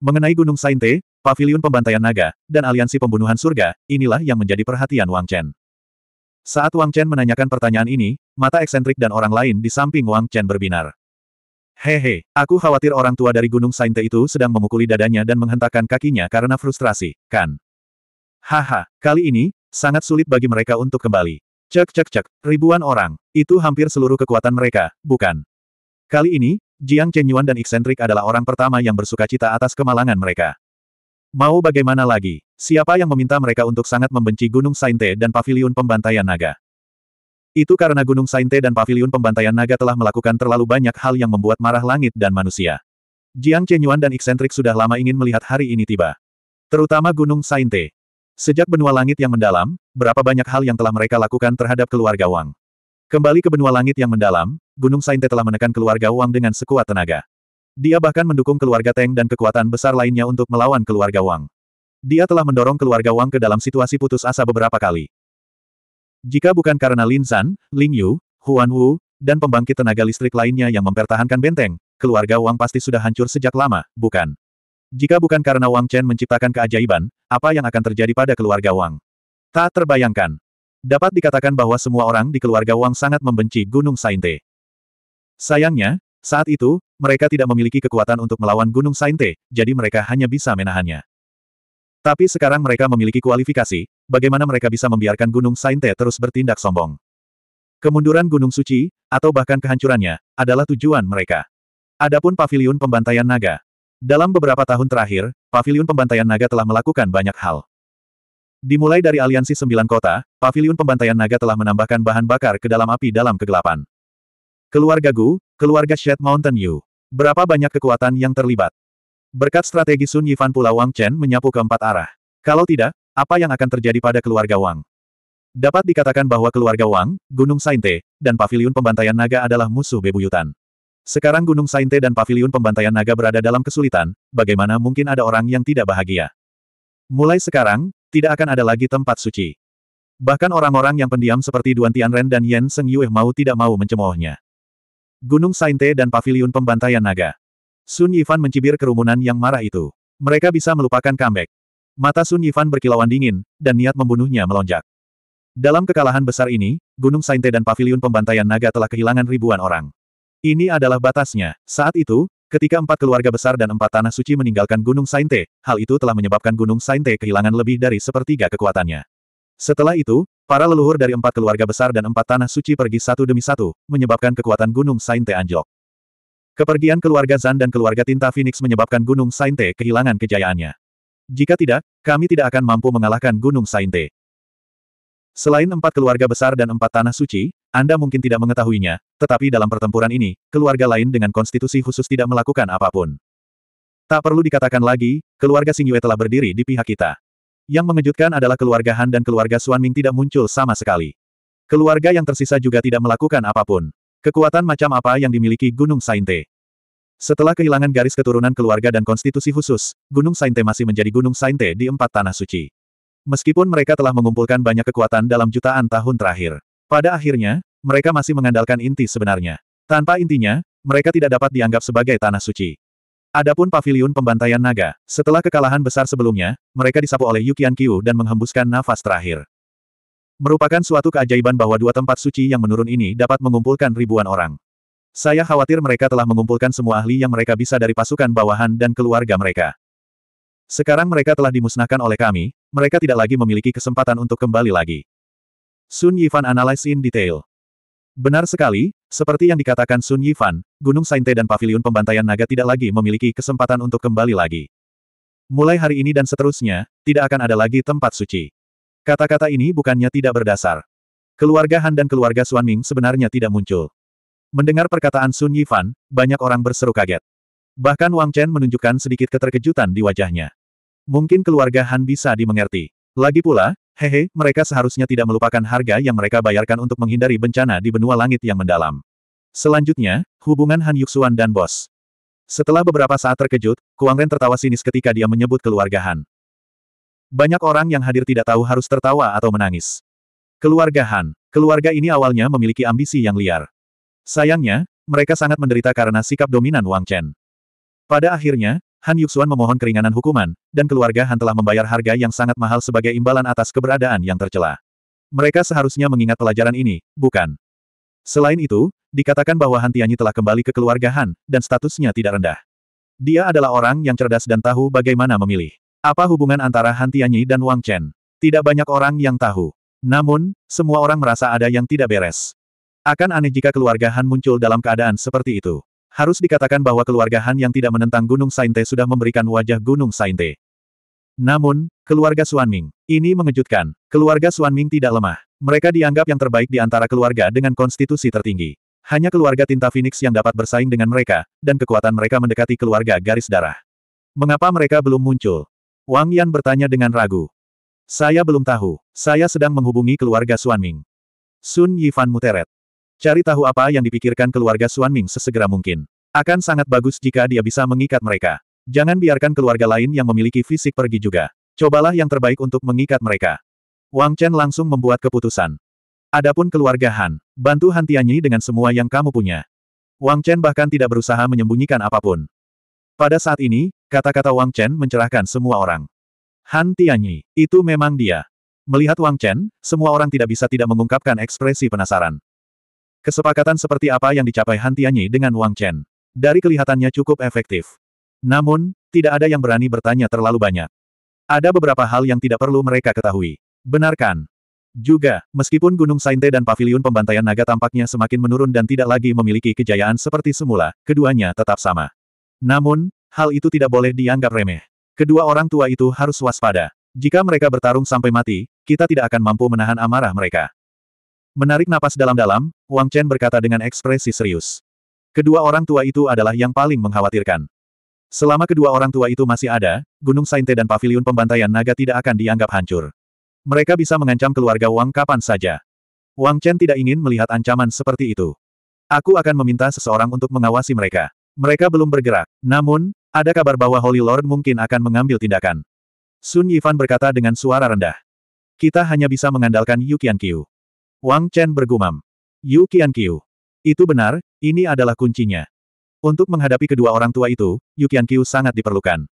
Mengenai Gunung Sainte, Paviliun Pembantaian Naga, dan Aliansi Pembunuhan Surga, inilah yang menjadi perhatian Wang Chen. Saat Wang Chen menanyakan pertanyaan ini, mata eksentrik dan orang lain di samping Wang Chen berbinar. Hehe, aku khawatir orang tua dari Gunung Sainte itu sedang memukuli dadanya dan menghentakkan kakinya karena frustrasi, kan? Haha, kali ini, sangat sulit bagi mereka untuk kembali. Cek cek cek, ribuan orang, itu hampir seluruh kekuatan mereka, bukan? Kali ini, Jiang Chenyuan dan Iksentrik adalah orang pertama yang bersuka cita atas kemalangan mereka. Mau bagaimana lagi, siapa yang meminta mereka untuk sangat membenci Gunung Sainte dan Paviliun Pembantaian Naga? Itu karena Gunung Sainte dan Paviliun Pembantaian Naga telah melakukan terlalu banyak hal yang membuat marah langit dan manusia. Jiang Chenyuan dan Iksentrik sudah lama ingin melihat hari ini tiba. Terutama Gunung Sainte. Sejak benua langit yang mendalam, berapa banyak hal yang telah mereka lakukan terhadap keluarga Wang. Kembali ke benua langit yang mendalam, Gunung Sainte telah menekan keluarga Wang dengan sekuat tenaga. Dia bahkan mendukung keluarga Teng dan kekuatan besar lainnya untuk melawan keluarga Wang. Dia telah mendorong keluarga Wang ke dalam situasi putus asa beberapa kali. Jika bukan karena Lin San, Ling Yu, Huan Wu, dan pembangkit tenaga listrik lainnya yang mempertahankan benteng, keluarga Wang pasti sudah hancur sejak lama, bukan? Jika bukan karena Wang Chen menciptakan keajaiban, apa yang akan terjadi pada keluarga Wang? Tak terbayangkan. Dapat dikatakan bahwa semua orang di keluarga Wang sangat membenci Gunung Sainte. Sayangnya, saat itu, mereka tidak memiliki kekuatan untuk melawan Gunung Sainte, jadi mereka hanya bisa menahannya. Tapi sekarang mereka memiliki kualifikasi, bagaimana mereka bisa membiarkan Gunung Sainte terus bertindak sombong. Kemunduran Gunung Suci, atau bahkan kehancurannya, adalah tujuan mereka. Adapun Paviliun Pembantaian Naga. Dalam beberapa tahun terakhir, Paviliun Pembantaian Naga telah melakukan banyak hal. Dimulai dari aliansi sembilan kota, Paviliun Pembantaian Naga telah menambahkan bahan bakar ke dalam api dalam kegelapan. Keluarga Gu, keluarga Shed Mountain Yu. Berapa banyak kekuatan yang terlibat? Berkat strategi Sun Yifan pula Wang Chen menyapu ke empat arah. Kalau tidak, apa yang akan terjadi pada keluarga Wang? Dapat dikatakan bahwa keluarga Wang, Gunung Sainte, dan Paviliun Pembantaian Naga adalah musuh bebuyutan. Sekarang Gunung Sainte dan Paviliun Pembantaian Naga berada dalam kesulitan, bagaimana mungkin ada orang yang tidak bahagia? Mulai sekarang, tidak akan ada lagi tempat suci. Bahkan orang-orang yang pendiam seperti Duan Tianren dan Yen Seng Yue mau tidak mau mencemoohnya. Gunung Sainte dan Paviliun Pembantaian Naga. Sun Yifan mencibir kerumunan yang marah itu. Mereka bisa melupakan comeback. Mata Sun Yifan berkilauan dingin, dan niat membunuhnya melonjak. Dalam kekalahan besar ini, Gunung Sainte dan Paviliun Pembantaian Naga telah kehilangan ribuan orang. Ini adalah batasnya. Saat itu, ketika empat keluarga besar dan empat tanah suci meninggalkan Gunung Sainte, hal itu telah menyebabkan Gunung Sainte kehilangan lebih dari sepertiga kekuatannya. Setelah itu, Para leluhur dari empat keluarga besar dan empat tanah suci pergi satu demi satu, menyebabkan kekuatan Gunung Sainte anjlok. Kepergian keluarga Zan dan keluarga Tinta Phoenix menyebabkan Gunung Sainte kehilangan kejayaannya. Jika tidak, kami tidak akan mampu mengalahkan Gunung Sainte. Selain empat keluarga besar dan empat tanah suci, Anda mungkin tidak mengetahuinya, tetapi dalam pertempuran ini, keluarga lain dengan konstitusi khusus tidak melakukan apapun. Tak perlu dikatakan lagi, keluarga Sing Yue telah berdiri di pihak kita. Yang mengejutkan adalah keluarga Han dan keluarga Suan Ming tidak muncul sama sekali. Keluarga yang tersisa juga tidak melakukan apapun. Kekuatan macam apa yang dimiliki Gunung Sainte? Setelah kehilangan garis keturunan keluarga dan konstitusi khusus, Gunung Sainte masih menjadi Gunung Sainte di empat tanah suci. Meskipun mereka telah mengumpulkan banyak kekuatan dalam jutaan tahun terakhir. Pada akhirnya, mereka masih mengandalkan inti sebenarnya. Tanpa intinya, mereka tidak dapat dianggap sebagai tanah suci. Adapun paviliun pembantaian naga, setelah kekalahan besar sebelumnya, mereka disapu oleh Yukian Qiu dan menghembuskan nafas terakhir. Merupakan suatu keajaiban bahwa dua tempat suci yang menurun ini dapat mengumpulkan ribuan orang. Saya khawatir mereka telah mengumpulkan semua ahli yang mereka bisa dari pasukan bawahan dan keluarga mereka. Sekarang mereka telah dimusnahkan oleh kami, mereka tidak lagi memiliki kesempatan untuk kembali lagi. Sun Yifan analyze in detail. Benar sekali, seperti yang dikatakan Sun Yifan, Gunung Sainte dan Paviliun Pembantaian Naga tidak lagi memiliki kesempatan untuk kembali lagi. Mulai hari ini dan seterusnya, tidak akan ada lagi tempat suci. Kata-kata ini bukannya tidak berdasar. Keluarga Han dan keluarga Suan Ming sebenarnya tidak muncul. Mendengar perkataan Sun Yifan, banyak orang berseru kaget. Bahkan Wang Chen menunjukkan sedikit keterkejutan di wajahnya. Mungkin keluarga Han bisa dimengerti. Lagi pula, Hehe, mereka seharusnya tidak melupakan harga yang mereka bayarkan untuk menghindari bencana di benua langit yang mendalam. Selanjutnya, hubungan Han Yuxuan dan bos. Setelah beberapa saat terkejut, Kuang Ren tertawa sinis ketika dia menyebut keluarga Han. Banyak orang yang hadir tidak tahu harus tertawa atau menangis. Keluarga Han, keluarga ini awalnya memiliki ambisi yang liar. Sayangnya, mereka sangat menderita karena sikap dominan Wang Chen. Pada akhirnya, Han Yuxuan memohon keringanan hukuman, dan keluarga Han telah membayar harga yang sangat mahal sebagai imbalan atas keberadaan yang tercela. Mereka seharusnya mengingat pelajaran ini, bukan? Selain itu, dikatakan bahwa Han Tianyi telah kembali ke keluarga Han, dan statusnya tidak rendah. Dia adalah orang yang cerdas dan tahu bagaimana memilih. Apa hubungan antara Han Tianyi dan Wang Chen? Tidak banyak orang yang tahu. Namun, semua orang merasa ada yang tidak beres. Akan aneh jika keluarga Han muncul dalam keadaan seperti itu. Harus dikatakan bahwa keluarga Han yang tidak menentang Gunung Sainte sudah memberikan wajah Gunung Sainte. Namun, keluarga Suanming. Ini mengejutkan. Keluarga Suanming tidak lemah. Mereka dianggap yang terbaik di antara keluarga dengan konstitusi tertinggi. Hanya keluarga tinta Phoenix yang dapat bersaing dengan mereka, dan kekuatan mereka mendekati keluarga garis darah. Mengapa mereka belum muncul? Wang Yan bertanya dengan ragu. Saya belum tahu. Saya sedang menghubungi keluarga Suanming. Sun Yifan muteret. Cari tahu apa yang dipikirkan keluarga Suan Ming sesegera mungkin. Akan sangat bagus jika dia bisa mengikat mereka. Jangan biarkan keluarga lain yang memiliki fisik pergi juga. Cobalah yang terbaik untuk mengikat mereka. Wang Chen langsung membuat keputusan. Adapun keluarga Han, bantu Han Tianyi dengan semua yang kamu punya. Wang Chen bahkan tidak berusaha menyembunyikan apapun. Pada saat ini, kata-kata Wang Chen mencerahkan semua orang. Han Tianyi, itu memang dia. Melihat Wang Chen, semua orang tidak bisa tidak mengungkapkan ekspresi penasaran. Kesepakatan seperti apa yang dicapai Han Tianyi dengan Wang Chen? Dari kelihatannya cukup efektif. Namun, tidak ada yang berani bertanya terlalu banyak. Ada beberapa hal yang tidak perlu mereka ketahui. Benarkan. Juga, meskipun Gunung Sainte dan Paviliun Pembantaian Naga tampaknya semakin menurun dan tidak lagi memiliki kejayaan seperti semula, keduanya tetap sama. Namun, hal itu tidak boleh dianggap remeh. Kedua orang tua itu harus waspada. Jika mereka bertarung sampai mati, kita tidak akan mampu menahan amarah mereka. Menarik napas dalam-dalam, Wang Chen berkata dengan ekspresi serius. Kedua orang tua itu adalah yang paling mengkhawatirkan. Selama kedua orang tua itu masih ada, Gunung Sainte dan Paviliun Pembantaian Naga tidak akan dianggap hancur. Mereka bisa mengancam keluarga Wang kapan saja. Wang Chen tidak ingin melihat ancaman seperti itu. Aku akan meminta seseorang untuk mengawasi mereka. Mereka belum bergerak. Namun, ada kabar bahwa Holy Lord mungkin akan mengambil tindakan. Sun Yifan berkata dengan suara rendah. Kita hanya bisa mengandalkan Yukian Qiu. Wang Chen bergumam. Yu Qianqiu. Itu benar, ini adalah kuncinya. Untuk menghadapi kedua orang tua itu, Yu Qianqiu sangat diperlukan.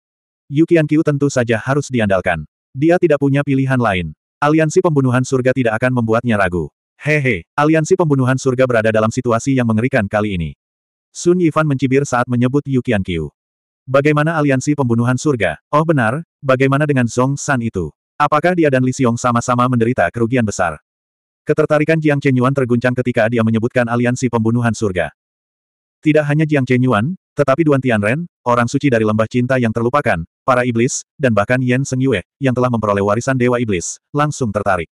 Yu Qianqiu tentu saja harus diandalkan. Dia tidak punya pilihan lain. Aliansi pembunuhan surga tidak akan membuatnya ragu. Hehe, aliansi pembunuhan surga berada dalam situasi yang mengerikan kali ini. Sun Yifan mencibir saat menyebut Yu Qianqiu. Bagaimana aliansi pembunuhan surga? Oh benar, bagaimana dengan Song San itu? Apakah dia dan Li Xiong sama-sama menderita kerugian besar? Ketertarikan Jiang Chenyuan terguncang ketika dia menyebutkan aliansi pembunuhan surga. Tidak hanya Jiang Chenyuan, tetapi Duan Tianren, orang suci dari lembah cinta yang terlupakan, para iblis, dan bahkan Yan Yue, yang telah memperoleh warisan Dewa Iblis, langsung tertarik.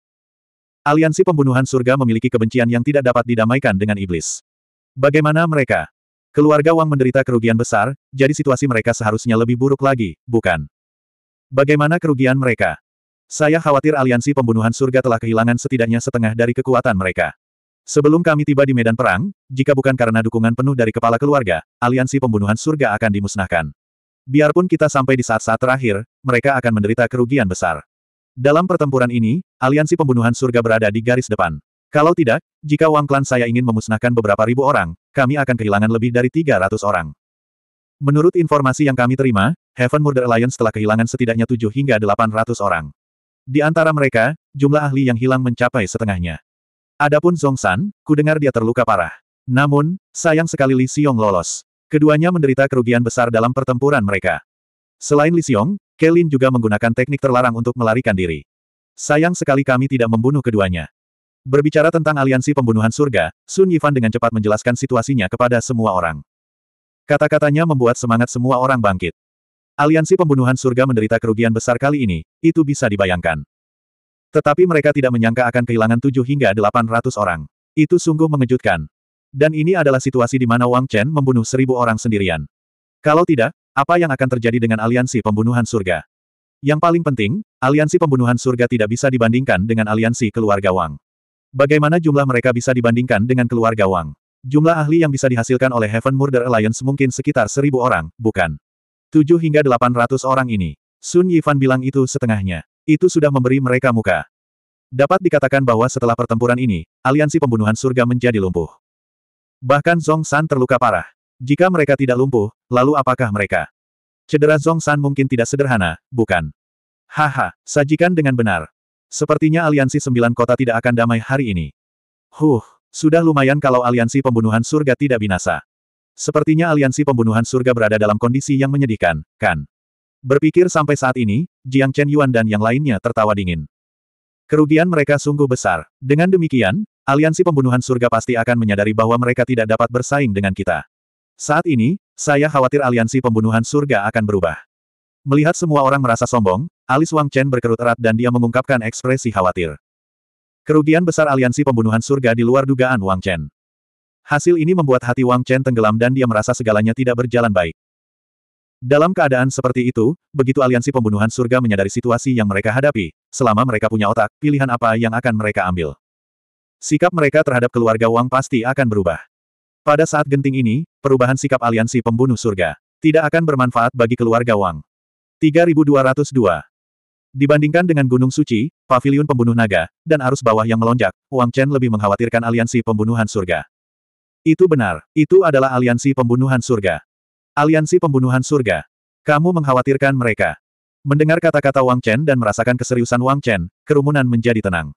Aliansi pembunuhan surga memiliki kebencian yang tidak dapat didamaikan dengan iblis. Bagaimana mereka? Keluarga Wang menderita kerugian besar, jadi situasi mereka seharusnya lebih buruk lagi, bukan? Bagaimana kerugian mereka? Saya khawatir aliansi pembunuhan surga telah kehilangan setidaknya setengah dari kekuatan mereka. Sebelum kami tiba di medan perang, jika bukan karena dukungan penuh dari kepala keluarga, aliansi pembunuhan surga akan dimusnahkan. Biarpun kita sampai di saat-saat terakhir, mereka akan menderita kerugian besar. Dalam pertempuran ini, aliansi pembunuhan surga berada di garis depan. Kalau tidak, jika Wang Klan saya ingin memusnahkan beberapa ribu orang, kami akan kehilangan lebih dari 300 orang. Menurut informasi yang kami terima, Heaven Murder Alliance telah kehilangan setidaknya 7 hingga 800 orang. Di antara mereka, jumlah ahli yang hilang mencapai setengahnya. Adapun Zong San, kudengar dia terluka parah. Namun, sayang sekali Li Xiong lolos. Keduanya menderita kerugian besar dalam pertempuran mereka. Selain Li Xiong, Kelin juga menggunakan teknik terlarang untuk melarikan diri. Sayang sekali kami tidak membunuh keduanya. Berbicara tentang aliansi pembunuhan surga, Sun Yifan dengan cepat menjelaskan situasinya kepada semua orang. Kata-katanya membuat semangat semua orang bangkit. Aliansi pembunuhan surga menderita kerugian besar kali ini, itu bisa dibayangkan. Tetapi mereka tidak menyangka akan kehilangan 7 hingga 800 orang. Itu sungguh mengejutkan. Dan ini adalah situasi di mana Wang Chen membunuh seribu orang sendirian. Kalau tidak, apa yang akan terjadi dengan aliansi pembunuhan surga? Yang paling penting, aliansi pembunuhan surga tidak bisa dibandingkan dengan aliansi keluarga Wang. Bagaimana jumlah mereka bisa dibandingkan dengan keluarga Wang? Jumlah ahli yang bisa dihasilkan oleh Heaven Murder Alliance mungkin sekitar seribu orang, bukan? 7 hingga 800 orang ini. Sun Yifan bilang itu setengahnya. Itu sudah memberi mereka muka. Dapat dikatakan bahwa setelah pertempuran ini, aliansi pembunuhan surga menjadi lumpuh. Bahkan Zong San terluka parah. Jika mereka tidak lumpuh, lalu apakah mereka? Cedera Zong San mungkin tidak sederhana, bukan? Haha, sajikan dengan benar. Sepertinya aliansi sembilan kota tidak akan damai hari ini. Huh, sudah lumayan kalau aliansi pembunuhan surga tidak binasa. Sepertinya aliansi pembunuhan surga berada dalam kondisi yang menyedihkan, kan? Berpikir sampai saat ini, Jiang Chen Yuan dan yang lainnya tertawa dingin. Kerugian mereka sungguh besar. Dengan demikian, aliansi pembunuhan surga pasti akan menyadari bahwa mereka tidak dapat bersaing dengan kita. Saat ini, saya khawatir aliansi pembunuhan surga akan berubah. Melihat semua orang merasa sombong, alis Wang Chen berkerut erat dan dia mengungkapkan ekspresi khawatir. Kerugian besar aliansi pembunuhan surga di luar dugaan Wang Chen. Hasil ini membuat hati Wang Chen tenggelam dan dia merasa segalanya tidak berjalan baik. Dalam keadaan seperti itu, begitu aliansi pembunuhan surga menyadari situasi yang mereka hadapi, selama mereka punya otak, pilihan apa yang akan mereka ambil. Sikap mereka terhadap keluarga Wang pasti akan berubah. Pada saat genting ini, perubahan sikap aliansi pembunuh surga tidak akan bermanfaat bagi keluarga Wang. 3202 Dibandingkan dengan Gunung Suci, paviliun pembunuh naga, dan arus bawah yang melonjak, Wang Chen lebih mengkhawatirkan aliansi pembunuhan surga. Itu benar, itu adalah aliansi pembunuhan surga. Aliansi pembunuhan surga. Kamu mengkhawatirkan mereka. Mendengar kata-kata Wang Chen dan merasakan keseriusan Wang Chen, kerumunan menjadi tenang.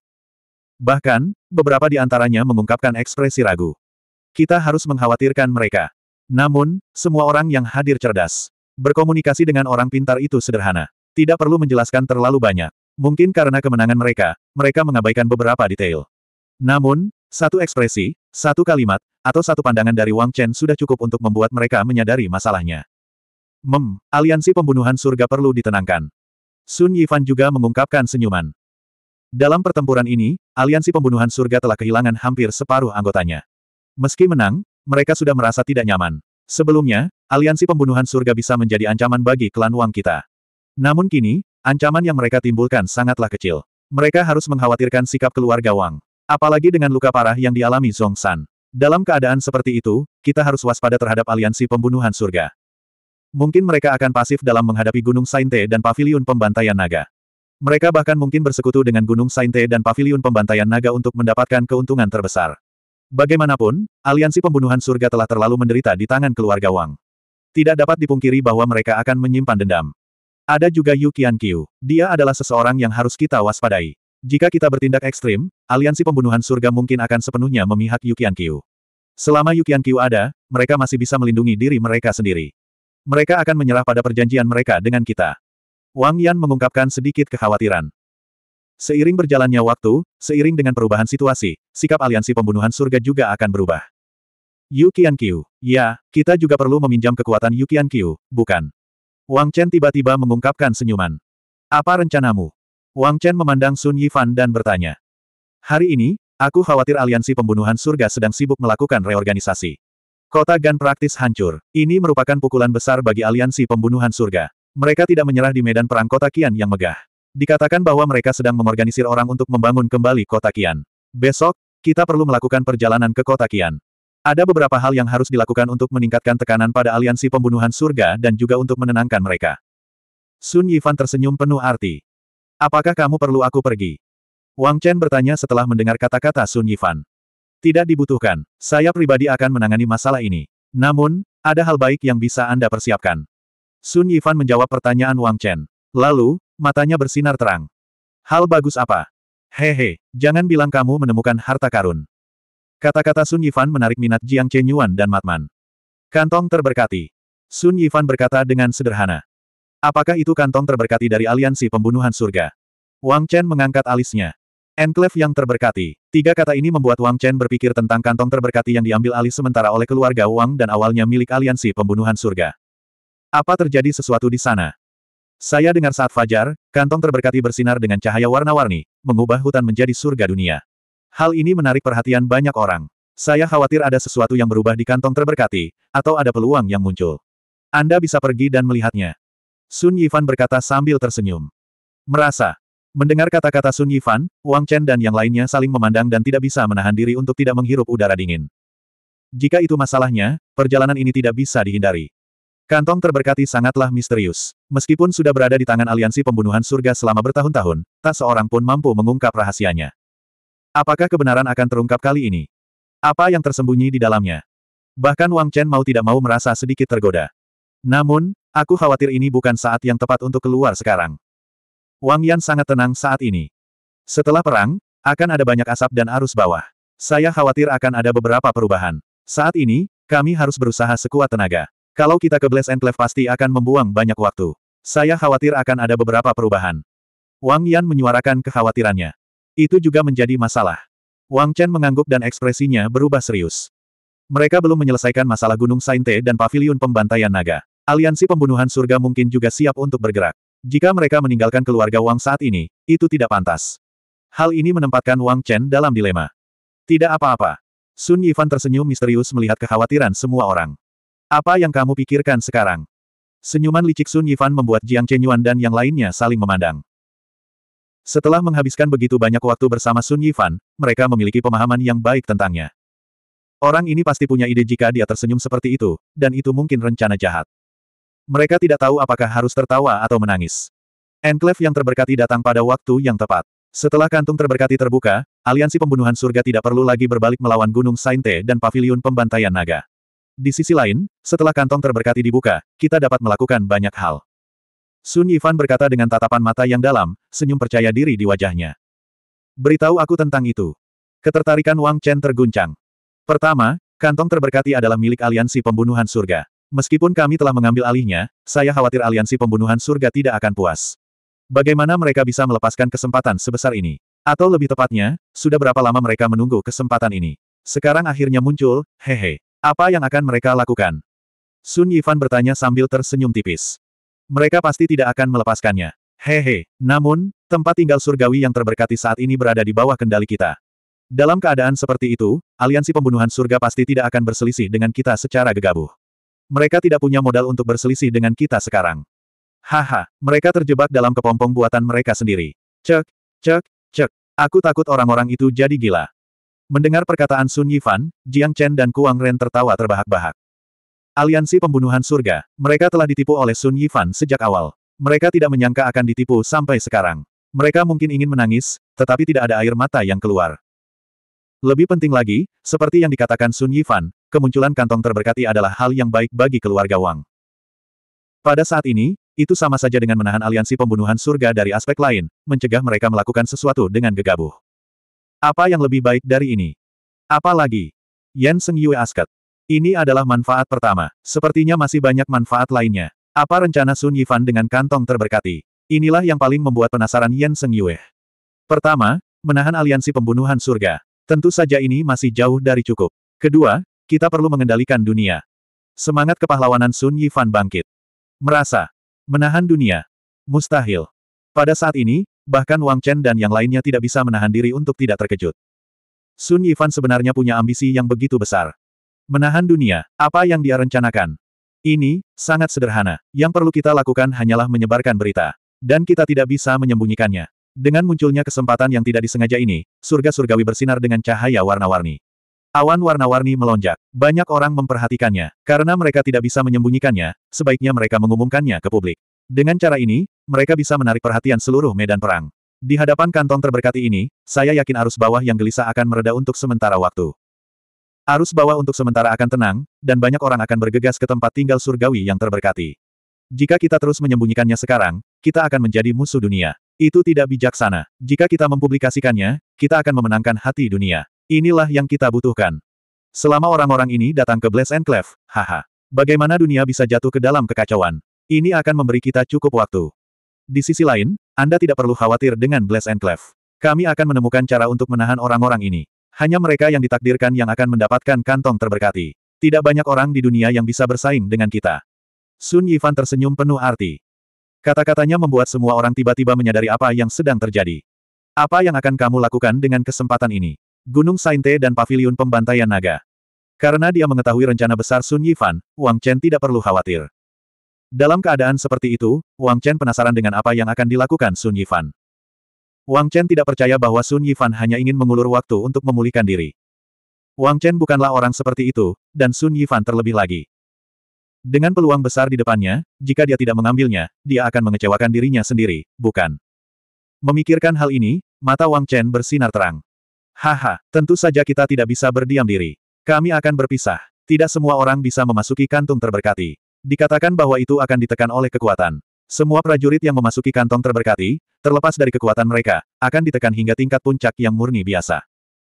Bahkan, beberapa di antaranya mengungkapkan ekspresi ragu. Kita harus mengkhawatirkan mereka. Namun, semua orang yang hadir cerdas. Berkomunikasi dengan orang pintar itu sederhana. Tidak perlu menjelaskan terlalu banyak. Mungkin karena kemenangan mereka, mereka mengabaikan beberapa detail. Namun, satu ekspresi, satu kalimat, atau satu pandangan dari Wang Chen sudah cukup untuk membuat mereka menyadari masalahnya. Mem, aliansi pembunuhan surga perlu ditenangkan. Sun Yifan juga mengungkapkan senyuman. Dalam pertempuran ini, aliansi pembunuhan surga telah kehilangan hampir separuh anggotanya. Meski menang, mereka sudah merasa tidak nyaman. Sebelumnya, aliansi pembunuhan surga bisa menjadi ancaman bagi klan Wang kita. Namun kini, ancaman yang mereka timbulkan sangatlah kecil. Mereka harus mengkhawatirkan sikap keluarga Wang. Apalagi dengan luka parah yang dialami Zong San. Dalam keadaan seperti itu, kita harus waspada terhadap aliansi pembunuhan surga. Mungkin mereka akan pasif dalam menghadapi Gunung Sainte dan Paviliun Pembantaian Naga. Mereka bahkan mungkin bersekutu dengan Gunung Sainte dan Paviliun Pembantaian Naga untuk mendapatkan keuntungan terbesar. Bagaimanapun, aliansi pembunuhan surga telah terlalu menderita di tangan keluarga Wang. Tidak dapat dipungkiri bahwa mereka akan menyimpan dendam. Ada juga Yu Qian Qiu. Dia adalah seseorang yang harus kita waspadai. Jika kita bertindak ekstrim, aliansi pembunuhan surga mungkin akan sepenuhnya memihak Yukian Qiu. Selama Yukian Qiu ada, mereka masih bisa melindungi diri mereka sendiri. Mereka akan menyerah pada perjanjian mereka dengan kita. Wang Yan mengungkapkan sedikit kekhawatiran. Seiring berjalannya waktu, seiring dengan perubahan situasi, sikap aliansi pembunuhan surga juga akan berubah. Yukian Qiu, ya, kita juga perlu meminjam kekuatan Yukian Qiu, bukan? Wang Chen tiba-tiba mengungkapkan senyuman. Apa rencanamu? Wang Chen memandang Sun Yifan dan bertanya. Hari ini, aku khawatir aliansi pembunuhan surga sedang sibuk melakukan reorganisasi. Kota Gan praktis hancur. Ini merupakan pukulan besar bagi aliansi pembunuhan surga. Mereka tidak menyerah di medan perang kota Kian yang megah. Dikatakan bahwa mereka sedang mengorganisir orang untuk membangun kembali kota Kian. Besok, kita perlu melakukan perjalanan ke kota Kian. Ada beberapa hal yang harus dilakukan untuk meningkatkan tekanan pada aliansi pembunuhan surga dan juga untuk menenangkan mereka. Sun Yifan tersenyum penuh arti. Apakah kamu perlu aku pergi? Wang Chen bertanya setelah mendengar kata-kata Sun Yifan. Tidak dibutuhkan, saya pribadi akan menangani masalah ini. Namun, ada hal baik yang bisa Anda persiapkan. Sun Yifan menjawab pertanyaan Wang Chen. Lalu, matanya bersinar terang. Hal bagus apa? Hehe, jangan bilang kamu menemukan harta karun. Kata-kata Sun Yifan menarik minat Jiang Chenyuan dan Matman. Kantong terberkati. Sun Yifan berkata dengan sederhana. Apakah itu kantong terberkati dari aliansi pembunuhan surga? Wang Chen mengangkat alisnya. Enclave yang terberkati. Tiga kata ini membuat Wang Chen berpikir tentang kantong terberkati yang diambil alih sementara oleh keluarga Wang dan awalnya milik aliansi pembunuhan surga. Apa terjadi sesuatu di sana? Saya dengar saat fajar, kantong terberkati bersinar dengan cahaya warna-warni, mengubah hutan menjadi surga dunia. Hal ini menarik perhatian banyak orang. Saya khawatir ada sesuatu yang berubah di kantong terberkati, atau ada peluang yang muncul. Anda bisa pergi dan melihatnya. Sun Yifan berkata sambil tersenyum. Merasa. Mendengar kata-kata Sun Yifan, Wang Chen dan yang lainnya saling memandang dan tidak bisa menahan diri untuk tidak menghirup udara dingin. Jika itu masalahnya, perjalanan ini tidak bisa dihindari. Kantong terberkati sangatlah misterius. Meskipun sudah berada di tangan aliansi pembunuhan surga selama bertahun-tahun, tak seorang pun mampu mengungkap rahasianya. Apakah kebenaran akan terungkap kali ini? Apa yang tersembunyi di dalamnya? Bahkan Wang Chen mau tidak mau merasa sedikit tergoda. Namun, Aku khawatir ini bukan saat yang tepat untuk keluar sekarang. Wang Yan sangat tenang saat ini. Setelah perang, akan ada banyak asap dan arus bawah. Saya khawatir akan ada beberapa perubahan. Saat ini, kami harus berusaha sekuat tenaga. Kalau kita ke Bless Enclave pasti akan membuang banyak waktu. Saya khawatir akan ada beberapa perubahan. Wang Yan menyuarakan kekhawatirannya. Itu juga menjadi masalah. Wang Chen mengangguk dan ekspresinya berubah serius. Mereka belum menyelesaikan masalah Gunung Sainte dan Paviliun Pembantaian Naga. Aliansi pembunuhan surga mungkin juga siap untuk bergerak. Jika mereka meninggalkan keluarga Wang saat ini, itu tidak pantas. Hal ini menempatkan Wang Chen dalam dilema. Tidak apa-apa. Sun Yifan tersenyum misterius melihat kekhawatiran semua orang. Apa yang kamu pikirkan sekarang? Senyuman licik Sun Yifan membuat Jiang Chen Yuan dan yang lainnya saling memandang. Setelah menghabiskan begitu banyak waktu bersama Sun Yifan, mereka memiliki pemahaman yang baik tentangnya. Orang ini pasti punya ide jika dia tersenyum seperti itu, dan itu mungkin rencana jahat. Mereka tidak tahu apakah harus tertawa atau menangis. Enclave yang terberkati datang pada waktu yang tepat. Setelah kantung terberkati terbuka, aliansi pembunuhan surga tidak perlu lagi berbalik melawan Gunung Sainte dan Paviliun Pembantaian Naga. Di sisi lain, setelah kantong terberkati dibuka, kita dapat melakukan banyak hal. Sun Yifan berkata dengan tatapan mata yang dalam, senyum percaya diri di wajahnya. Beritahu aku tentang itu. Ketertarikan Wang Chen terguncang. Pertama, kantong terberkati adalah milik aliansi pembunuhan surga. Meskipun kami telah mengambil alihnya, saya khawatir aliansi pembunuhan surga tidak akan puas. Bagaimana mereka bisa melepaskan kesempatan sebesar ini? Atau lebih tepatnya, sudah berapa lama mereka menunggu kesempatan ini? Sekarang akhirnya muncul, hehe. Apa yang akan mereka lakukan? Sun Yifan bertanya sambil tersenyum tipis. Mereka pasti tidak akan melepaskannya. Hehe, namun, tempat tinggal surgawi yang terberkati saat ini berada di bawah kendali kita. Dalam keadaan seperti itu, aliansi pembunuhan surga pasti tidak akan berselisih dengan kita secara gegabah. Mereka tidak punya modal untuk berselisih dengan kita sekarang. Haha, mereka terjebak dalam kepompong buatan mereka sendiri. Cek, cek, cek. Aku takut orang-orang itu jadi gila. Mendengar perkataan Sun Yifan, Jiang Chen dan Kuang Ren tertawa terbahak-bahak. Aliansi pembunuhan surga, mereka telah ditipu oleh Sun Yifan sejak awal. Mereka tidak menyangka akan ditipu sampai sekarang. Mereka mungkin ingin menangis, tetapi tidak ada air mata yang keluar. Lebih penting lagi, seperti yang dikatakan Sun Yifan, kemunculan kantong terberkati adalah hal yang baik bagi keluarga Wang. Pada saat ini, itu sama saja dengan menahan aliansi pembunuhan surga dari aspek lain, mencegah mereka melakukan sesuatu dengan gegabah. Apa yang lebih baik dari ini? Apalagi, Yan Seng Yue asket. Ini adalah manfaat pertama, sepertinya masih banyak manfaat lainnya. Apa rencana Sun Yifan dengan kantong terberkati? Inilah yang paling membuat penasaran Yan Seng Yue. Pertama, menahan aliansi pembunuhan surga. Tentu saja ini masih jauh dari cukup. Kedua, kita perlu mengendalikan dunia. Semangat kepahlawanan Sun Yifan bangkit. Merasa. Menahan dunia. Mustahil. Pada saat ini, bahkan Wang Chen dan yang lainnya tidak bisa menahan diri untuk tidak terkejut. Sun Yifan sebenarnya punya ambisi yang begitu besar. Menahan dunia, apa yang dia rencanakan? Ini, sangat sederhana. Yang perlu kita lakukan hanyalah menyebarkan berita. Dan kita tidak bisa menyembunyikannya. Dengan munculnya kesempatan yang tidak disengaja ini, surga surgawi bersinar dengan cahaya warna-warni. Awan warna-warni melonjak. Banyak orang memperhatikannya. Karena mereka tidak bisa menyembunyikannya, sebaiknya mereka mengumumkannya ke publik. Dengan cara ini, mereka bisa menarik perhatian seluruh medan perang. Di hadapan kantong terberkati ini, saya yakin arus bawah yang gelisah akan mereda untuk sementara waktu. Arus bawah untuk sementara akan tenang, dan banyak orang akan bergegas ke tempat tinggal surgawi yang terberkati. Jika kita terus menyembunyikannya sekarang, kita akan menjadi musuh dunia. Itu tidak bijaksana. Jika kita mempublikasikannya, kita akan memenangkan hati dunia. Inilah yang kita butuhkan. Selama orang-orang ini datang ke Bless and haha. Bagaimana dunia bisa jatuh ke dalam kekacauan? Ini akan memberi kita cukup waktu. Di sisi lain, Anda tidak perlu khawatir dengan Bless and Kami akan menemukan cara untuk menahan orang-orang ini. Hanya mereka yang ditakdirkan yang akan mendapatkan kantong terberkati. Tidak banyak orang di dunia yang bisa bersaing dengan kita. Sun Yifan tersenyum penuh arti. Kata-katanya membuat semua orang tiba-tiba menyadari apa yang sedang terjadi. Apa yang akan kamu lakukan dengan kesempatan ini? Gunung Sainte dan Paviliun Pembantaian Naga. Karena dia mengetahui rencana besar Sun Yifan, Wang Chen tidak perlu khawatir. Dalam keadaan seperti itu, Wang Chen penasaran dengan apa yang akan dilakukan Sun Yifan. Wang Chen tidak percaya bahwa Sun Yifan hanya ingin mengulur waktu untuk memulihkan diri. Wang Chen bukanlah orang seperti itu, dan Sun Yifan terlebih lagi. Dengan peluang besar di depannya, jika dia tidak mengambilnya, dia akan mengecewakan dirinya sendiri, bukan? Memikirkan hal ini, mata Wang Chen bersinar terang. Haha, tentu saja kita tidak bisa berdiam diri. Kami akan berpisah. Tidak semua orang bisa memasuki kantung terberkati. Dikatakan bahwa itu akan ditekan oleh kekuatan. Semua prajurit yang memasuki kantong terberkati, terlepas dari kekuatan mereka, akan ditekan hingga tingkat puncak yang murni biasa.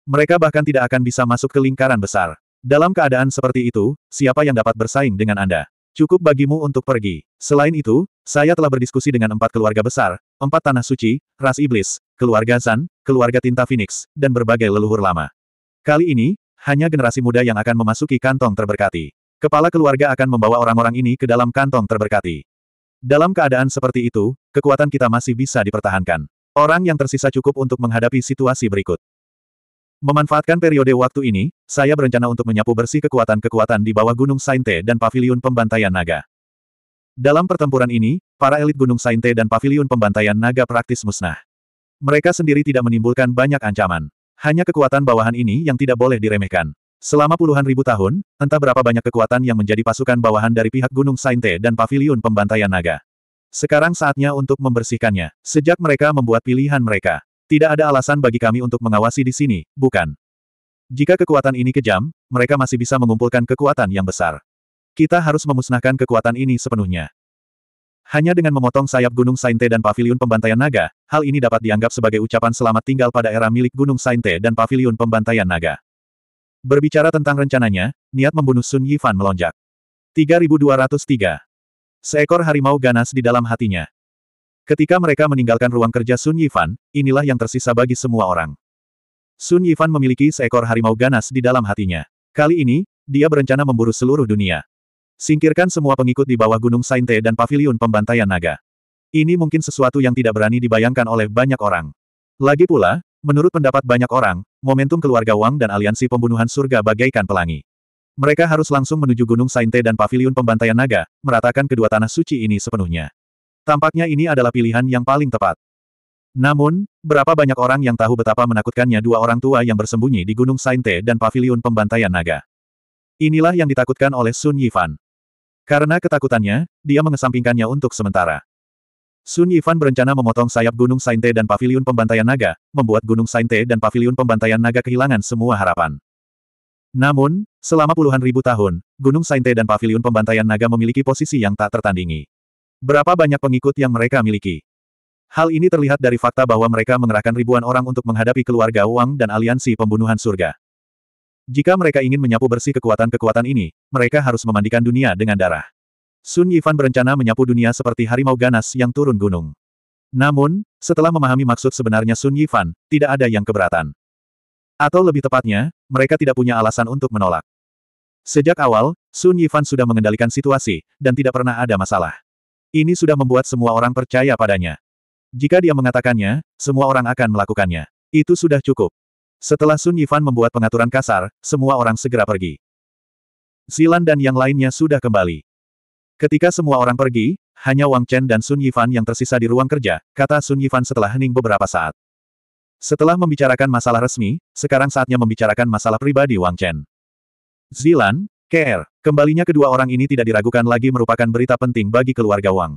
Mereka bahkan tidak akan bisa masuk ke lingkaran besar. Dalam keadaan seperti itu, siapa yang dapat bersaing dengan Anda? Cukup bagimu untuk pergi. Selain itu, saya telah berdiskusi dengan empat keluarga besar, empat tanah suci, ras iblis, keluarga Zan, keluarga tinta Phoenix, dan berbagai leluhur lama. Kali ini, hanya generasi muda yang akan memasuki kantong terberkati. Kepala keluarga akan membawa orang-orang ini ke dalam kantong terberkati. Dalam keadaan seperti itu, kekuatan kita masih bisa dipertahankan. Orang yang tersisa cukup untuk menghadapi situasi berikut. Memanfaatkan periode waktu ini, saya berencana untuk menyapu bersih kekuatan-kekuatan di bawah Gunung Sainte dan Paviliun Pembantaian Naga. Dalam pertempuran ini, para elit Gunung Sainte dan Paviliun Pembantaian Naga praktis musnah. Mereka sendiri tidak menimbulkan banyak ancaman. Hanya kekuatan bawahan ini yang tidak boleh diremehkan. Selama puluhan ribu tahun, entah berapa banyak kekuatan yang menjadi pasukan bawahan dari pihak Gunung Sainte dan Paviliun Pembantaian Naga. Sekarang saatnya untuk membersihkannya, sejak mereka membuat pilihan mereka. Tidak ada alasan bagi kami untuk mengawasi di sini, bukan? Jika kekuatan ini kejam, mereka masih bisa mengumpulkan kekuatan yang besar. Kita harus memusnahkan kekuatan ini sepenuhnya. Hanya dengan memotong sayap Gunung Sainte dan Paviliun Pembantaian Naga, hal ini dapat dianggap sebagai ucapan selamat tinggal pada era milik Gunung Sainte dan Paviliun Pembantaian Naga. Berbicara tentang rencananya, niat membunuh Sun Yifan melonjak. 3203. Seekor harimau ganas di dalam hatinya. Ketika mereka meninggalkan ruang kerja Sun Yifan, inilah yang tersisa bagi semua orang. Sun Yifan memiliki seekor harimau ganas di dalam hatinya. Kali ini, dia berencana memburu seluruh dunia. Singkirkan semua pengikut di bawah Gunung Sainte dan Paviliun Pembantaian Naga. Ini mungkin sesuatu yang tidak berani dibayangkan oleh banyak orang. Lagi pula, menurut pendapat banyak orang, momentum keluarga Wang dan aliansi pembunuhan surga bagaikan pelangi. Mereka harus langsung menuju Gunung Sainte dan Paviliun Pembantaian Naga, meratakan kedua tanah suci ini sepenuhnya. Tampaknya ini adalah pilihan yang paling tepat. Namun, berapa banyak orang yang tahu betapa menakutkannya dua orang tua yang bersembunyi di Gunung Sainte dan Paviliun Pembantaian Naga. Inilah yang ditakutkan oleh Sun Yifan. Karena ketakutannya, dia mengesampingkannya untuk sementara. Sun Yifan berencana memotong sayap Gunung Sainte dan Paviliun Pembantaian Naga, membuat Gunung Sainte dan Paviliun Pembantaian Naga kehilangan semua harapan. Namun, selama puluhan ribu tahun, Gunung Sainte dan Paviliun Pembantaian Naga memiliki posisi yang tak tertandingi. Berapa banyak pengikut yang mereka miliki? Hal ini terlihat dari fakta bahwa mereka mengerahkan ribuan orang untuk menghadapi keluarga Wang dan aliansi pembunuhan surga. Jika mereka ingin menyapu bersih kekuatan-kekuatan ini, mereka harus memandikan dunia dengan darah. Sun Yifan berencana menyapu dunia seperti harimau ganas yang turun gunung. Namun, setelah memahami maksud sebenarnya Sun Yifan, tidak ada yang keberatan. Atau lebih tepatnya, mereka tidak punya alasan untuk menolak. Sejak awal, Sun Yifan sudah mengendalikan situasi, dan tidak pernah ada masalah. Ini sudah membuat semua orang percaya padanya. Jika dia mengatakannya, semua orang akan melakukannya. Itu sudah cukup. Setelah Sun Yifan membuat pengaturan kasar, semua orang segera pergi. Zilan dan yang lainnya sudah kembali. Ketika semua orang pergi, hanya Wang Chen dan Sun Yifan yang tersisa di ruang kerja, kata Sun Yifan setelah hening beberapa saat. Setelah membicarakan masalah resmi, sekarang saatnya membicarakan masalah pribadi Wang Chen. Zilan, care. Kembalinya kedua orang ini tidak diragukan lagi merupakan berita penting bagi keluarga Wang.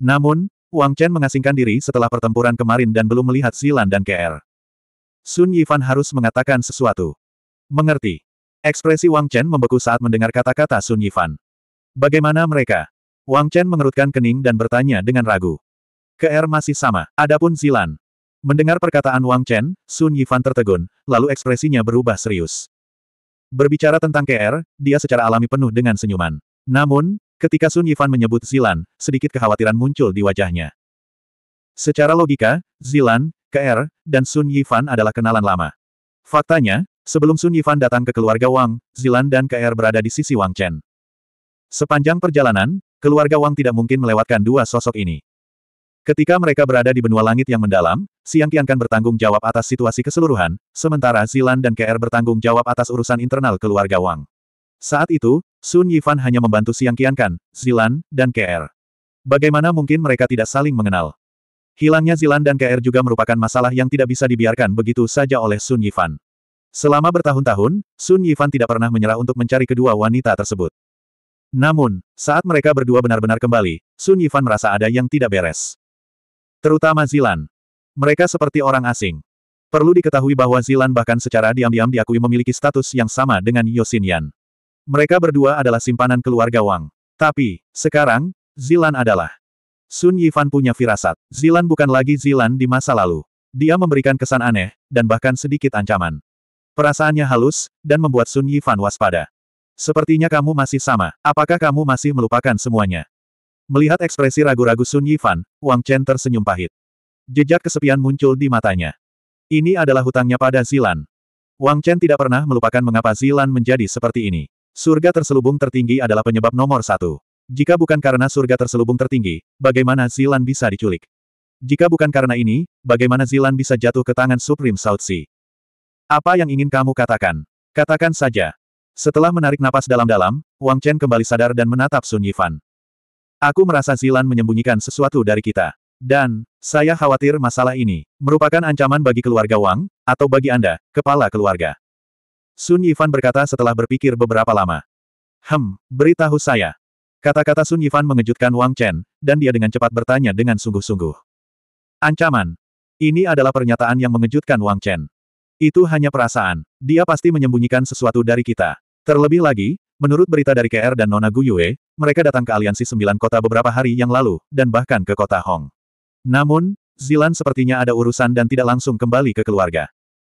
Namun, Wang Chen mengasingkan diri setelah pertempuran kemarin dan belum melihat Silan dan KR. Sun Yifan harus mengatakan sesuatu. Mengerti. Ekspresi Wang Chen membeku saat mendengar kata-kata Sun Yifan. Bagaimana mereka? Wang Chen mengerutkan kening dan bertanya dengan ragu. KR masih sama, adapun Zilan. Mendengar perkataan Wang Chen, Sun Yifan tertegun, lalu ekspresinya berubah serius. Berbicara tentang KR, dia secara alami penuh dengan senyuman. Namun, ketika Sun Yifan menyebut Zilan, sedikit kekhawatiran muncul di wajahnya. Secara logika, Zilan, KR, dan Sun Yifan adalah kenalan lama. Faktanya, sebelum Sun Yifan datang ke keluarga Wang, Zilan dan KR berada di sisi Wang Chen. Sepanjang perjalanan, keluarga Wang tidak mungkin melewatkan dua sosok ini. Ketika mereka berada di benua langit yang mendalam, Siang Qiankan kan bertanggung jawab atas situasi keseluruhan, sementara Zilan dan KR bertanggung jawab atas urusan internal keluarga Wang. Saat itu, Sun Yifan hanya membantu Siang Qiankan, kan, Zilan, dan KR. Bagaimana mungkin mereka tidak saling mengenal? Hilangnya Zilan dan KR juga merupakan masalah yang tidak bisa dibiarkan begitu saja oleh Sun Yifan. Selama bertahun-tahun, Sun Yifan tidak pernah menyerah untuk mencari kedua wanita tersebut. Namun, saat mereka berdua benar-benar kembali, Sun Yifan merasa ada yang tidak beres. Terutama Zilan. Mereka seperti orang asing. Perlu diketahui bahwa Zilan bahkan secara diam-diam diakui memiliki status yang sama dengan Yosin Mereka berdua adalah simpanan keluarga Wang. Tapi, sekarang, Zilan adalah. Sun Yifan punya firasat. Zilan bukan lagi Zilan di masa lalu. Dia memberikan kesan aneh, dan bahkan sedikit ancaman. Perasaannya halus, dan membuat Sun Yifan waspada. Sepertinya kamu masih sama. Apakah kamu masih melupakan semuanya? Melihat ekspresi ragu-ragu Sun Yifan, Wang Chen tersenyum pahit. Jejak kesepian muncul di matanya. Ini adalah hutangnya pada Zilan. Wang Chen tidak pernah melupakan mengapa Zilan menjadi seperti ini. Surga terselubung tertinggi adalah penyebab nomor satu. Jika bukan karena surga terselubung tertinggi, bagaimana Zilan bisa diculik? Jika bukan karena ini, bagaimana Zilan bisa jatuh ke tangan Supreme South Sea? Apa yang ingin kamu katakan? Katakan saja. Setelah menarik napas dalam-dalam, Wang Chen kembali sadar dan menatap Sun Yifan. Aku merasa Zilan menyembunyikan sesuatu dari kita. Dan, saya khawatir masalah ini merupakan ancaman bagi keluarga Wang, atau bagi Anda, kepala keluarga. Sun Yifan berkata setelah berpikir beberapa lama. Hem, beritahu saya. Kata-kata Sun Yifan mengejutkan Wang Chen, dan dia dengan cepat bertanya dengan sungguh-sungguh. Ancaman. Ini adalah pernyataan yang mengejutkan Wang Chen. Itu hanya perasaan. Dia pasti menyembunyikan sesuatu dari kita. Terlebih lagi, Menurut berita dari KR dan Nona Guyue, mereka datang ke aliansi sembilan kota beberapa hari yang lalu, dan bahkan ke kota Hong. Namun, Zilan sepertinya ada urusan dan tidak langsung kembali ke keluarga.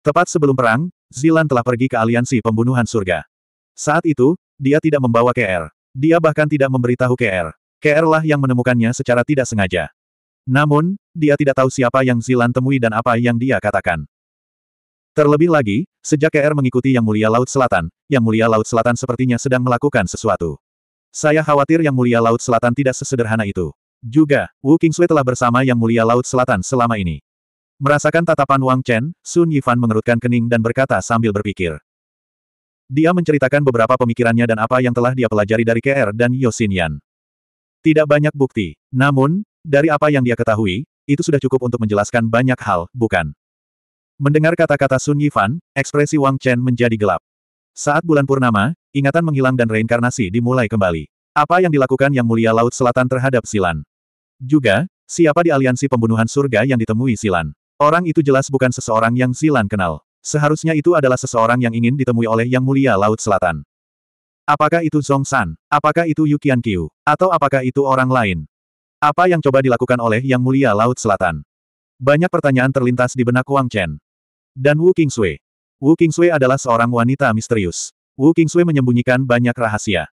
Tepat sebelum perang, Zilan telah pergi ke aliansi pembunuhan surga. Saat itu, dia tidak membawa KR. Dia bahkan tidak memberitahu KR. KR lah yang menemukannya secara tidak sengaja. Namun, dia tidak tahu siapa yang Zilan temui dan apa yang dia katakan. Terlebih lagi, sejak KR mengikuti Yang Mulia Laut Selatan, Yang Mulia Laut Selatan sepertinya sedang melakukan sesuatu. Saya khawatir Yang Mulia Laut Selatan tidak sesederhana itu. Juga, Wu Kingsui telah bersama Yang Mulia Laut Selatan selama ini. Merasakan tatapan Wang Chen, Sun Yifan mengerutkan kening dan berkata sambil berpikir. Dia menceritakan beberapa pemikirannya dan apa yang telah dia pelajari dari KR dan Yosin Yan. Tidak banyak bukti. Namun, dari apa yang dia ketahui, itu sudah cukup untuk menjelaskan banyak hal, bukan? Mendengar kata-kata Sun Yifan, ekspresi Wang Chen menjadi gelap. Saat bulan purnama, ingatan menghilang dan reinkarnasi dimulai kembali. Apa yang dilakukan Yang Mulia Laut Selatan terhadap Silan? Juga, siapa di aliansi pembunuhan surga yang ditemui Silan? Orang itu jelas bukan seseorang yang Silan kenal. Seharusnya itu adalah seseorang yang ingin ditemui oleh Yang Mulia Laut Selatan. Apakah itu Zong San? Apakah itu Yu Qiu? Atau apakah itu orang lain? Apa yang coba dilakukan oleh Yang Mulia Laut Selatan? Banyak pertanyaan terlintas di benak Wang Chen. Dan Wu Sui. Wu Sui adalah seorang wanita misterius. Wu Sui menyembunyikan banyak rahasia.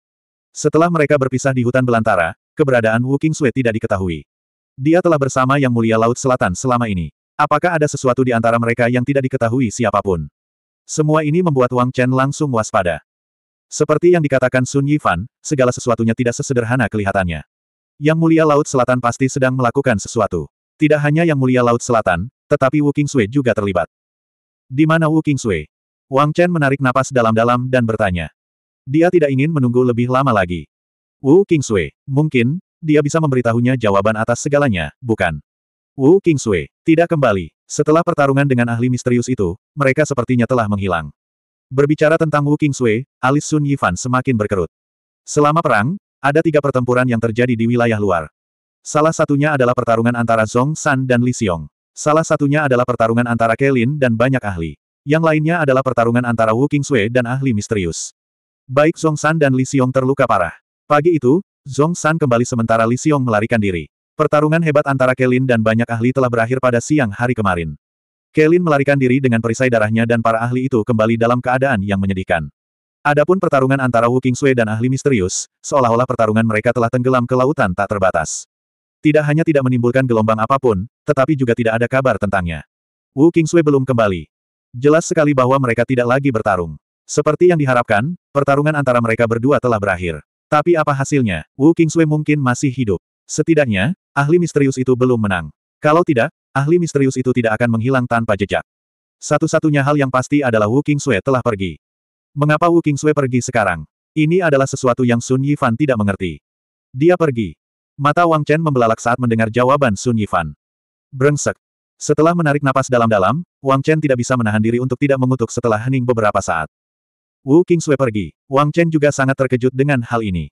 Setelah mereka berpisah di hutan belantara, keberadaan Wu Sui tidak diketahui. Dia telah bersama Yang Mulia Laut Selatan selama ini. Apakah ada sesuatu di antara mereka yang tidak diketahui siapapun? Semua ini membuat Wang Chen langsung waspada. Seperti yang dikatakan Sun Yifan, segala sesuatunya tidak sesederhana kelihatannya. Yang Mulia Laut Selatan pasti sedang melakukan sesuatu. Tidak hanya Yang Mulia Laut Selatan, tetapi Wu Sui juga terlibat. Di mana Wu Qingsui? Wang Chen menarik napas dalam-dalam dan bertanya. Dia tidak ingin menunggu lebih lama lagi. Wu Qingsui, mungkin, dia bisa memberitahunya jawaban atas segalanya, bukan? Wu Qingsui, tidak kembali. Setelah pertarungan dengan ahli misterius itu, mereka sepertinya telah menghilang. Berbicara tentang Wu Qingsui, alis Sun Yifan semakin berkerut. Selama perang, ada tiga pertempuran yang terjadi di wilayah luar. Salah satunya adalah pertarungan antara Zhong San dan Li Xiong. Salah satunya adalah pertarungan antara Kelin dan banyak ahli. Yang lainnya adalah pertarungan antara Wu Qingsui dan ahli misterius. Baik Zhong San dan Li Xiong terluka parah. Pagi itu, Zhong San kembali sementara Li Xiong melarikan diri. Pertarungan hebat antara Kelin dan banyak ahli telah berakhir pada siang hari kemarin. Kelin melarikan diri dengan perisai darahnya dan para ahli itu kembali dalam keadaan yang menyedihkan. Adapun pertarungan antara Wu Qingsui dan ahli misterius, seolah-olah pertarungan mereka telah tenggelam ke lautan tak terbatas. Tidak hanya tidak menimbulkan gelombang apapun, tetapi juga tidak ada kabar tentangnya. Wu Kingsui belum kembali. Jelas sekali bahwa mereka tidak lagi bertarung. Seperti yang diharapkan, pertarungan antara mereka berdua telah berakhir. Tapi apa hasilnya? Wu Kingsui mungkin masih hidup. Setidaknya, ahli misterius itu belum menang. Kalau tidak, ahli misterius itu tidak akan menghilang tanpa jejak. Satu-satunya hal yang pasti adalah Wu Kingsui telah pergi. Mengapa Wu Kingsui pergi sekarang? Ini adalah sesuatu yang Sun Yifan tidak mengerti. Dia pergi. Mata Wang Chen membelalak saat mendengar jawaban Sun Yifan. Brengsek. Setelah menarik napas dalam-dalam, Wang Chen tidak bisa menahan diri untuk tidak mengutuk setelah hening beberapa saat. Wu Kingsui pergi. Wang Chen juga sangat terkejut dengan hal ini.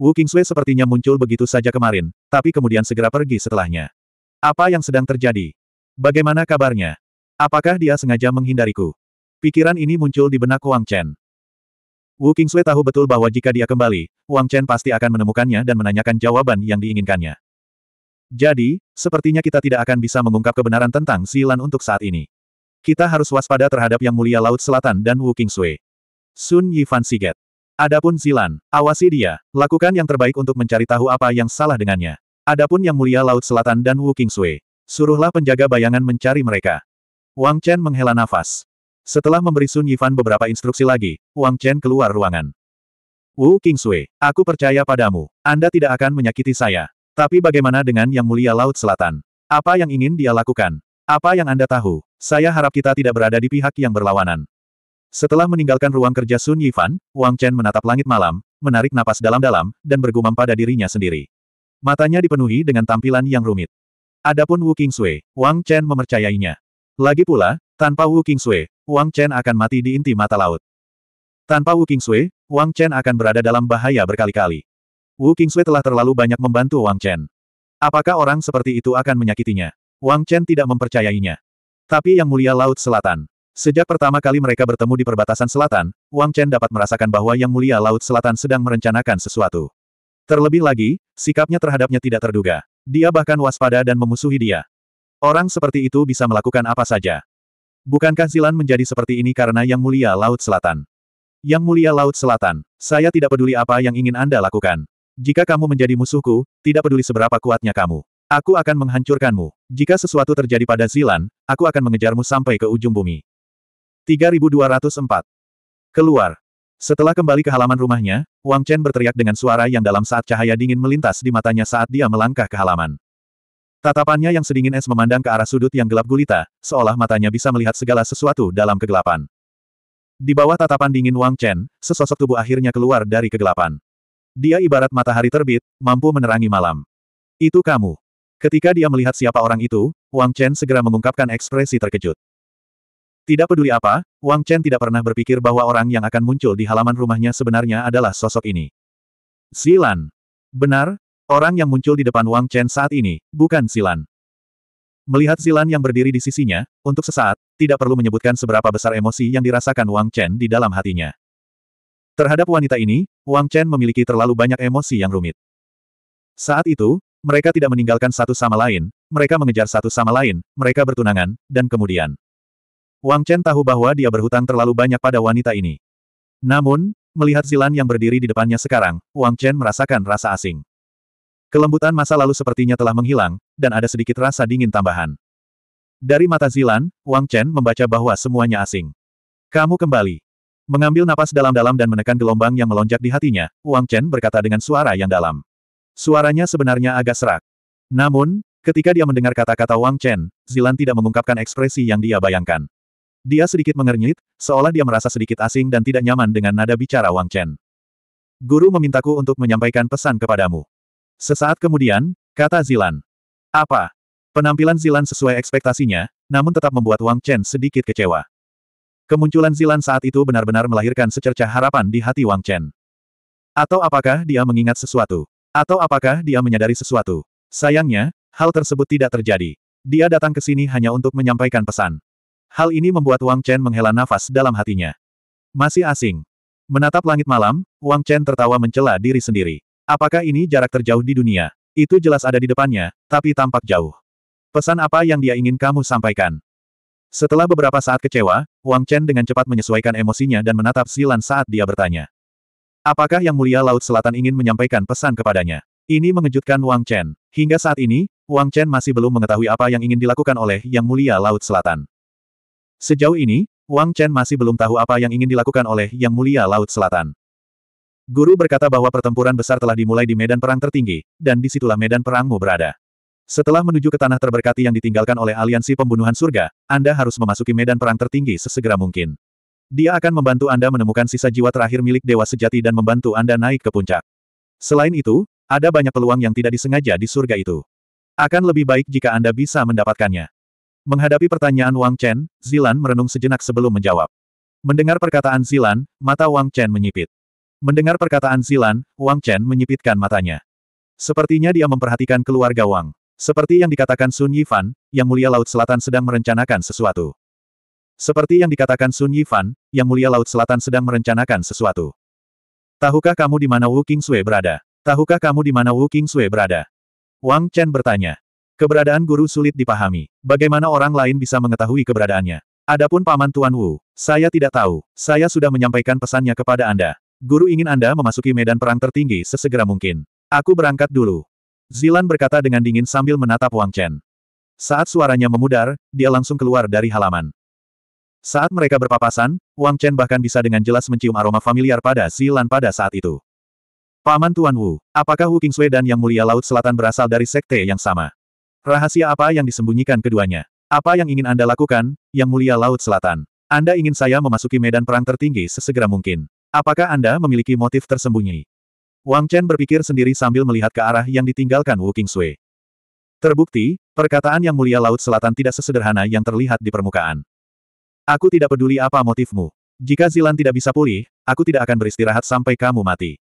Wu Kingsui sepertinya muncul begitu saja kemarin, tapi kemudian segera pergi setelahnya. Apa yang sedang terjadi? Bagaimana kabarnya? Apakah dia sengaja menghindariku? Pikiran ini muncul di benak Wang Chen. Wu Kingsui tahu betul bahwa jika dia kembali, Wang Chen pasti akan menemukannya dan menanyakan jawaban yang diinginkannya. Jadi, sepertinya kita tidak akan bisa mengungkap kebenaran tentang Silan untuk saat ini. Kita harus waspada terhadap Yang Mulia Laut Selatan dan Wu Qingsui. Sun Yifan Siget. Adapun Zilan, awasi dia, lakukan yang terbaik untuk mencari tahu apa yang salah dengannya. Adapun Yang Mulia Laut Selatan dan Wu Qingsui, suruhlah penjaga bayangan mencari mereka. Wang Chen menghela nafas. Setelah memberi Sun Yifan beberapa instruksi lagi, Wang Chen keluar ruangan. Wu Qingsui, aku percaya padamu. Anda tidak akan menyakiti saya. Tapi bagaimana dengan Yang Mulia Laut Selatan? Apa yang ingin dia lakukan? Apa yang Anda tahu? Saya harap kita tidak berada di pihak yang berlawanan. Setelah meninggalkan ruang kerja Sun Yifan, Wang Chen menatap langit malam, menarik napas dalam-dalam, dan bergumam pada dirinya sendiri. Matanya dipenuhi dengan tampilan yang rumit. Adapun Wu King Sui, Wang Chen memercayainya. Lagi pula, tanpa Wu King Sui, Wang Chen akan mati di inti mata laut. Tanpa Wu King Sui, Wang Chen akan berada dalam bahaya berkali-kali. Wu Kingsui telah terlalu banyak membantu Wang Chen. Apakah orang seperti itu akan menyakitinya? Wang Chen tidak mempercayainya. Tapi Yang Mulia Laut Selatan. Sejak pertama kali mereka bertemu di perbatasan selatan, Wang Chen dapat merasakan bahwa Yang Mulia Laut Selatan sedang merencanakan sesuatu. Terlebih lagi, sikapnya terhadapnya tidak terduga. Dia bahkan waspada dan memusuhi dia. Orang seperti itu bisa melakukan apa saja. Bukankah Zilan menjadi seperti ini karena Yang Mulia Laut Selatan? Yang Mulia Laut Selatan, saya tidak peduli apa yang ingin Anda lakukan. Jika kamu menjadi musuhku, tidak peduli seberapa kuatnya kamu. Aku akan menghancurkanmu. Jika sesuatu terjadi pada Zilan, aku akan mengejarmu sampai ke ujung bumi. 3204. Keluar. Setelah kembali ke halaman rumahnya, Wang Chen berteriak dengan suara yang dalam saat cahaya dingin melintas di matanya saat dia melangkah ke halaman. Tatapannya yang sedingin es memandang ke arah sudut yang gelap gulita, seolah matanya bisa melihat segala sesuatu dalam kegelapan. Di bawah tatapan dingin Wang Chen, sesosok tubuh akhirnya keluar dari kegelapan. Dia ibarat matahari terbit, mampu menerangi malam. Itu kamu. Ketika dia melihat siapa orang itu, Wang Chen segera mengungkapkan ekspresi terkejut. Tidak peduli apa, Wang Chen tidak pernah berpikir bahwa orang yang akan muncul di halaman rumahnya sebenarnya adalah sosok ini. Silan. Benar, orang yang muncul di depan Wang Chen saat ini, bukan Silan. Melihat Silan yang berdiri di sisinya, untuk sesaat, tidak perlu menyebutkan seberapa besar emosi yang dirasakan Wang Chen di dalam hatinya. Terhadap wanita ini, Wang Chen memiliki terlalu banyak emosi yang rumit. Saat itu, mereka tidak meninggalkan satu sama lain, mereka mengejar satu sama lain, mereka bertunangan, dan kemudian. Wang Chen tahu bahwa dia berhutang terlalu banyak pada wanita ini. Namun, melihat Zilan yang berdiri di depannya sekarang, Wang Chen merasakan rasa asing. Kelembutan masa lalu sepertinya telah menghilang, dan ada sedikit rasa dingin tambahan. Dari mata Zilan, Wang Chen membaca bahwa semuanya asing. Kamu kembali. Mengambil napas dalam-dalam dan menekan gelombang yang melonjak di hatinya, Wang Chen berkata dengan suara yang dalam. Suaranya sebenarnya agak serak. Namun, ketika dia mendengar kata-kata Wang Chen, Zilan tidak mengungkapkan ekspresi yang dia bayangkan. Dia sedikit mengernyit, seolah dia merasa sedikit asing dan tidak nyaman dengan nada bicara Wang Chen. Guru memintaku untuk menyampaikan pesan kepadamu. Sesaat kemudian, kata Zilan. Apa? Penampilan Zilan sesuai ekspektasinya, namun tetap membuat Wang Chen sedikit kecewa. Kemunculan Zilan saat itu benar-benar melahirkan secercah harapan di hati Wang Chen. Atau apakah dia mengingat sesuatu? Atau apakah dia menyadari sesuatu? Sayangnya, hal tersebut tidak terjadi. Dia datang ke sini hanya untuk menyampaikan pesan. Hal ini membuat Wang Chen menghela nafas dalam hatinya. Masih asing. Menatap langit malam, Wang Chen tertawa mencela diri sendiri. Apakah ini jarak terjauh di dunia? Itu jelas ada di depannya, tapi tampak jauh. Pesan apa yang dia ingin kamu sampaikan? Setelah beberapa saat kecewa, Wang Chen dengan cepat menyesuaikan emosinya dan menatap Silan saat dia bertanya. Apakah Yang Mulia Laut Selatan ingin menyampaikan pesan kepadanya? Ini mengejutkan Wang Chen. Hingga saat ini, Wang Chen masih belum mengetahui apa yang ingin dilakukan oleh Yang Mulia Laut Selatan. Sejauh ini, Wang Chen masih belum tahu apa yang ingin dilakukan oleh Yang Mulia Laut Selatan. Guru berkata bahwa pertempuran besar telah dimulai di medan perang tertinggi, dan disitulah medan perangmu berada. Setelah menuju ke tanah terberkati yang ditinggalkan oleh aliansi pembunuhan surga, Anda harus memasuki medan perang tertinggi sesegera mungkin. Dia akan membantu Anda menemukan sisa jiwa terakhir milik dewa sejati dan membantu Anda naik ke puncak. Selain itu, ada banyak peluang yang tidak disengaja di surga itu. Akan lebih baik jika Anda bisa mendapatkannya. Menghadapi pertanyaan Wang Chen, Zilan merenung sejenak sebelum menjawab. Mendengar perkataan Zilan, mata Wang Chen menyipit. Mendengar perkataan Zilan, Wang Chen menyipitkan matanya. Sepertinya dia memperhatikan keluarga Wang. Seperti yang dikatakan Sun Yifan, Yang Mulia Laut Selatan sedang merencanakan sesuatu. Seperti yang dikatakan Sun Yifan, Yang Mulia Laut Selatan sedang merencanakan sesuatu. Tahukah kamu di mana Wu King Sui berada? Tahukah kamu di mana Wu King Sui berada? Wang Chen bertanya. Keberadaan guru sulit dipahami. Bagaimana orang lain bisa mengetahui keberadaannya? Adapun paman Tuan Wu, saya tidak tahu. Saya sudah menyampaikan pesannya kepada Anda. Guru ingin Anda memasuki medan perang tertinggi sesegera mungkin. Aku berangkat dulu. Zilan berkata dengan dingin sambil menatap Wang Chen. Saat suaranya memudar, dia langsung keluar dari halaman. Saat mereka berpapasan, Wang Chen bahkan bisa dengan jelas mencium aroma familiar pada Zilan pada saat itu. Paman Tuan Wu, apakah Wu Qingsui dan Yang Mulia Laut Selatan berasal dari sekte yang sama? Rahasia apa yang disembunyikan keduanya? Apa yang ingin Anda lakukan, Yang Mulia Laut Selatan? Anda ingin saya memasuki medan perang tertinggi sesegera mungkin. Apakah Anda memiliki motif tersembunyi? Wang Chen berpikir sendiri sambil melihat ke arah yang ditinggalkan Wu Qingsui. Terbukti, perkataan yang mulia Laut Selatan tidak sesederhana yang terlihat di permukaan. Aku tidak peduli apa motifmu. Jika Zilan tidak bisa pulih, aku tidak akan beristirahat sampai kamu mati.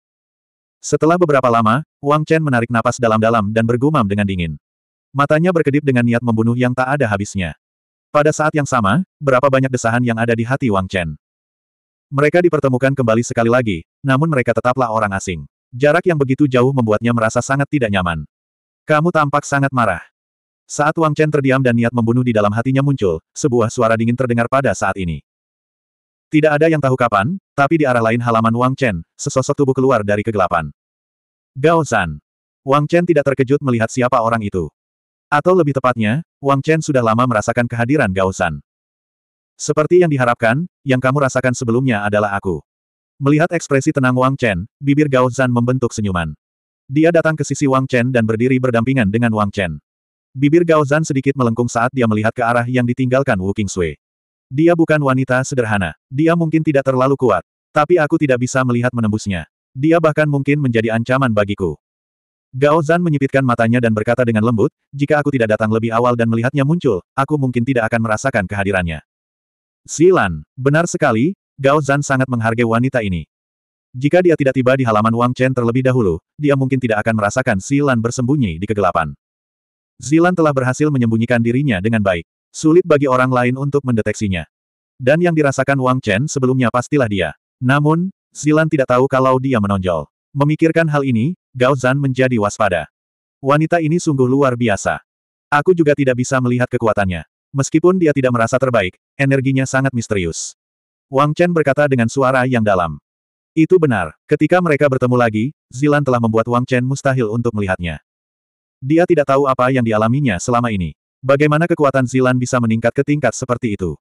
Setelah beberapa lama, Wang Chen menarik napas dalam-dalam dan bergumam dengan dingin. Matanya berkedip dengan niat membunuh yang tak ada habisnya. Pada saat yang sama, berapa banyak desahan yang ada di hati Wang Chen. Mereka dipertemukan kembali sekali lagi, namun mereka tetaplah orang asing. Jarak yang begitu jauh membuatnya merasa sangat tidak nyaman. Kamu tampak sangat marah. Saat Wang Chen terdiam dan niat membunuh di dalam hatinya muncul, sebuah suara dingin terdengar pada saat ini. Tidak ada yang tahu kapan, tapi di arah lain halaman Wang Chen, sesosok tubuh keluar dari kegelapan. Gao San. Wang Chen tidak terkejut melihat siapa orang itu. Atau lebih tepatnya, Wang Chen sudah lama merasakan kehadiran Gao San. Seperti yang diharapkan, yang kamu rasakan sebelumnya adalah aku. Melihat ekspresi tenang Wang Chen, bibir Gao Zan membentuk senyuman. Dia datang ke sisi Wang Chen dan berdiri berdampingan dengan Wang Chen. Bibir Gao Zan sedikit melengkung saat dia melihat ke arah yang ditinggalkan Wu Sui. Dia bukan wanita sederhana. Dia mungkin tidak terlalu kuat. Tapi aku tidak bisa melihat menembusnya. Dia bahkan mungkin menjadi ancaman bagiku. Gao Zan menyipitkan matanya dan berkata dengan lembut, jika aku tidak datang lebih awal dan melihatnya muncul, aku mungkin tidak akan merasakan kehadirannya. Silan, benar sekali, Gao Zan sangat menghargai wanita ini. Jika dia tidak tiba di halaman Wang Chen terlebih dahulu, dia mungkin tidak akan merasakan Zilan bersembunyi di kegelapan. Zilan telah berhasil menyembunyikan dirinya dengan baik. Sulit bagi orang lain untuk mendeteksinya. Dan yang dirasakan Wang Chen sebelumnya pastilah dia. Namun, Zilan tidak tahu kalau dia menonjol. Memikirkan hal ini, Gao Zan menjadi waspada. Wanita ini sungguh luar biasa. Aku juga tidak bisa melihat kekuatannya. Meskipun dia tidak merasa terbaik, energinya sangat misterius. Wang Chen berkata dengan suara yang dalam. Itu benar, ketika mereka bertemu lagi, Zilan telah membuat Wang Chen mustahil untuk melihatnya. Dia tidak tahu apa yang dialaminya selama ini. Bagaimana kekuatan Zilan bisa meningkat ke tingkat seperti itu?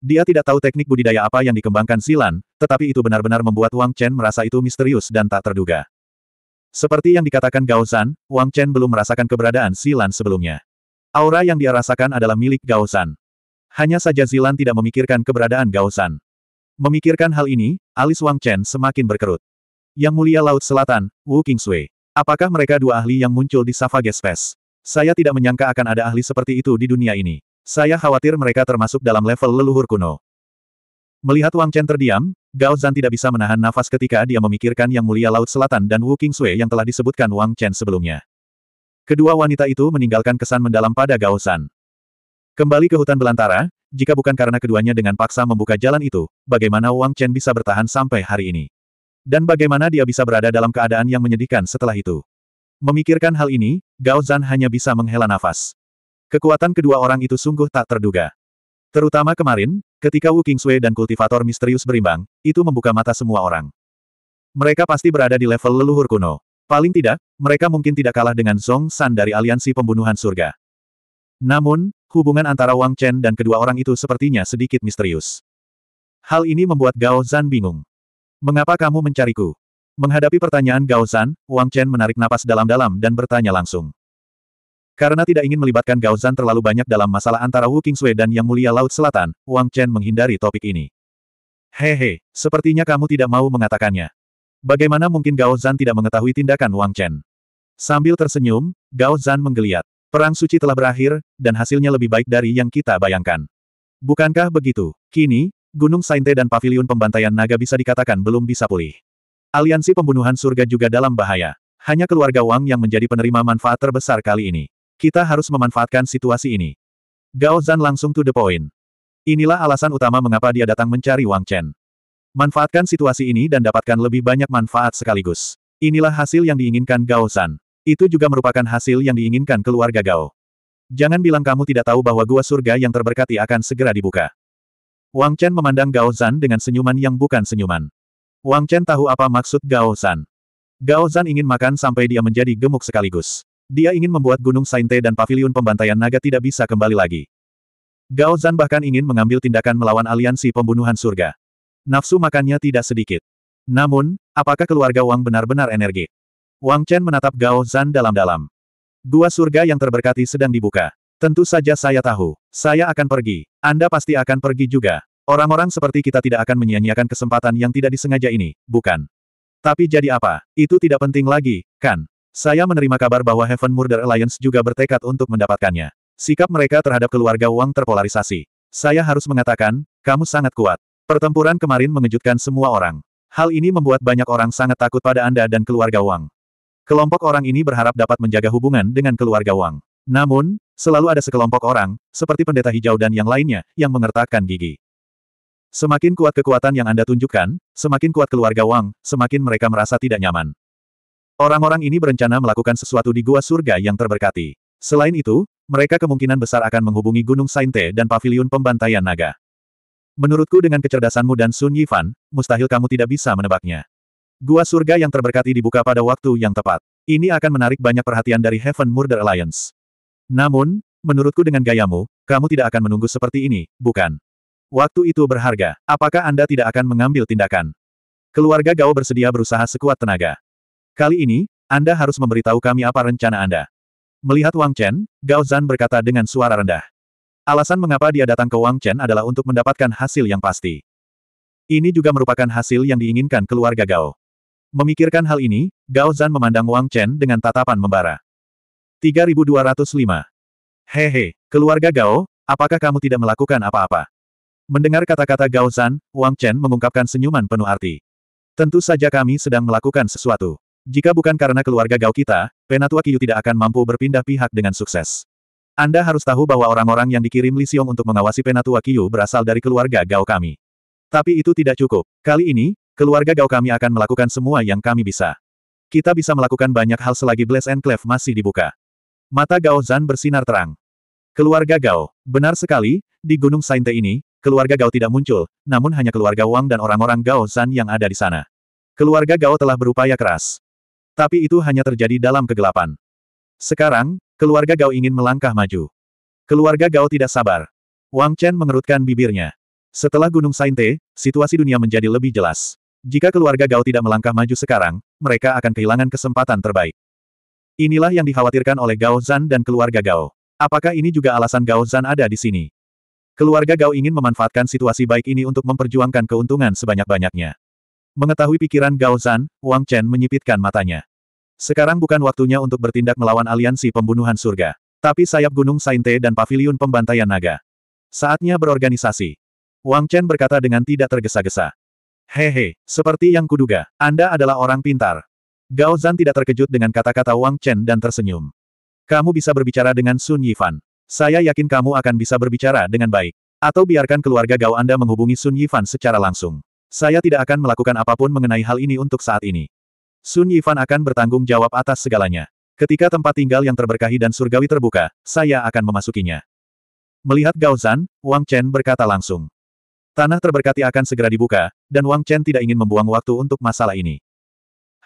Dia tidak tahu teknik budidaya apa yang dikembangkan Zilan, tetapi itu benar-benar membuat Wang Chen merasa itu misterius dan tak terduga. Seperti yang dikatakan Gao San, Wang Chen belum merasakan keberadaan Zilan sebelumnya. Aura yang dia rasakan adalah milik Gao San. Hanya saja Zilan tidak memikirkan keberadaan Gao San. Memikirkan hal ini, alis Wang Chen semakin berkerut. Yang Mulia Laut Selatan, Wu Kingsui. Apakah mereka dua ahli yang muncul di Savage Fest? Saya tidak menyangka akan ada ahli seperti itu di dunia ini. Saya khawatir mereka termasuk dalam level leluhur kuno. Melihat Wang Chen terdiam, Gao Zan tidak bisa menahan nafas ketika dia memikirkan Yang Mulia Laut Selatan dan Wu Kingsui yang telah disebutkan Wang Chen sebelumnya. Kedua wanita itu meninggalkan kesan mendalam pada Gao Zan. Kembali ke hutan belantara, jika bukan karena keduanya dengan paksa membuka jalan itu, bagaimana Wang Chen bisa bertahan sampai hari ini? Dan bagaimana dia bisa berada dalam keadaan yang menyedihkan setelah itu? Memikirkan hal ini, Gao Zan hanya bisa menghela nafas. Kekuatan kedua orang itu sungguh tak terduga. Terutama kemarin, ketika Wu Sui dan kultivator misterius berimbang, itu membuka mata semua orang. Mereka pasti berada di level leluhur kuno. Paling tidak, mereka mungkin tidak kalah dengan Song San dari aliansi pembunuhan surga. Namun, Hubungan antara Wang Chen dan kedua orang itu sepertinya sedikit misterius. Hal ini membuat Gao Zan bingung. Mengapa kamu mencariku? Menghadapi pertanyaan Gao Zan, Wang Chen menarik napas dalam-dalam dan bertanya langsung. Karena tidak ingin melibatkan Gao Zan terlalu banyak dalam masalah antara Wu Sui dan Yang Mulia Laut Selatan, Wang Chen menghindari topik ini. Hehe, sepertinya kamu tidak mau mengatakannya. Bagaimana mungkin Gao Zan tidak mengetahui tindakan Wang Chen? Sambil tersenyum, Gao Zan menggeliat. Perang suci telah berakhir, dan hasilnya lebih baik dari yang kita bayangkan. Bukankah begitu? Kini, Gunung Sainte dan Paviliun Pembantaian Naga bisa dikatakan belum bisa pulih. Aliansi pembunuhan surga juga dalam bahaya. Hanya keluarga Wang yang menjadi penerima manfaat terbesar kali ini. Kita harus memanfaatkan situasi ini. Gao Zan langsung to the point. Inilah alasan utama mengapa dia datang mencari Wang Chen. Manfaatkan situasi ini dan dapatkan lebih banyak manfaat sekaligus. Inilah hasil yang diinginkan Gao Zan. Itu juga merupakan hasil yang diinginkan keluarga Gao. Jangan bilang kamu tidak tahu bahwa gua surga yang terberkati akan segera dibuka. Wang Chen memandang Gao Zan dengan senyuman yang bukan senyuman. Wang Chen tahu apa maksud Gao Zan. Gao Zan ingin makan sampai dia menjadi gemuk sekaligus. Dia ingin membuat Gunung Sainte dan Paviliun Pembantaian Naga tidak bisa kembali lagi. Gao Zan bahkan ingin mengambil tindakan melawan aliansi pembunuhan surga. Nafsu makannya tidak sedikit. Namun, apakah keluarga Wang benar-benar energik? Wang Chen menatap Gao Zan dalam-dalam. Gua surga yang terberkati sedang dibuka. Tentu saja saya tahu. Saya akan pergi. Anda pasti akan pergi juga. Orang-orang seperti kita tidak akan menyia-nyiakan kesempatan yang tidak disengaja ini, bukan? Tapi jadi apa? Itu tidak penting lagi, kan? Saya menerima kabar bahwa Heaven Murder Alliance juga bertekad untuk mendapatkannya. Sikap mereka terhadap keluarga Wang terpolarisasi. Saya harus mengatakan, kamu sangat kuat. Pertempuran kemarin mengejutkan semua orang. Hal ini membuat banyak orang sangat takut pada Anda dan keluarga Wang. Kelompok orang ini berharap dapat menjaga hubungan dengan keluarga Wang. Namun, selalu ada sekelompok orang, seperti pendeta hijau dan yang lainnya, yang mengertakkan gigi. Semakin kuat kekuatan yang Anda tunjukkan, semakin kuat keluarga Wang, semakin mereka merasa tidak nyaman. Orang-orang ini berencana melakukan sesuatu di Gua Surga yang terberkati. Selain itu, mereka kemungkinan besar akan menghubungi Gunung Sainte dan Paviliun Pembantaian Naga. Menurutku dengan kecerdasanmu dan Sun Yifan, mustahil kamu tidak bisa menebaknya. Gua surga yang terberkati dibuka pada waktu yang tepat. Ini akan menarik banyak perhatian dari Heaven Murder Alliance. Namun, menurutku dengan gayamu, kamu tidak akan menunggu seperti ini, bukan? Waktu itu berharga. Apakah Anda tidak akan mengambil tindakan? Keluarga Gao bersedia berusaha sekuat tenaga. Kali ini, Anda harus memberitahu kami apa rencana Anda. Melihat Wang Chen, Gao Zan berkata dengan suara rendah. Alasan mengapa dia datang ke Wang Chen adalah untuk mendapatkan hasil yang pasti. Ini juga merupakan hasil yang diinginkan keluarga Gao. Memikirkan hal ini, Gao Zan memandang Wang Chen dengan tatapan membara. 3205. Hehe, keluarga Gao, apakah kamu tidak melakukan apa-apa? Mendengar kata-kata Gao Zan, Wang Chen mengungkapkan senyuman penuh arti. Tentu saja kami sedang melakukan sesuatu. Jika bukan karena keluarga Gao kita, Penatua Kiyu tidak akan mampu berpindah pihak dengan sukses. Anda harus tahu bahwa orang-orang yang dikirim Li Xiong untuk mengawasi Penatua Kiyu berasal dari keluarga Gao kami. Tapi itu tidak cukup. Kali ini, Keluarga Gao kami akan melakukan semua yang kami bisa. Kita bisa melakukan banyak hal selagi Bless Enclave masih dibuka. Mata Gao Zan bersinar terang. Keluarga Gao, benar sekali, di Gunung Sainte ini, keluarga Gao tidak muncul, namun hanya keluarga Wang dan orang-orang Gao Zan yang ada di sana. Keluarga Gao telah berupaya keras. Tapi itu hanya terjadi dalam kegelapan. Sekarang, keluarga Gao ingin melangkah maju. Keluarga Gao tidak sabar. Wang Chen mengerutkan bibirnya. Setelah Gunung Sainte, situasi dunia menjadi lebih jelas. Jika keluarga Gao tidak melangkah maju sekarang, mereka akan kehilangan kesempatan terbaik. Inilah yang dikhawatirkan oleh Gao Zan dan keluarga Gao. Apakah ini juga alasan Gao Zan ada di sini? Keluarga Gao ingin memanfaatkan situasi baik ini untuk memperjuangkan keuntungan sebanyak-banyaknya. Mengetahui pikiran Gao Zan, Wang Chen menyipitkan matanya. Sekarang bukan waktunya untuk bertindak melawan aliansi pembunuhan surga. Tapi sayap gunung Sainte dan paviliun pembantaian naga. Saatnya berorganisasi. Wang Chen berkata dengan tidak tergesa-gesa. Hehe, seperti yang kuduga, Anda adalah orang pintar. Gao Zan tidak terkejut dengan kata-kata Wang Chen dan tersenyum. Kamu bisa berbicara dengan Sun Yifan. Saya yakin kamu akan bisa berbicara dengan baik. Atau biarkan keluarga Gao Anda menghubungi Sun Yifan secara langsung. Saya tidak akan melakukan apapun mengenai hal ini untuk saat ini. Sun Yifan akan bertanggung jawab atas segalanya. Ketika tempat tinggal yang terberkahi dan surgawi terbuka, saya akan memasukinya. Melihat Gao Zan, Wang Chen berkata langsung. Tanah terberkati akan segera dibuka, dan Wang Chen tidak ingin membuang waktu untuk masalah ini.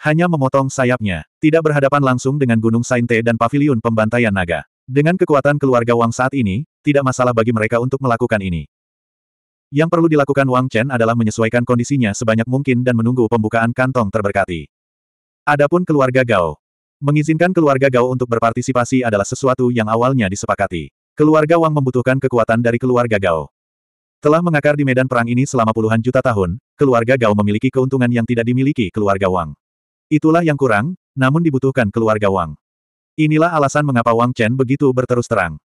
Hanya memotong sayapnya, tidak berhadapan langsung dengan Gunung Sainte dan Paviliun Pembantaian Naga. Dengan kekuatan keluarga Wang saat ini, tidak masalah bagi mereka untuk melakukan ini. Yang perlu dilakukan Wang Chen adalah menyesuaikan kondisinya sebanyak mungkin dan menunggu pembukaan kantong terberkati. Adapun keluarga Gao. Mengizinkan keluarga Gao untuk berpartisipasi adalah sesuatu yang awalnya disepakati. Keluarga Wang membutuhkan kekuatan dari keluarga Gao. Telah mengakar di medan perang ini selama puluhan juta tahun, keluarga Gao memiliki keuntungan yang tidak dimiliki keluarga Wang. Itulah yang kurang, namun dibutuhkan keluarga Wang. Inilah alasan mengapa Wang Chen begitu berterus terang.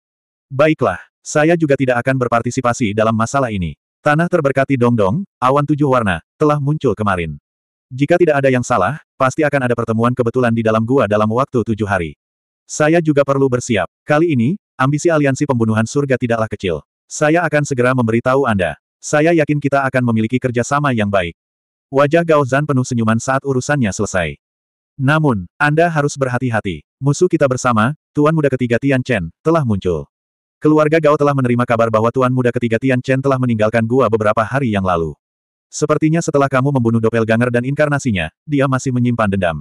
Baiklah, saya juga tidak akan berpartisipasi dalam masalah ini. Tanah terberkati dong-dong, awan tujuh warna, telah muncul kemarin. Jika tidak ada yang salah, pasti akan ada pertemuan kebetulan di dalam gua dalam waktu tujuh hari. Saya juga perlu bersiap. Kali ini, ambisi aliansi pembunuhan surga tidaklah kecil. Saya akan segera memberitahu Anda. Saya yakin kita akan memiliki kerjasama yang baik. Wajah Gao Zan penuh senyuman saat urusannya selesai. Namun, Anda harus berhati-hati. Musuh kita bersama, Tuan Muda Ketiga Tian Chen, telah muncul. Keluarga Gao telah menerima kabar bahwa Tuan Muda Ketiga Tian Chen telah meninggalkan gua beberapa hari yang lalu. Sepertinya setelah kamu membunuh doppelganger dan inkarnasinya, dia masih menyimpan dendam.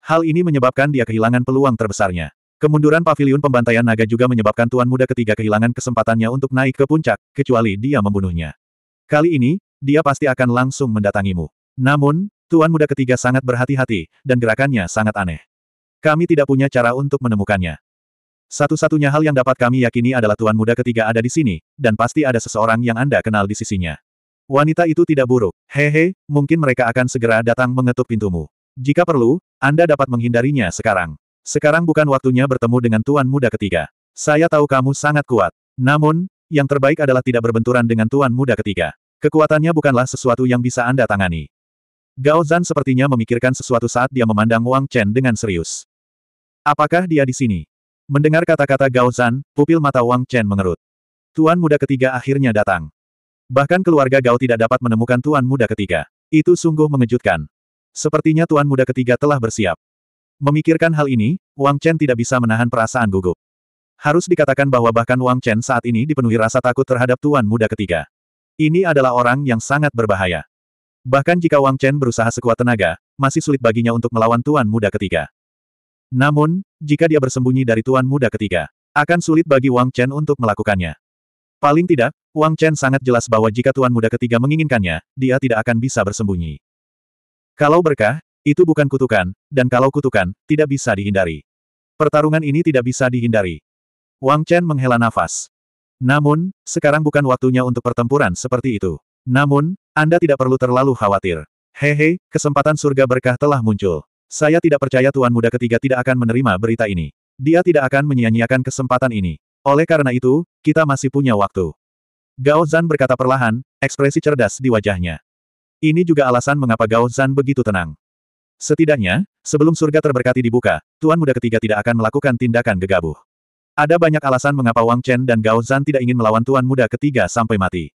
Hal ini menyebabkan dia kehilangan peluang terbesarnya. Kemunduran pavilion pembantaian naga juga menyebabkan tuan muda ketiga kehilangan kesempatannya untuk naik ke puncak, kecuali dia membunuhnya. Kali ini, dia pasti akan langsung mendatangimu. Namun, tuan muda ketiga sangat berhati-hati, dan gerakannya sangat aneh. Kami tidak punya cara untuk menemukannya. Satu-satunya hal yang dapat kami yakini adalah tuan muda ketiga ada di sini, dan pasti ada seseorang yang Anda kenal di sisinya. Wanita itu tidak buruk, hehe, mungkin mereka akan segera datang mengetuk pintumu. Jika perlu, Anda dapat menghindarinya sekarang. Sekarang bukan waktunya bertemu dengan tuan muda ketiga. Saya tahu kamu sangat kuat. Namun, yang terbaik adalah tidak berbenturan dengan tuan muda ketiga. Kekuatannya bukanlah sesuatu yang bisa Anda tangani. Gao Zan sepertinya memikirkan sesuatu saat dia memandang Wang Chen dengan serius. Apakah dia di sini? Mendengar kata-kata Gao Zan, pupil mata Wang Chen mengerut. Tuan muda ketiga akhirnya datang. Bahkan keluarga Gao tidak dapat menemukan tuan muda ketiga. Itu sungguh mengejutkan. Sepertinya tuan muda ketiga telah bersiap. Memikirkan hal ini, Wang Chen tidak bisa menahan perasaan gugup. Harus dikatakan bahwa bahkan Wang Chen saat ini dipenuhi rasa takut terhadap tuan muda ketiga. Ini adalah orang yang sangat berbahaya. Bahkan jika Wang Chen berusaha sekuat tenaga, masih sulit baginya untuk melawan tuan muda ketiga. Namun, jika dia bersembunyi dari tuan muda ketiga, akan sulit bagi Wang Chen untuk melakukannya. Paling tidak, Wang Chen sangat jelas bahwa jika tuan muda ketiga menginginkannya, dia tidak akan bisa bersembunyi. Kalau berkah, itu bukan kutukan, dan kalau kutukan, tidak bisa dihindari. Pertarungan ini tidak bisa dihindari. Wang Chen menghela nafas. Namun, sekarang bukan waktunya untuk pertempuran seperti itu. Namun, Anda tidak perlu terlalu khawatir. Hehe, kesempatan surga berkah telah muncul. Saya tidak percaya Tuan Muda ketiga tidak akan menerima berita ini. Dia tidak akan menyia-nyiakan kesempatan ini. Oleh karena itu, kita masih punya waktu. Gao Zan berkata perlahan, ekspresi cerdas di wajahnya. Ini juga alasan mengapa Gao Zan begitu tenang. Setidaknya, sebelum surga terberkati dibuka, Tuan Muda ketiga tidak akan melakukan tindakan gegabah. Ada banyak alasan mengapa Wang Chen dan Gao Zan tidak ingin melawan Tuan Muda ketiga sampai mati.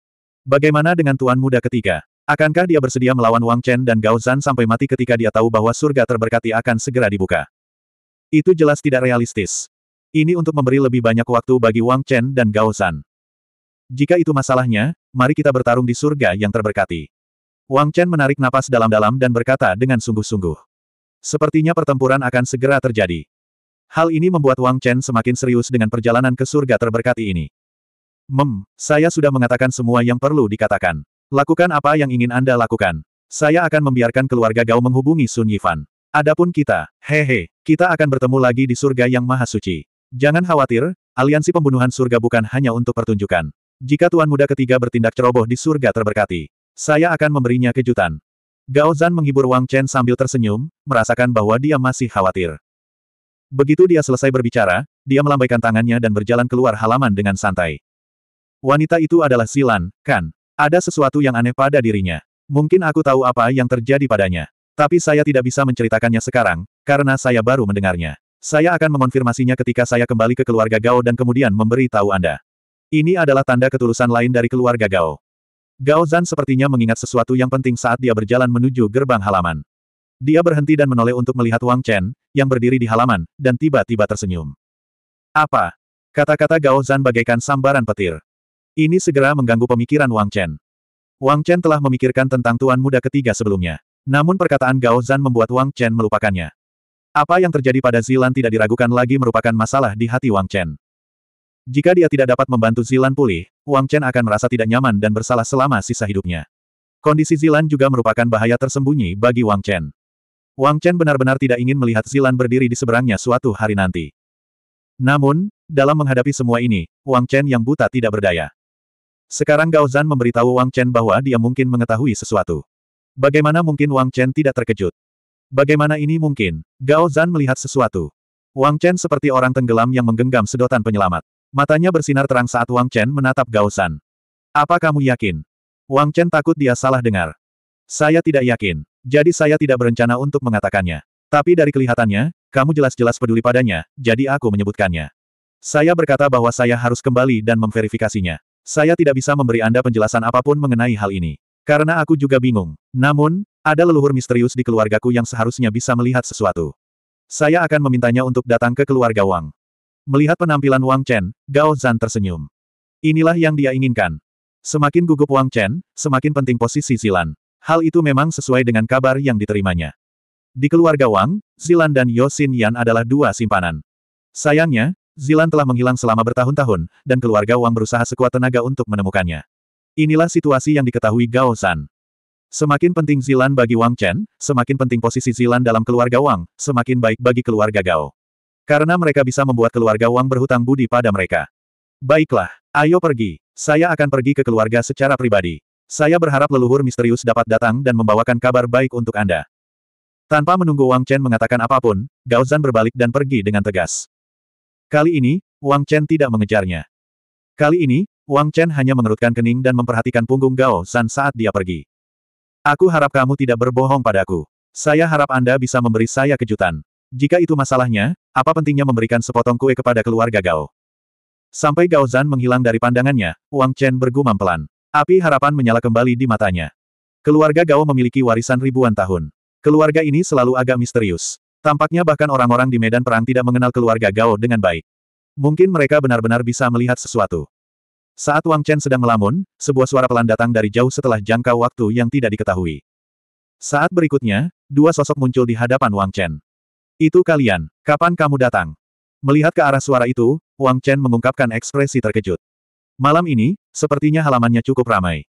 Bagaimana dengan Tuan Muda ketiga? Akankah dia bersedia melawan Wang Chen dan Gao Zan sampai mati ketika dia tahu bahwa surga terberkati akan segera dibuka? Itu jelas tidak realistis. Ini untuk memberi lebih banyak waktu bagi Wang Chen dan Gao Zan. Jika itu masalahnya, mari kita bertarung di surga yang terberkati. Wang Chen menarik napas dalam-dalam dan berkata dengan sungguh-sungguh. Sepertinya pertempuran akan segera terjadi. Hal ini membuat Wang Chen semakin serius dengan perjalanan ke surga terberkati ini. Mem, saya sudah mengatakan semua yang perlu dikatakan. Lakukan apa yang ingin Anda lakukan. Saya akan membiarkan keluarga Gao menghubungi Sun Yifan. Adapun kita, hehe, kita akan bertemu lagi di surga yang maha suci. Jangan khawatir, aliansi pembunuhan surga bukan hanya untuk pertunjukan. Jika Tuan Muda ketiga bertindak ceroboh di surga terberkati, saya akan memberinya kejutan. Gao Zan menghibur Wang Chen sambil tersenyum, merasakan bahwa dia masih khawatir. Begitu dia selesai berbicara, dia melambaikan tangannya dan berjalan keluar halaman dengan santai. Wanita itu adalah Silan, kan? Ada sesuatu yang aneh pada dirinya. Mungkin aku tahu apa yang terjadi padanya. Tapi saya tidak bisa menceritakannya sekarang, karena saya baru mendengarnya. Saya akan mengonfirmasinya ketika saya kembali ke keluarga Gao dan kemudian memberi tahu Anda. Ini adalah tanda ketulusan lain dari keluarga Gao. Gao Zan sepertinya mengingat sesuatu yang penting saat dia berjalan menuju gerbang halaman. Dia berhenti dan menoleh untuk melihat Wang Chen, yang berdiri di halaman, dan tiba-tiba tersenyum. Apa? Kata-kata Gao Zan bagaikan sambaran petir. Ini segera mengganggu pemikiran Wang Chen. Wang Chen telah memikirkan tentang tuan muda ketiga sebelumnya. Namun perkataan Gao Zan membuat Wang Chen melupakannya. Apa yang terjadi pada Zilan tidak diragukan lagi merupakan masalah di hati Wang Chen. Jika dia tidak dapat membantu Zilan pulih, Wang Chen akan merasa tidak nyaman dan bersalah selama sisa hidupnya. Kondisi Zilan juga merupakan bahaya tersembunyi bagi Wang Chen. Wang Chen benar-benar tidak ingin melihat Zilan berdiri di seberangnya suatu hari nanti. Namun, dalam menghadapi semua ini, Wang Chen yang buta tidak berdaya. Sekarang Gao Zan memberitahu Wang Chen bahwa dia mungkin mengetahui sesuatu. Bagaimana mungkin Wang Chen tidak terkejut? Bagaimana ini mungkin? Gao Zan melihat sesuatu. Wang Chen seperti orang tenggelam yang menggenggam sedotan penyelamat. Matanya bersinar terang saat Wang Chen menatap Gaosan. Apa kamu yakin? Wang Chen takut dia salah dengar. Saya tidak yakin. Jadi saya tidak berencana untuk mengatakannya. Tapi dari kelihatannya, kamu jelas-jelas peduli padanya, jadi aku menyebutkannya. Saya berkata bahwa saya harus kembali dan memverifikasinya. Saya tidak bisa memberi Anda penjelasan apapun mengenai hal ini. Karena aku juga bingung. Namun, ada leluhur misterius di keluargaku yang seharusnya bisa melihat sesuatu. Saya akan memintanya untuk datang ke keluarga Wang. Melihat penampilan Wang Chen, Gao Zan tersenyum. Inilah yang dia inginkan. Semakin gugup Wang Chen, semakin penting posisi Zilan. Hal itu memang sesuai dengan kabar yang diterimanya. Di keluarga Wang, Zilan dan Yosin Yan adalah dua simpanan. Sayangnya, Zilan telah menghilang selama bertahun-tahun, dan keluarga Wang berusaha sekuat tenaga untuk menemukannya. Inilah situasi yang diketahui Gao Zan. Semakin penting Zilan bagi Wang Chen, semakin penting posisi Zilan dalam keluarga Wang, semakin baik bagi keluarga Gao. Karena mereka bisa membuat keluarga Wang berhutang budi pada mereka. Baiklah, ayo pergi. Saya akan pergi ke keluarga secara pribadi. Saya berharap leluhur misterius dapat datang dan membawakan kabar baik untuk Anda. Tanpa menunggu Wang Chen mengatakan apapun, Gao Zan berbalik dan pergi dengan tegas. Kali ini, Wang Chen tidak mengejarnya. Kali ini, Wang Chen hanya mengerutkan kening dan memperhatikan punggung Gao Zan saat dia pergi. Aku harap kamu tidak berbohong padaku. Saya harap Anda bisa memberi saya kejutan. Jika itu masalahnya, apa pentingnya memberikan sepotong kue kepada keluarga Gao? Sampai Gao Zan menghilang dari pandangannya, Wang Chen bergumam pelan. Api harapan menyala kembali di matanya. Keluarga Gao memiliki warisan ribuan tahun. Keluarga ini selalu agak misterius. Tampaknya bahkan orang-orang di medan perang tidak mengenal keluarga Gao dengan baik. Mungkin mereka benar-benar bisa melihat sesuatu. Saat Wang Chen sedang melamun, sebuah suara pelan datang dari jauh setelah jangka waktu yang tidak diketahui. Saat berikutnya, dua sosok muncul di hadapan Wang Chen. Itu kalian. Kapan kamu datang? Melihat ke arah suara itu, Wang Chen mengungkapkan ekspresi terkejut. Malam ini, sepertinya halamannya cukup ramai.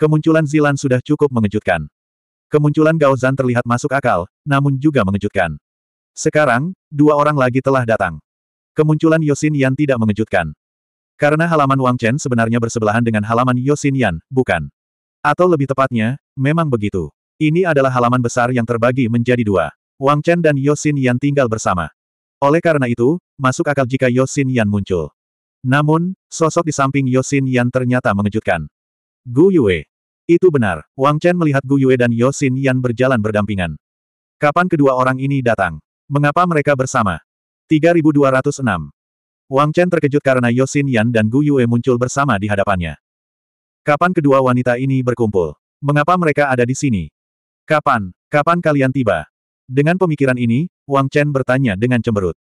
Kemunculan Zilan sudah cukup mengejutkan. Kemunculan Gao Zan terlihat masuk akal, namun juga mengejutkan. Sekarang, dua orang lagi telah datang. Kemunculan Yosin Yan tidak mengejutkan. Karena halaman Wang Chen sebenarnya bersebelahan dengan halaman Yosin Yan, bukan? Atau lebih tepatnya, memang begitu. Ini adalah halaman besar yang terbagi menjadi dua. Wang Chen dan Yosin Yan tinggal bersama. Oleh karena itu, masuk akal jika Yosin Yan muncul. Namun, sosok di samping Yosin Yan ternyata mengejutkan. Gu Yue. Itu benar, Wang Chen melihat Gu Yue dan Yosin Yan berjalan berdampingan. Kapan kedua orang ini datang? Mengapa mereka bersama? 3206. Wang Chen terkejut karena Yosin Yan dan Gu Yue muncul bersama di hadapannya. Kapan kedua wanita ini berkumpul? Mengapa mereka ada di sini? Kapan, kapan kalian tiba? Dengan pemikiran ini, Wang Chen bertanya dengan cemberut.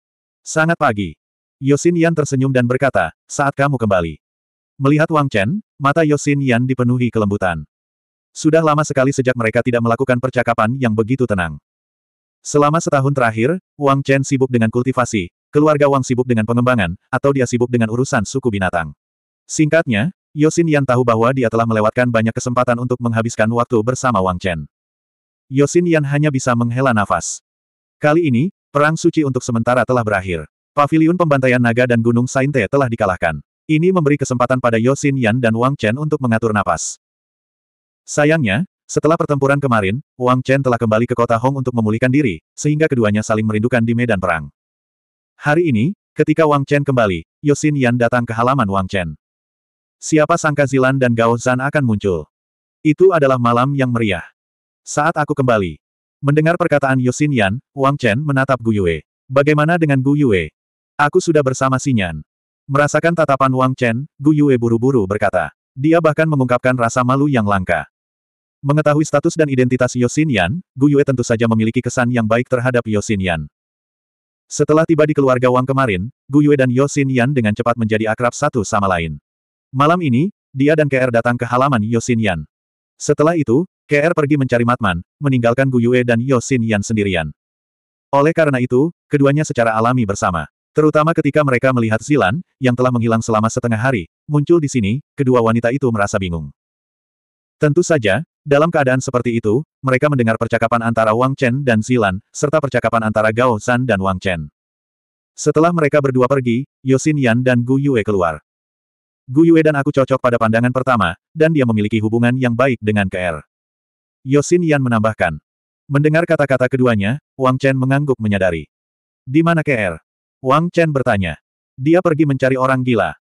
Sangat pagi. Yosin Yan tersenyum dan berkata, saat kamu kembali. Melihat Wang Chen, mata Yosin Yan dipenuhi kelembutan. Sudah lama sekali sejak mereka tidak melakukan percakapan yang begitu tenang. Selama setahun terakhir, Wang Chen sibuk dengan kultivasi, keluarga Wang sibuk dengan pengembangan, atau dia sibuk dengan urusan suku binatang. Singkatnya, Yosin Yan tahu bahwa dia telah melewatkan banyak kesempatan untuk menghabiskan waktu bersama Wang Chen. Yosin Yan hanya bisa menghela nafas. Kali ini, perang suci untuk sementara telah berakhir. Paviliun pembantaian naga dan Gunung Sainte telah dikalahkan. Ini memberi kesempatan pada Yosin Yan dan Wang Chen untuk mengatur nafas. Sayangnya, setelah pertempuran kemarin, Wang Chen telah kembali ke kota Hong untuk memulihkan diri, sehingga keduanya saling merindukan di medan perang. Hari ini, ketika Wang Chen kembali, Yosin Yan datang ke halaman Wang Chen. Siapa sangka Zilan dan Gao Zan akan muncul? Itu adalah malam yang meriah. Saat aku kembali. Mendengar perkataan Yosin Yan, Wang Chen menatap Gu Yue. Bagaimana dengan Gu Yue? Aku sudah bersama Sinyan. Merasakan tatapan Wang Chen, Gu Yue buru-buru berkata. Dia bahkan mengungkapkan rasa malu yang langka. Mengetahui status dan identitas Yosin Yan, Gu Yue tentu saja memiliki kesan yang baik terhadap Yosin Yan. Setelah tiba di keluarga Wang kemarin, Gu Yue dan Yosin Yan dengan cepat menjadi akrab satu sama lain. Malam ini, dia dan KR datang ke halaman Yosin Yan. Setelah itu, KR pergi mencari Matman, meninggalkan Gu Yue dan Yosin Yan sendirian. Oleh karena itu, keduanya secara alami bersama. Terutama ketika mereka melihat Zilan, yang telah menghilang selama setengah hari, muncul di sini, kedua wanita itu merasa bingung. Tentu saja, dalam keadaan seperti itu, mereka mendengar percakapan antara Wang Chen dan Zilan, serta percakapan antara Gao San dan Wang Chen. Setelah mereka berdua pergi, Yosin Yan dan Gu Yue keluar. Gu Yue dan aku cocok pada pandangan pertama, dan dia memiliki hubungan yang baik dengan KR. Yosin Yan menambahkan. Mendengar kata-kata keduanya, Wang Chen mengangguk menyadari. Di mana KR? Wang Chen bertanya. Dia pergi mencari orang gila.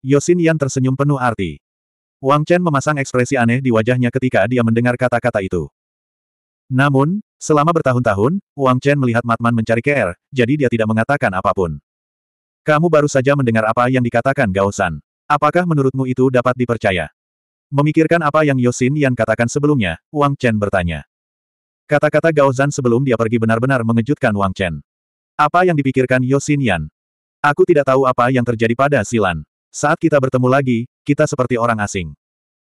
Yosin Yan tersenyum penuh arti. Wang Chen memasang ekspresi aneh di wajahnya ketika dia mendengar kata-kata itu. Namun, selama bertahun-tahun, Wang Chen melihat Matman mencari KR, jadi dia tidak mengatakan apapun. Kamu baru saja mendengar apa yang dikatakan Gao Apakah menurutmu itu dapat dipercaya? Memikirkan apa yang Yosin Yan katakan sebelumnya, Wang Chen bertanya. Kata-kata Gao Zan sebelum dia pergi benar-benar mengejutkan Wang Chen. Apa yang dipikirkan Yosin Yan? Aku tidak tahu apa yang terjadi pada Silan. Saat kita bertemu lagi, kita seperti orang asing.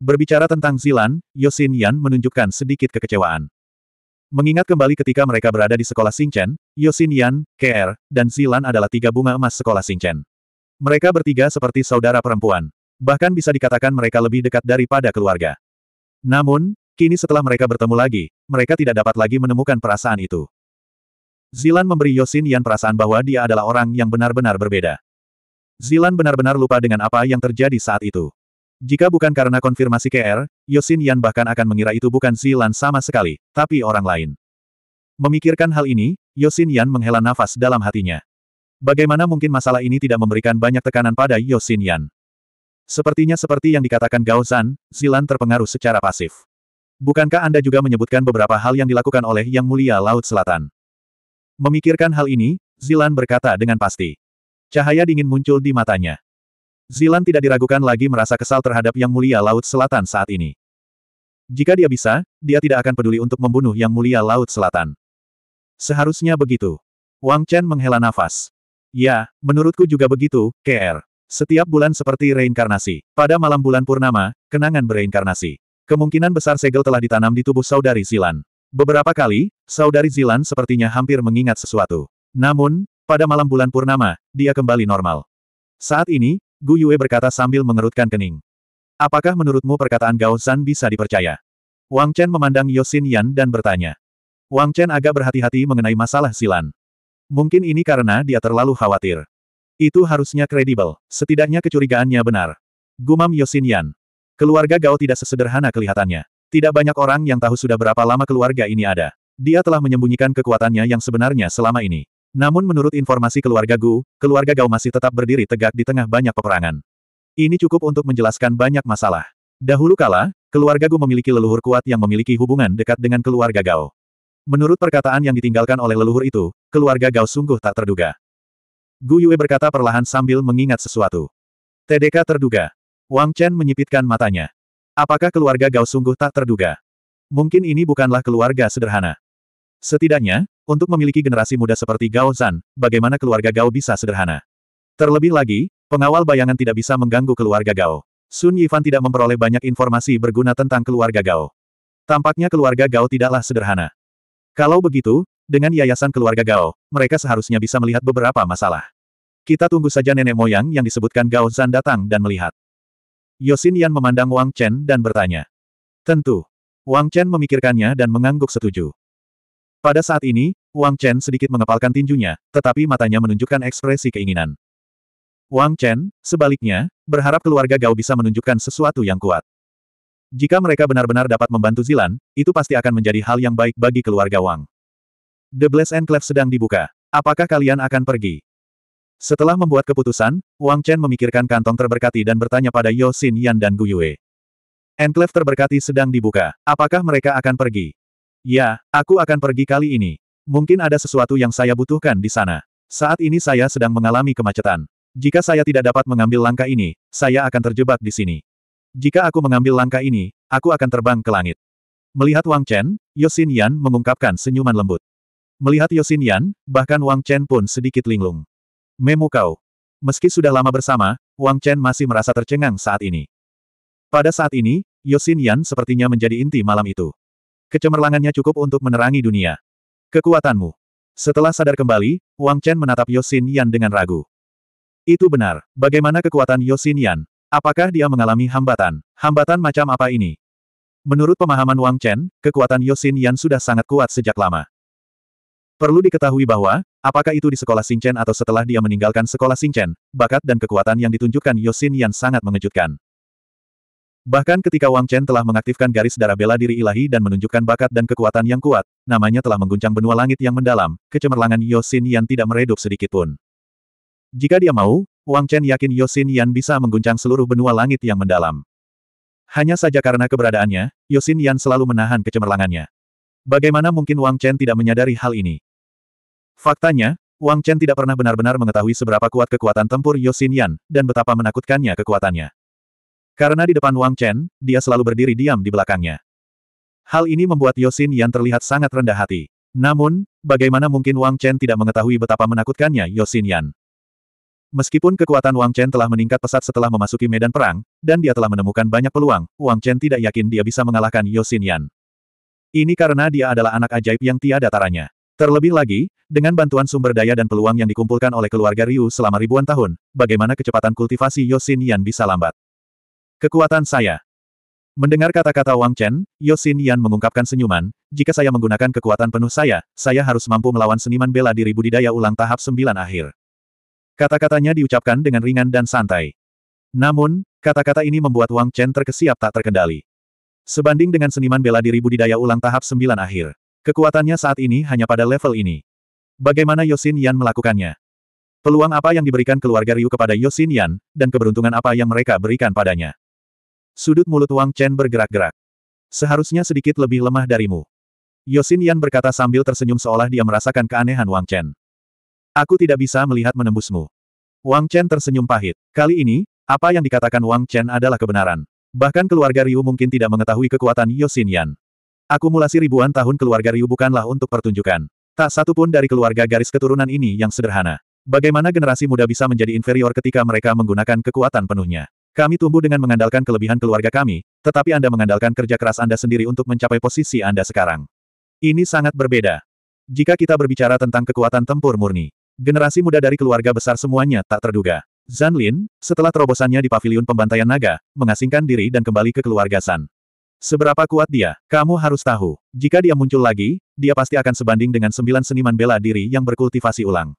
Berbicara tentang Silan, Yosin Yan menunjukkan sedikit kekecewaan. Mengingat kembali ketika mereka berada di sekolah Singchen, Yosin Yan, KR, dan Zilan adalah tiga bunga emas sekolah Singchen. Mereka bertiga seperti saudara perempuan. Bahkan bisa dikatakan mereka lebih dekat daripada keluarga. Namun, kini setelah mereka bertemu lagi, mereka tidak dapat lagi menemukan perasaan itu. Zilan memberi Yosin Yan perasaan bahwa dia adalah orang yang benar-benar berbeda. Zilan benar-benar lupa dengan apa yang terjadi saat itu. Jika bukan karena konfirmasi KR, Yosin Yan bahkan akan mengira itu bukan Zilan sama sekali, tapi orang lain. Memikirkan hal ini, Yosin Yan menghela nafas dalam hatinya. Bagaimana mungkin masalah ini tidak memberikan banyak tekanan pada Yosin Yan? Sepertinya seperti yang dikatakan Gao Zan, Zilan terpengaruh secara pasif. Bukankah Anda juga menyebutkan beberapa hal yang dilakukan oleh Yang Mulia Laut Selatan? Memikirkan hal ini, Zilan berkata dengan pasti. Cahaya dingin muncul di matanya. Zilan tidak diragukan lagi merasa kesal terhadap Yang Mulia Laut Selatan saat ini. Jika dia bisa, dia tidak akan peduli untuk membunuh Yang Mulia Laut Selatan. Seharusnya begitu. Wang Chen menghela nafas. Ya, menurutku juga begitu, KR. Setiap bulan seperti reinkarnasi. Pada malam bulan purnama, kenangan bereinkarnasi. Kemungkinan besar segel telah ditanam di tubuh saudari Zilan. Beberapa kali, saudari Zilan sepertinya hampir mengingat sesuatu. Namun, pada malam bulan purnama, dia kembali normal. Saat ini, Gu Yue berkata sambil mengerutkan kening. Apakah menurutmu perkataan Gao Zan bisa dipercaya? Wang Chen memandang Yosin Yan dan bertanya. Wang Chen agak berhati-hati mengenai masalah Zilan. Mungkin ini karena dia terlalu khawatir. Itu harusnya kredibel, setidaknya kecurigaannya benar. Gumam Yan. Keluarga Gao tidak sesederhana kelihatannya. Tidak banyak orang yang tahu sudah berapa lama keluarga ini ada. Dia telah menyembunyikan kekuatannya yang sebenarnya selama ini. Namun menurut informasi keluarga Gu, keluarga Gao masih tetap berdiri tegak di tengah banyak peperangan. Ini cukup untuk menjelaskan banyak masalah. Dahulu kala, keluarga Gu memiliki leluhur kuat yang memiliki hubungan dekat dengan keluarga Gao. Menurut perkataan yang ditinggalkan oleh leluhur itu, keluarga Gao sungguh tak terduga. Gu Yue berkata perlahan sambil mengingat sesuatu. TDK terduga. Wang Chen menyipitkan matanya. Apakah keluarga Gao sungguh tak terduga? Mungkin ini bukanlah keluarga sederhana. Setidaknya, untuk memiliki generasi muda seperti Gao Zan, bagaimana keluarga Gao bisa sederhana? Terlebih lagi, pengawal bayangan tidak bisa mengganggu keluarga Gao. Sun Yifan tidak memperoleh banyak informasi berguna tentang keluarga Gao. Tampaknya keluarga Gao tidaklah sederhana. Kalau begitu, dengan yayasan keluarga Gao, mereka seharusnya bisa melihat beberapa masalah. Kita tunggu saja nenek moyang yang disebutkan Gao Zan datang dan melihat. Yosin Yan memandang Wang Chen dan bertanya. Tentu. Wang Chen memikirkannya dan mengangguk setuju. Pada saat ini, Wang Chen sedikit mengepalkan tinjunya, tetapi matanya menunjukkan ekspresi keinginan. Wang Chen, sebaliknya, berharap keluarga Gao bisa menunjukkan sesuatu yang kuat. Jika mereka benar-benar dapat membantu Zilan, itu pasti akan menjadi hal yang baik bagi keluarga Wang. The Blessed Enclave sedang dibuka. Apakah kalian akan pergi? Setelah membuat keputusan, Wang Chen memikirkan kantong terberkati dan bertanya pada Yo Xin Yan dan Gu Yue. Enclave terberkati sedang dibuka. Apakah mereka akan pergi? Ya, aku akan pergi kali ini. Mungkin ada sesuatu yang saya butuhkan di sana. Saat ini saya sedang mengalami kemacetan. Jika saya tidak dapat mengambil langkah ini, saya akan terjebak di sini. Jika aku mengambil langkah ini, aku akan terbang ke langit. Melihat Wang Chen, Yosin Yan mengungkapkan senyuman lembut. Melihat Yosin Yan, bahkan Wang Chen pun sedikit linglung. Memukau. Meski sudah lama bersama, Wang Chen masih merasa tercengang saat ini. Pada saat ini, Yosin Yan sepertinya menjadi inti malam itu. Kecemerlangannya cukup untuk menerangi dunia. Kekuatanmu. Setelah sadar kembali, Wang Chen menatap Yosin Yan dengan ragu. Itu benar. Bagaimana kekuatan Yosin Yan? Apakah dia mengalami hambatan? Hambatan macam apa ini? Menurut pemahaman Wang Chen, kekuatan Yosin Yan sudah sangat kuat sejak lama. Perlu diketahui bahwa, apakah itu di sekolah Xingchen atau setelah dia meninggalkan sekolah Xingchen, bakat dan kekuatan yang ditunjukkan Yosin Yan sangat mengejutkan. Bahkan ketika Wang Chen telah mengaktifkan garis darah bela diri ilahi dan menunjukkan bakat dan kekuatan yang kuat, namanya telah mengguncang benua langit yang mendalam, kecemerlangan Yosin Yan tidak meredup sedikitpun. Jika dia mau, Wang Chen yakin Yosin Yan bisa mengguncang seluruh benua langit yang mendalam. Hanya saja karena keberadaannya, Yosin Yan selalu menahan kecemerlangannya. Bagaimana mungkin Wang Chen tidak menyadari hal ini? Faktanya, Wang Chen tidak pernah benar-benar mengetahui seberapa kuat kekuatan tempur Yosin Yan, dan betapa menakutkannya kekuatannya. Karena di depan Wang Chen, dia selalu berdiri diam di belakangnya. Hal ini membuat Yosin Yan terlihat sangat rendah hati. Namun, bagaimana mungkin Wang Chen tidak mengetahui betapa menakutkannya Yosin Yan? Meskipun kekuatan Wang Chen telah meningkat pesat setelah memasuki medan perang, dan dia telah menemukan banyak peluang, Wang Chen tidak yakin dia bisa mengalahkan Yosin Yan. Ini karena dia adalah anak ajaib yang tiada taranya. Terlebih lagi, dengan bantuan sumber daya dan peluang yang dikumpulkan oleh keluarga Ryu selama ribuan tahun, bagaimana kecepatan kultivasi Yosin Yan bisa lambat? Kekuatan saya. Mendengar kata-kata Wang Chen, Yosin Yan mengungkapkan senyuman, jika saya menggunakan kekuatan penuh saya, saya harus mampu melawan seniman bela diri budidaya ulang tahap sembilan akhir. Kata-katanya diucapkan dengan ringan dan santai. Namun, kata-kata ini membuat Wang Chen terkesiap tak terkendali. Sebanding dengan seniman bela diri budidaya ulang tahap sembilan akhir. Kekuatannya saat ini hanya pada level ini. Bagaimana Yosin Yan melakukannya? Peluang apa yang diberikan keluarga Ryu kepada Yosin Yan, dan keberuntungan apa yang mereka berikan padanya? Sudut mulut Wang Chen bergerak-gerak. Seharusnya sedikit lebih lemah darimu. Yosin Yan berkata sambil tersenyum seolah dia merasakan keanehan Wang Chen. Aku tidak bisa melihat menembusmu. Wang Chen tersenyum pahit. Kali ini, apa yang dikatakan Wang Chen adalah kebenaran. Bahkan keluarga Ryu mungkin tidak mengetahui kekuatan Yosin Yan. Akumulasi ribuan tahun keluarga Ryu bukanlah untuk pertunjukan. Tak satu pun dari keluarga garis keturunan ini yang sederhana. Bagaimana generasi muda bisa menjadi inferior ketika mereka menggunakan kekuatan penuhnya? Kami tumbuh dengan mengandalkan kelebihan keluarga kami, tetapi Anda mengandalkan kerja keras Anda sendiri untuk mencapai posisi Anda sekarang. Ini sangat berbeda. Jika kita berbicara tentang kekuatan tempur murni, generasi muda dari keluarga besar semuanya tak terduga. Zan Lin, setelah terobosannya di paviliun pembantaian naga, mengasingkan diri dan kembali ke keluarga San. Seberapa kuat dia, kamu harus tahu. Jika dia muncul lagi, dia pasti akan sebanding dengan sembilan seniman bela diri yang berkultivasi ulang.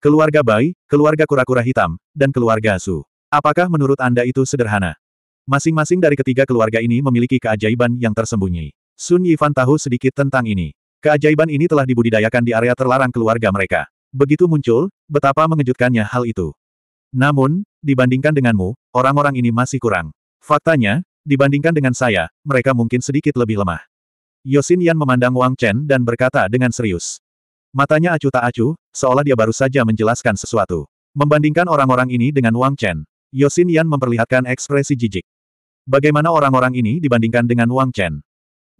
Keluarga Bai, keluarga kura-kura hitam, dan keluarga Su. Apakah menurut Anda itu sederhana? Masing-masing dari ketiga keluarga ini memiliki keajaiban yang tersembunyi. Sun Yifan tahu sedikit tentang ini. Keajaiban ini telah dibudidayakan di area terlarang keluarga mereka. Begitu muncul, betapa mengejutkannya hal itu. Namun, dibandingkan denganmu, orang-orang ini masih kurang. Faktanya, Dibandingkan dengan saya, mereka mungkin sedikit lebih lemah. Yosin Yan memandang Wang Chen dan berkata dengan serius. Matanya acuh tak acuh, seolah dia baru saja menjelaskan sesuatu. Membandingkan orang-orang ini dengan Wang Chen, Yosin Yan memperlihatkan ekspresi jijik. Bagaimana orang-orang ini dibandingkan dengan Wang Chen?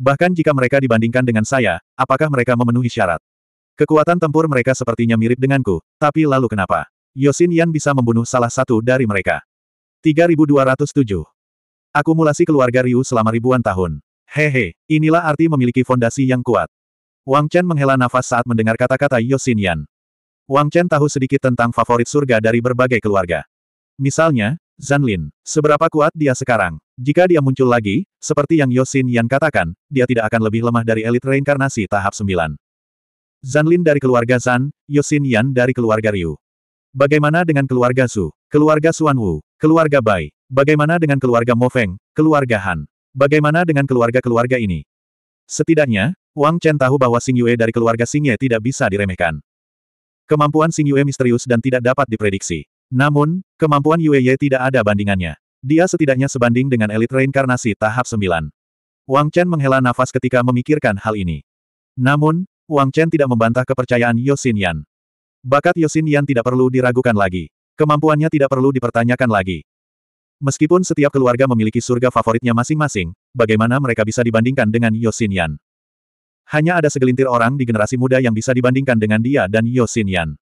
Bahkan jika mereka dibandingkan dengan saya, apakah mereka memenuhi syarat? Kekuatan tempur mereka sepertinya mirip denganku, tapi lalu kenapa? Yosin Yan bisa membunuh salah satu dari mereka. 3207 Akumulasi keluarga Ryu selama ribuan tahun. Hehe, inilah arti memiliki fondasi yang kuat. Wang Chen menghela nafas saat mendengar kata-kata Yosin Yan. Wang Chen tahu sedikit tentang favorit surga dari berbagai keluarga. Misalnya, Zan Lin. Seberapa kuat dia sekarang? Jika dia muncul lagi, seperti yang Yosin Yan katakan, dia tidak akan lebih lemah dari elit reinkarnasi tahap 9. Zan Lin dari keluarga Zan, Yosin Yan dari keluarga Ryu. Bagaimana dengan keluarga Su, keluarga Suan Wu, keluarga Bai? Bagaimana dengan keluarga Mo Feng, keluarga Han? Bagaimana dengan keluarga-keluarga ini? Setidaknya, Wang Chen tahu bahwa Sing Yue dari keluarga Sing Ye tidak bisa diremehkan. Kemampuan Sing Yue misterius dan tidak dapat diprediksi. Namun, kemampuan Yue Ye tidak ada bandingannya. Dia setidaknya sebanding dengan elit reinkarnasi tahap 9. Wang Chen menghela nafas ketika memikirkan hal ini. Namun, Wang Chen tidak membantah kepercayaan Yosin Yan. Bakat Yosin Yan tidak perlu diragukan lagi. Kemampuannya tidak perlu dipertanyakan lagi. Meskipun setiap keluarga memiliki surga favoritnya masing-masing, bagaimana mereka bisa dibandingkan dengan Yosinian? Hanya ada segelintir orang di generasi muda yang bisa dibandingkan dengan dia dan Yosinian.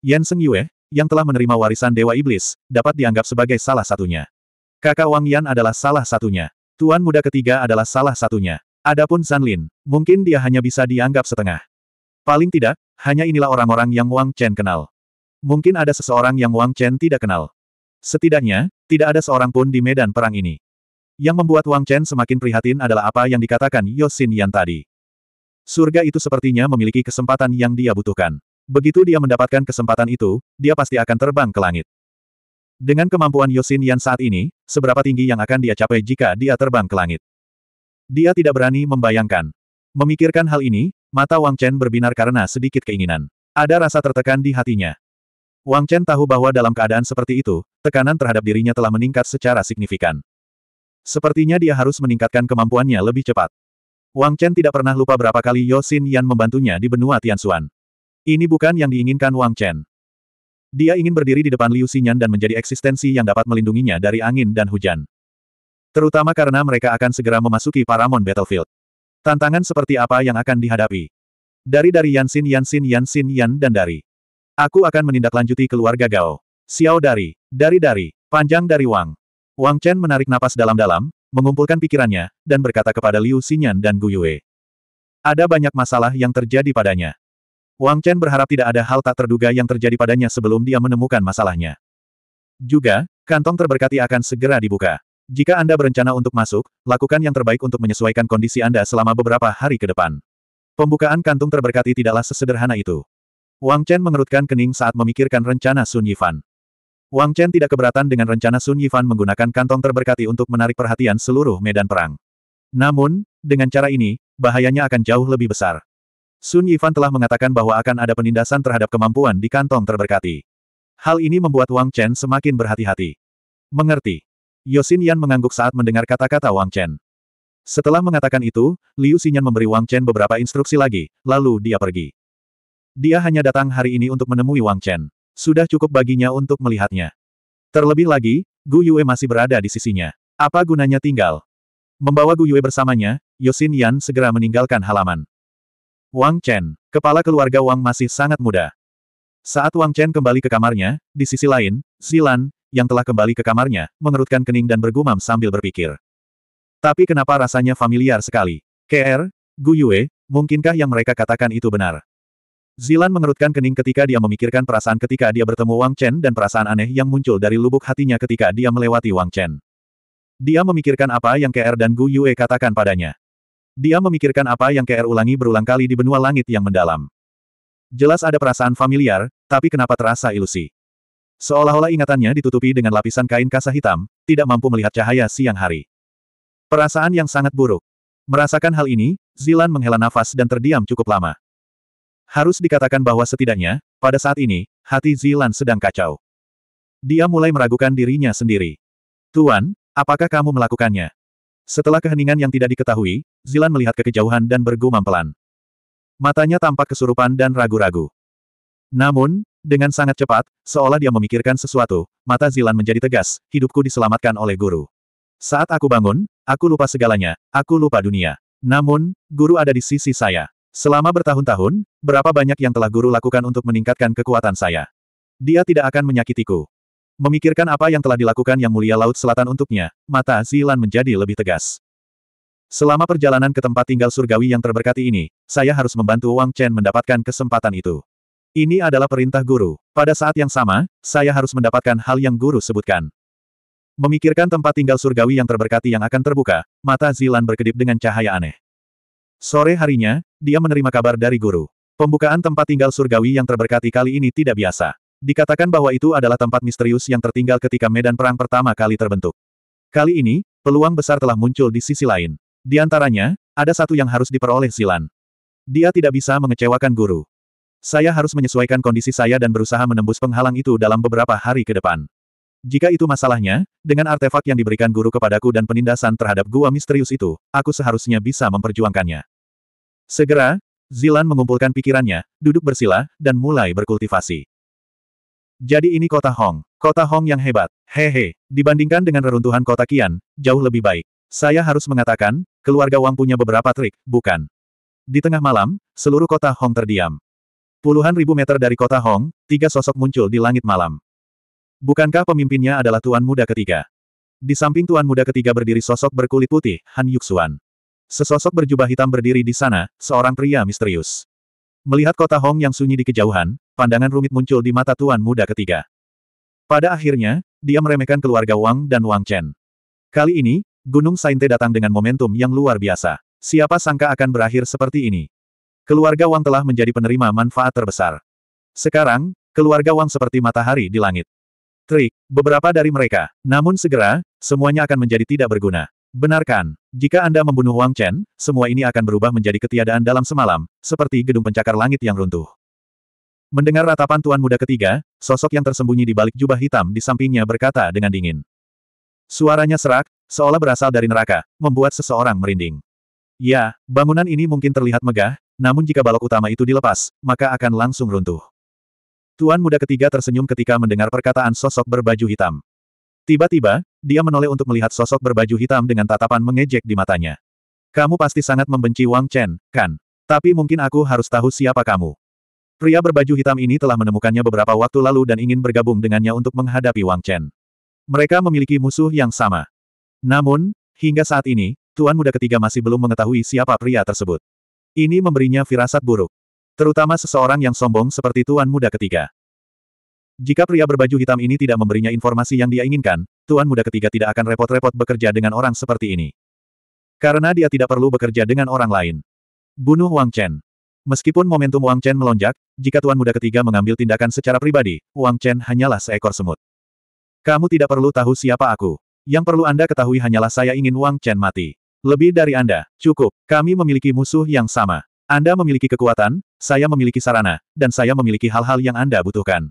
Yan Seng Yue, yang telah menerima warisan Dewa Iblis, dapat dianggap sebagai salah satunya. Kakak Wang Yan adalah salah satunya. Tuan muda ketiga adalah salah satunya. Adapun San Lin, mungkin dia hanya bisa dianggap setengah. Paling tidak, hanya inilah orang-orang yang Wang Chen kenal. Mungkin ada seseorang yang Wang Chen tidak kenal. Setidaknya, tidak ada seorang pun di medan perang ini. Yang membuat Wang Chen semakin prihatin adalah apa yang dikatakan Yosin Yan tadi. Surga itu sepertinya memiliki kesempatan yang dia butuhkan. Begitu dia mendapatkan kesempatan itu, dia pasti akan terbang ke langit. Dengan kemampuan Yosin Yan saat ini, seberapa tinggi yang akan dia capai jika dia terbang ke langit. Dia tidak berani membayangkan. Memikirkan hal ini, mata Wang Chen berbinar karena sedikit keinginan. Ada rasa tertekan di hatinya. Wang Chen tahu bahwa dalam keadaan seperti itu, tekanan terhadap dirinya telah meningkat secara signifikan. Sepertinya dia harus meningkatkan kemampuannya lebih cepat. Wang Chen tidak pernah lupa berapa kali Yosin Yan membantunya di benua Tianxuan. Ini bukan yang diinginkan Wang Chen. Dia ingin berdiri di depan Liu Xinyan dan menjadi eksistensi yang dapat melindunginya dari angin dan hujan. Terutama karena mereka akan segera memasuki Paramount Battlefield. Tantangan seperti apa yang akan dihadapi? Dari dari Yansin Yansin Yansin Yan dan dari Aku akan menindaklanjuti keluarga Gao. Xiao dari, dari dari, panjang dari Wang. Wang Chen menarik napas dalam-dalam, mengumpulkan pikirannya, dan berkata kepada Liu Xinyan dan Gu Yue. Ada banyak masalah yang terjadi padanya. Wang Chen berharap tidak ada hal tak terduga yang terjadi padanya sebelum dia menemukan masalahnya. Juga, kantong terberkati akan segera dibuka. Jika Anda berencana untuk masuk, lakukan yang terbaik untuk menyesuaikan kondisi Anda selama beberapa hari ke depan. Pembukaan kantung terberkati tidaklah sesederhana itu. Wang Chen mengerutkan kening saat memikirkan rencana Sun Yifan. Wang Chen tidak keberatan dengan rencana Sun Yifan menggunakan kantong terberkati untuk menarik perhatian seluruh medan perang. Namun, dengan cara ini, bahayanya akan jauh lebih besar. Sun Yifan telah mengatakan bahwa akan ada penindasan terhadap kemampuan di kantong terberkati. Hal ini membuat Wang Chen semakin berhati-hati. Mengerti. Yosin Yan mengangguk saat mendengar kata-kata Wang Chen. Setelah mengatakan itu, Liu Xinyan memberi Wang Chen beberapa instruksi lagi, lalu dia pergi. Dia hanya datang hari ini untuk menemui Wang Chen. Sudah cukup baginya untuk melihatnya. Terlebih lagi, Gu Yue masih berada di sisinya. Apa gunanya tinggal? Membawa Gu Yue bersamanya, Yosin Yan segera meninggalkan halaman. Wang Chen, kepala keluarga Wang masih sangat muda. Saat Wang Chen kembali ke kamarnya, di sisi lain, Zilan, yang telah kembali ke kamarnya, mengerutkan kening dan bergumam sambil berpikir. Tapi kenapa rasanya familiar sekali? KR, Gu Yue, mungkinkah yang mereka katakan itu benar? Zilan mengerutkan kening ketika dia memikirkan perasaan ketika dia bertemu Wang Chen dan perasaan aneh yang muncul dari lubuk hatinya ketika dia melewati Wang Chen. Dia memikirkan apa yang KR dan Gu Yue katakan padanya. Dia memikirkan apa yang KR ulangi berulang kali di benua langit yang mendalam. Jelas ada perasaan familiar, tapi kenapa terasa ilusi? Seolah-olah ingatannya ditutupi dengan lapisan kain kasa hitam, tidak mampu melihat cahaya siang hari. Perasaan yang sangat buruk. Merasakan hal ini, Zilan menghela nafas dan terdiam cukup lama. Harus dikatakan bahwa setidaknya, pada saat ini, hati Zilan sedang kacau. Dia mulai meragukan dirinya sendiri. Tuan, apakah kamu melakukannya? Setelah keheningan yang tidak diketahui, Zilan melihat ke kejauhan dan bergumam pelan. Matanya tampak kesurupan dan ragu-ragu. Namun, dengan sangat cepat, seolah dia memikirkan sesuatu, mata Zilan menjadi tegas, hidupku diselamatkan oleh guru. Saat aku bangun, aku lupa segalanya, aku lupa dunia. Namun, guru ada di sisi saya. Selama bertahun-tahun, berapa banyak yang telah guru lakukan untuk meningkatkan kekuatan saya. Dia tidak akan menyakitiku. Memikirkan apa yang telah dilakukan Yang Mulia Laut Selatan untuknya, mata Zilan menjadi lebih tegas. Selama perjalanan ke tempat tinggal surgawi yang terberkati ini, saya harus membantu Wang Chen mendapatkan kesempatan itu. Ini adalah perintah guru. Pada saat yang sama, saya harus mendapatkan hal yang guru sebutkan. Memikirkan tempat tinggal surgawi yang terberkati yang akan terbuka, mata Zilan berkedip dengan cahaya aneh. Sore harinya, dia menerima kabar dari guru. Pembukaan tempat tinggal surgawi yang terberkati kali ini tidak biasa. Dikatakan bahwa itu adalah tempat misterius yang tertinggal ketika medan perang pertama kali terbentuk. Kali ini, peluang besar telah muncul di sisi lain. Di antaranya, ada satu yang harus diperoleh Zilan. Dia tidak bisa mengecewakan guru. Saya harus menyesuaikan kondisi saya dan berusaha menembus penghalang itu dalam beberapa hari ke depan. Jika itu masalahnya, dengan artefak yang diberikan guru kepadaku dan penindasan terhadap gua misterius itu, aku seharusnya bisa memperjuangkannya. Segera, Zilan mengumpulkan pikirannya, duduk bersila, dan mulai berkultivasi. Jadi ini kota Hong. Kota Hong yang hebat. Hehe, dibandingkan dengan reruntuhan kota Kian, jauh lebih baik. Saya harus mengatakan, keluarga Wang punya beberapa trik, bukan? Di tengah malam, seluruh kota Hong terdiam. Puluhan ribu meter dari kota Hong, tiga sosok muncul di langit malam. Bukankah pemimpinnya adalah tuan muda ketiga? Di samping tuan muda ketiga berdiri sosok berkulit putih, Han Yuxuan. Sesosok berjubah hitam berdiri di sana, seorang pria misterius. Melihat kota Hong yang sunyi di kejauhan, pandangan rumit muncul di mata tuan muda ketiga. Pada akhirnya, dia meremehkan keluarga Wang dan Wang Chen. Kali ini, Gunung Sainte datang dengan momentum yang luar biasa. Siapa sangka akan berakhir seperti ini? Keluarga Wang telah menjadi penerima manfaat terbesar. Sekarang, keluarga Wang seperti matahari di langit. Trik, beberapa dari mereka. Namun segera, semuanya akan menjadi tidak berguna. Benarkan, jika Anda membunuh Wang Chen, semua ini akan berubah menjadi ketiadaan dalam semalam, seperti gedung pencakar langit yang runtuh. Mendengar ratapan tuan muda ketiga, sosok yang tersembunyi di balik jubah hitam di sampingnya berkata dengan dingin. Suaranya serak, seolah berasal dari neraka, membuat seseorang merinding. Ya, bangunan ini mungkin terlihat megah, namun jika balok utama itu dilepas, maka akan langsung runtuh. Tuan muda ketiga tersenyum ketika mendengar perkataan sosok berbaju hitam. Tiba-tiba, dia menoleh untuk melihat sosok berbaju hitam dengan tatapan mengejek di matanya. Kamu pasti sangat membenci Wang Chen, kan? Tapi mungkin aku harus tahu siapa kamu. Pria berbaju hitam ini telah menemukannya beberapa waktu lalu dan ingin bergabung dengannya untuk menghadapi Wang Chen. Mereka memiliki musuh yang sama. Namun, hingga saat ini, Tuan Muda ketiga masih belum mengetahui siapa pria tersebut. Ini memberinya firasat buruk. Terutama seseorang yang sombong seperti Tuan Muda ketiga. Jika pria berbaju hitam ini tidak memberinya informasi yang dia inginkan, Tuan Muda ketiga tidak akan repot-repot bekerja dengan orang seperti ini. Karena dia tidak perlu bekerja dengan orang lain. Bunuh Wang Chen. Meskipun momentum Wang Chen melonjak, jika Tuan Muda ketiga mengambil tindakan secara pribadi, Wang Chen hanyalah seekor semut. Kamu tidak perlu tahu siapa aku. Yang perlu Anda ketahui hanyalah saya ingin Wang Chen mati. Lebih dari Anda, cukup. Kami memiliki musuh yang sama. Anda memiliki kekuatan, saya memiliki sarana, dan saya memiliki hal-hal yang Anda butuhkan.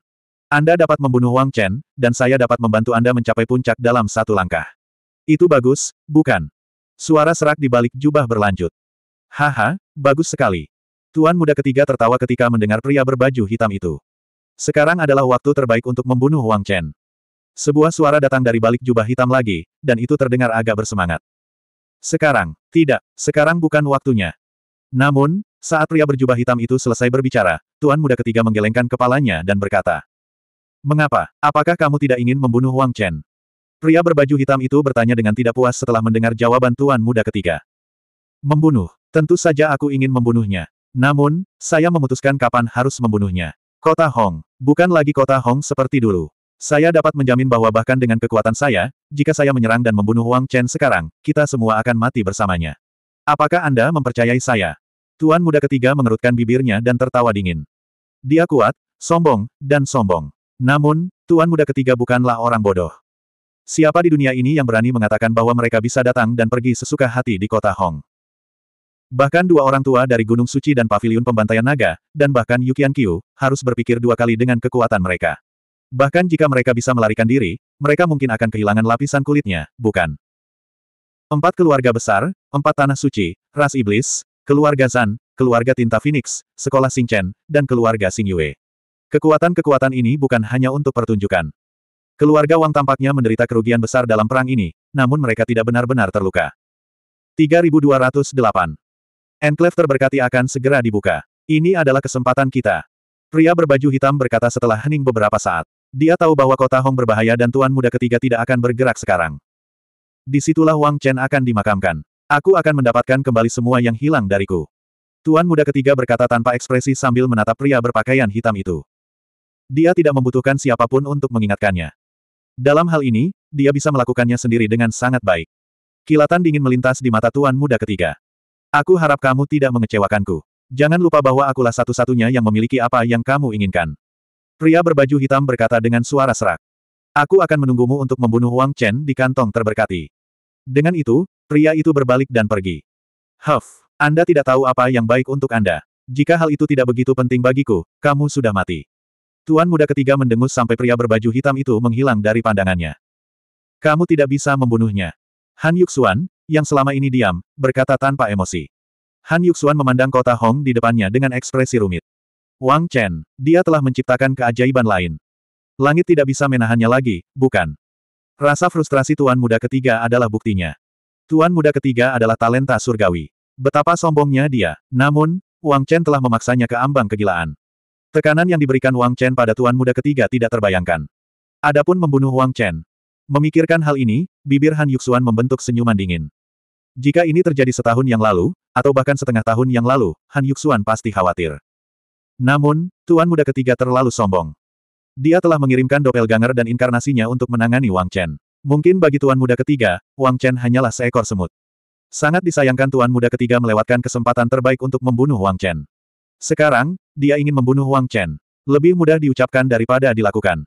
Anda dapat membunuh Wang Chen, dan saya dapat membantu Anda mencapai puncak dalam satu langkah. Itu bagus, bukan? Suara serak di balik jubah berlanjut. Haha, bagus sekali. Tuan muda ketiga tertawa ketika mendengar pria berbaju hitam itu. Sekarang adalah waktu terbaik untuk membunuh Wang Chen. Sebuah suara datang dari balik jubah hitam lagi, dan itu terdengar agak bersemangat. Sekarang, tidak, sekarang bukan waktunya. Namun, saat pria berjubah hitam itu selesai berbicara, Tuan muda ketiga menggelengkan kepalanya dan berkata, Mengapa? Apakah kamu tidak ingin membunuh Wang Chen? Pria berbaju hitam itu bertanya dengan tidak puas setelah mendengar jawaban tuan muda ketiga. Membunuh. Tentu saja aku ingin membunuhnya. Namun, saya memutuskan kapan harus membunuhnya. Kota Hong. Bukan lagi kota Hong seperti dulu. Saya dapat menjamin bahwa bahkan dengan kekuatan saya, jika saya menyerang dan membunuh Wang Chen sekarang, kita semua akan mati bersamanya. Apakah Anda mempercayai saya? Tuan muda ketiga mengerutkan bibirnya dan tertawa dingin. Dia kuat, sombong, dan sombong. Namun, Tuan Muda ketiga bukanlah orang bodoh. Siapa di dunia ini yang berani mengatakan bahwa mereka bisa datang dan pergi sesuka hati di kota Hong? Bahkan dua orang tua dari Gunung Suci dan Paviliun Pembantaian Naga, dan bahkan Yukian Qiu, harus berpikir dua kali dengan kekuatan mereka. Bahkan jika mereka bisa melarikan diri, mereka mungkin akan kehilangan lapisan kulitnya, bukan? Empat keluarga besar, empat tanah suci, ras iblis, keluarga Zan, keluarga Tinta Phoenix, sekolah Xingchen, dan keluarga Xingyue. Yue. Kekuatan-kekuatan ini bukan hanya untuk pertunjukan. Keluarga Wang tampaknya menderita kerugian besar dalam perang ini, namun mereka tidak benar-benar terluka. 3208. Enclave terberkati akan segera dibuka. Ini adalah kesempatan kita. Pria berbaju hitam berkata setelah hening beberapa saat. Dia tahu bahwa kota Hong berbahaya dan tuan muda ketiga tidak akan bergerak sekarang. Disitulah Wang Chen akan dimakamkan. Aku akan mendapatkan kembali semua yang hilang dariku. Tuan muda ketiga berkata tanpa ekspresi sambil menatap pria berpakaian hitam itu dia tidak membutuhkan siapapun untuk mengingatkannya. Dalam hal ini, dia bisa melakukannya sendiri dengan sangat baik. Kilatan dingin melintas di mata tuan muda ketiga. Aku harap kamu tidak mengecewakanku. Jangan lupa bahwa akulah satu-satunya yang memiliki apa yang kamu inginkan. Pria berbaju hitam berkata dengan suara serak. Aku akan menunggumu untuk membunuh Wang Chen di kantong terberkati. Dengan itu, pria itu berbalik dan pergi. Huff, Anda tidak tahu apa yang baik untuk Anda. Jika hal itu tidak begitu penting bagiku, kamu sudah mati. Tuan muda ketiga mendengus sampai pria berbaju hitam itu menghilang dari pandangannya. Kamu tidak bisa membunuhnya. Han Yuxuan, yang selama ini diam, berkata tanpa emosi. Han Yuxuan memandang kota Hong di depannya dengan ekspresi rumit. Wang Chen, dia telah menciptakan keajaiban lain. Langit tidak bisa menahannya lagi, bukan? Rasa frustrasi Tuan Muda ketiga adalah buktinya. Tuan Muda ketiga adalah talenta surgawi. Betapa sombongnya dia, namun, Wang Chen telah memaksanya ke ambang kegilaan. Tekanan yang diberikan Wang Chen pada tuan muda ketiga tidak terbayangkan. Adapun membunuh Wang Chen. Memikirkan hal ini, bibir Han Yuxuan membentuk senyuman dingin. Jika ini terjadi setahun yang lalu, atau bahkan setengah tahun yang lalu, Han Yuxuan pasti khawatir. Namun, tuan muda ketiga terlalu sombong. Dia telah mengirimkan Ganger dan inkarnasinya untuk menangani Wang Chen. Mungkin bagi tuan muda ketiga, Wang Chen hanyalah seekor semut. Sangat disayangkan tuan muda ketiga melewatkan kesempatan terbaik untuk membunuh Wang Chen. Sekarang, dia ingin membunuh Wang Chen. Lebih mudah diucapkan daripada dilakukan.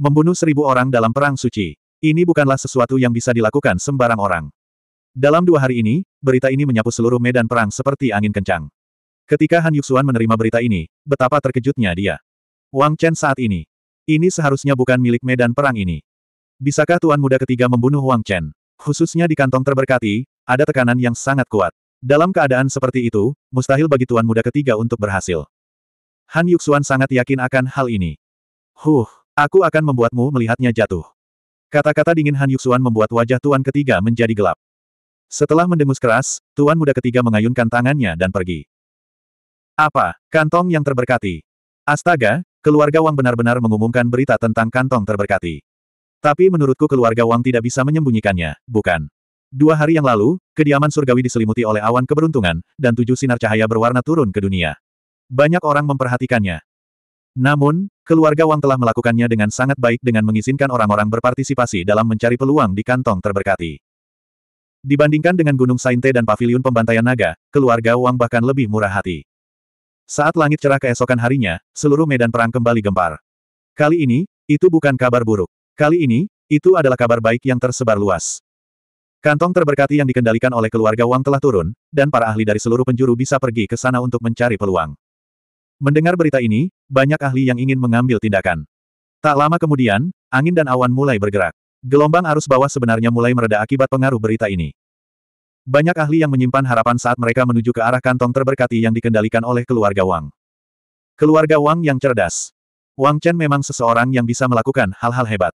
Membunuh seribu orang dalam perang suci. Ini bukanlah sesuatu yang bisa dilakukan sembarang orang. Dalam dua hari ini, berita ini menyapu seluruh medan perang seperti angin kencang. Ketika Han Yuxuan menerima berita ini, betapa terkejutnya dia. Wang Chen saat ini. Ini seharusnya bukan milik medan perang ini. Bisakah Tuan Muda ketiga membunuh Wang Chen? Khususnya di kantong terberkati, ada tekanan yang sangat kuat. Dalam keadaan seperti itu, mustahil bagi Tuan Muda ketiga untuk berhasil. Han Yuxuan sangat yakin akan hal ini. Huh, aku akan membuatmu melihatnya jatuh. Kata-kata dingin Han Yuxuan membuat wajah tuan ketiga menjadi gelap. Setelah mendengus keras, tuan muda ketiga mengayunkan tangannya dan pergi. Apa, kantong yang terberkati? Astaga, keluarga Wang benar-benar mengumumkan berita tentang kantong terberkati. Tapi menurutku keluarga Wang tidak bisa menyembunyikannya, bukan? Dua hari yang lalu, kediaman surgawi diselimuti oleh awan keberuntungan, dan tujuh sinar cahaya berwarna turun ke dunia. Banyak orang memperhatikannya. Namun, keluarga Wang telah melakukannya dengan sangat baik dengan mengizinkan orang-orang berpartisipasi dalam mencari peluang di kantong terberkati. Dibandingkan dengan Gunung Sainte dan Paviliun Pembantaian Naga, keluarga Wang bahkan lebih murah hati. Saat langit cerah keesokan harinya, seluruh medan perang kembali gempar. Kali ini, itu bukan kabar buruk. Kali ini, itu adalah kabar baik yang tersebar luas. Kantong terberkati yang dikendalikan oleh keluarga Wang telah turun, dan para ahli dari seluruh penjuru bisa pergi ke sana untuk mencari peluang. Mendengar berita ini, banyak ahli yang ingin mengambil tindakan. Tak lama kemudian, angin dan awan mulai bergerak. Gelombang arus bawah sebenarnya mulai mereda akibat pengaruh berita ini. Banyak ahli yang menyimpan harapan saat mereka menuju ke arah kantong terberkati yang dikendalikan oleh keluarga Wang. Keluarga Wang yang cerdas. Wang Chen memang seseorang yang bisa melakukan hal-hal hebat.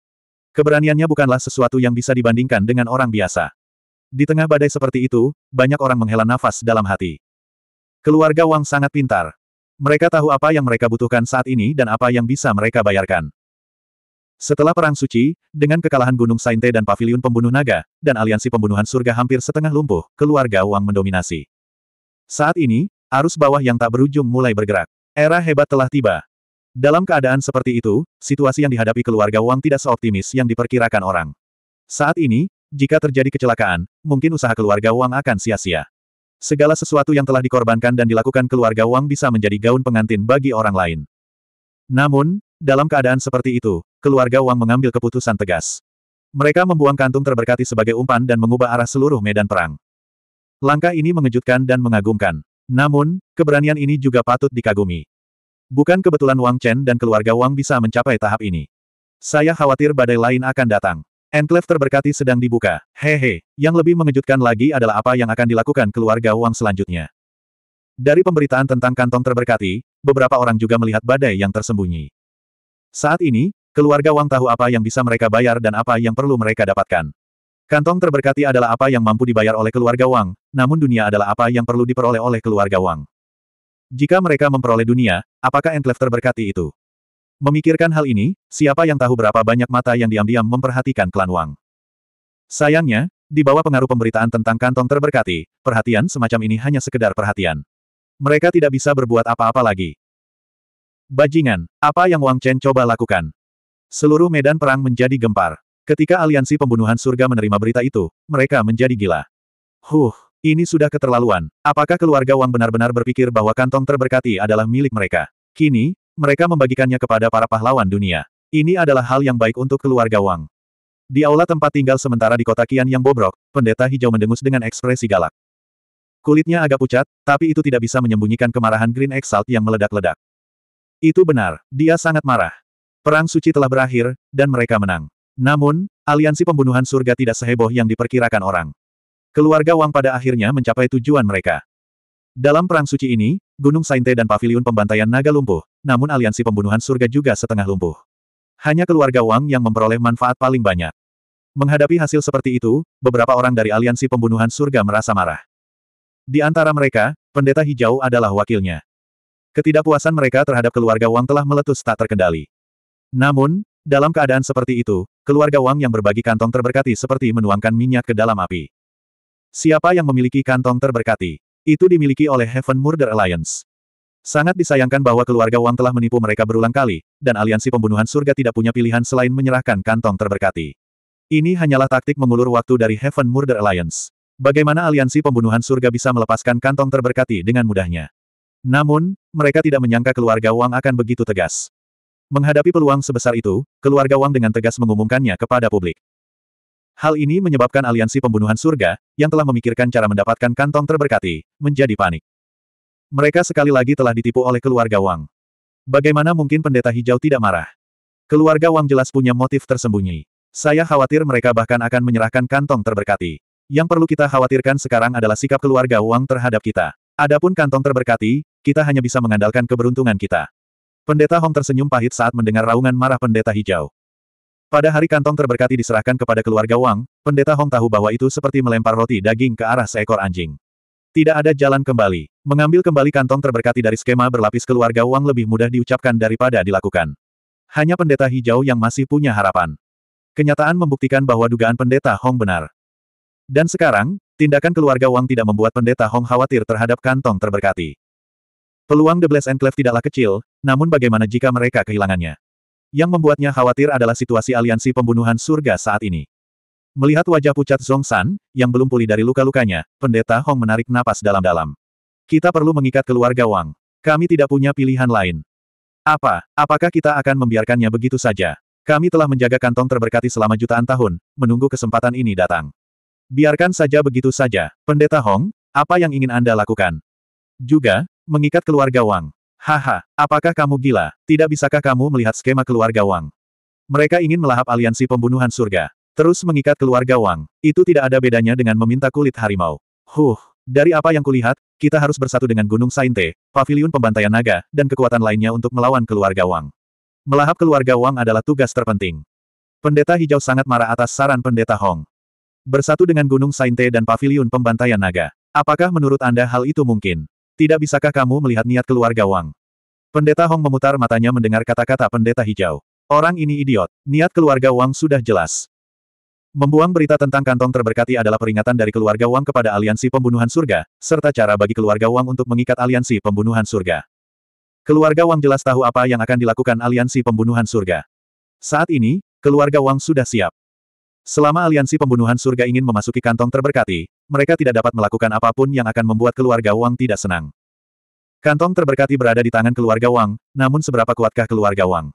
Keberaniannya bukanlah sesuatu yang bisa dibandingkan dengan orang biasa. Di tengah badai seperti itu, banyak orang menghela nafas dalam hati. Keluarga Wang sangat pintar. Mereka tahu apa yang mereka butuhkan saat ini dan apa yang bisa mereka bayarkan. Setelah Perang Suci, dengan kekalahan Gunung Sainte dan Paviliun Pembunuh Naga, dan aliansi pembunuhan surga hampir setengah lumpuh, keluarga Wang mendominasi. Saat ini, arus bawah yang tak berujung mulai bergerak. Era hebat telah tiba. Dalam keadaan seperti itu, situasi yang dihadapi keluarga Wang tidak seoptimis yang diperkirakan orang. Saat ini, jika terjadi kecelakaan, mungkin usaha keluarga Wang akan sia-sia. Segala sesuatu yang telah dikorbankan dan dilakukan keluarga Wang bisa menjadi gaun pengantin bagi orang lain. Namun, dalam keadaan seperti itu, keluarga Wang mengambil keputusan tegas. Mereka membuang kantung terberkati sebagai umpan dan mengubah arah seluruh medan perang. Langkah ini mengejutkan dan mengagumkan. Namun, keberanian ini juga patut dikagumi. Bukan kebetulan Wang Chen dan keluarga Wang bisa mencapai tahap ini. Saya khawatir badai lain akan datang. Enclave terberkati sedang dibuka. Hehe, yang lebih mengejutkan lagi adalah apa yang akan dilakukan keluarga Wang selanjutnya. Dari pemberitaan tentang kantong terberkati, beberapa orang juga melihat badai yang tersembunyi. Saat ini, keluarga Wang tahu apa yang bisa mereka bayar dan apa yang perlu mereka dapatkan. Kantong terberkati adalah apa yang mampu dibayar oleh keluarga Wang, namun dunia adalah apa yang perlu diperoleh oleh keluarga Wang. Jika mereka memperoleh dunia, apakah enclave terberkati itu? Memikirkan hal ini, siapa yang tahu berapa banyak mata yang diam-diam memperhatikan klan Wang. Sayangnya, di bawah pengaruh pemberitaan tentang kantong terberkati, perhatian semacam ini hanya sekedar perhatian. Mereka tidak bisa berbuat apa-apa lagi. Bajingan, apa yang Wang Chen coba lakukan? Seluruh medan perang menjadi gempar. Ketika aliansi pembunuhan surga menerima berita itu, mereka menjadi gila. Huh, ini sudah keterlaluan. Apakah keluarga Wang benar-benar berpikir bahwa kantong terberkati adalah milik mereka? Kini, mereka membagikannya kepada para pahlawan dunia. Ini adalah hal yang baik untuk keluarga Wang. Di aula tempat tinggal sementara di kota Kian yang bobrok, pendeta hijau mendengus dengan ekspresi galak. Kulitnya agak pucat, tapi itu tidak bisa menyembunyikan kemarahan Green Exalt yang meledak-ledak. Itu benar, dia sangat marah. Perang suci telah berakhir, dan mereka menang. Namun, aliansi pembunuhan surga tidak seheboh yang diperkirakan orang. Keluarga Wang pada akhirnya mencapai tujuan mereka. Dalam perang suci ini, Gunung Sainte dan Paviliun Pembantaian Naga Lumpuh, namun aliansi pembunuhan surga juga setengah lumpuh. Hanya keluarga Wang yang memperoleh manfaat paling banyak. Menghadapi hasil seperti itu, beberapa orang dari aliansi pembunuhan surga merasa marah. Di antara mereka, pendeta hijau adalah wakilnya. Ketidakpuasan mereka terhadap keluarga Wang telah meletus tak terkendali. Namun, dalam keadaan seperti itu, keluarga Wang yang berbagi kantong terberkati seperti menuangkan minyak ke dalam api. Siapa yang memiliki kantong terberkati? Itu dimiliki oleh Heaven Murder Alliance. Sangat disayangkan bahwa keluarga Wang telah menipu mereka berulang kali, dan aliansi pembunuhan surga tidak punya pilihan selain menyerahkan kantong terberkati. Ini hanyalah taktik mengulur waktu dari Heaven Murder Alliance. Bagaimana aliansi pembunuhan surga bisa melepaskan kantong terberkati dengan mudahnya? Namun, mereka tidak menyangka keluarga Wang akan begitu tegas. Menghadapi peluang sebesar itu, keluarga Wang dengan tegas mengumumkannya kepada publik. Hal ini menyebabkan aliansi pembunuhan surga, yang telah memikirkan cara mendapatkan kantong terberkati, menjadi panik. Mereka sekali lagi telah ditipu oleh keluarga Wang. Bagaimana mungkin pendeta hijau tidak marah? Keluarga Wang jelas punya motif tersembunyi. Saya khawatir mereka bahkan akan menyerahkan kantong terberkati. Yang perlu kita khawatirkan sekarang adalah sikap keluarga Wang terhadap kita. Adapun kantong terberkati, kita hanya bisa mengandalkan keberuntungan kita. Pendeta Hong tersenyum pahit saat mendengar raungan marah pendeta hijau. Pada hari kantong terberkati diserahkan kepada keluarga Wang, pendeta Hong tahu bahwa itu seperti melempar roti daging ke arah seekor anjing. Tidak ada jalan kembali. Mengambil kembali kantong terberkati dari skema berlapis keluarga uang lebih mudah diucapkan daripada dilakukan. Hanya pendeta hijau yang masih punya harapan. Kenyataan membuktikan bahwa dugaan pendeta Hong benar. Dan sekarang, tindakan keluarga Wang tidak membuat pendeta Hong khawatir terhadap kantong terberkati. Peluang The Blessed Enclave tidaklah kecil, namun bagaimana jika mereka kehilangannya? Yang membuatnya khawatir adalah situasi aliansi pembunuhan surga saat ini. Melihat wajah pucat Zong San, yang belum pulih dari luka-lukanya, pendeta Hong menarik napas dalam-dalam. Kita perlu mengikat keluarga Wang. Kami tidak punya pilihan lain. Apa, apakah kita akan membiarkannya begitu saja? Kami telah menjaga kantong terberkati selama jutaan tahun, menunggu kesempatan ini datang. Biarkan saja begitu saja, pendeta Hong, apa yang ingin Anda lakukan? Juga, mengikat keluarga Wang. Haha, apakah kamu gila? Tidak bisakah kamu melihat skema keluarga Wang? Mereka ingin melahap aliansi pembunuhan surga. Terus mengikat keluarga Wang. Itu tidak ada bedanya dengan meminta kulit harimau. Huh, dari apa yang kulihat, kita harus bersatu dengan Gunung Sainte, Paviliun Pembantaian Naga, dan kekuatan lainnya untuk melawan keluarga Wang. Melahap keluarga Wang adalah tugas terpenting. Pendeta Hijau sangat marah atas saran Pendeta Hong. Bersatu dengan Gunung Sainte dan Paviliun Pembantaian Naga. Apakah menurut Anda hal itu mungkin? Tidak bisakah kamu melihat niat keluarga Wang? Pendeta Hong memutar matanya mendengar kata-kata Pendeta Hijau. Orang ini idiot. Niat keluarga Wang sudah jelas. Membuang berita tentang kantong terberkati adalah peringatan dari keluarga Wang kepada aliansi pembunuhan surga, serta cara bagi keluarga Wang untuk mengikat aliansi pembunuhan surga. Keluarga Wang jelas tahu apa yang akan dilakukan aliansi pembunuhan surga. Saat ini, keluarga Wang sudah siap. Selama aliansi pembunuhan surga ingin memasuki kantong terberkati, mereka tidak dapat melakukan apapun yang akan membuat keluarga Wang tidak senang. Kantong terberkati berada di tangan keluarga Wang, namun seberapa kuatkah keluarga Wang?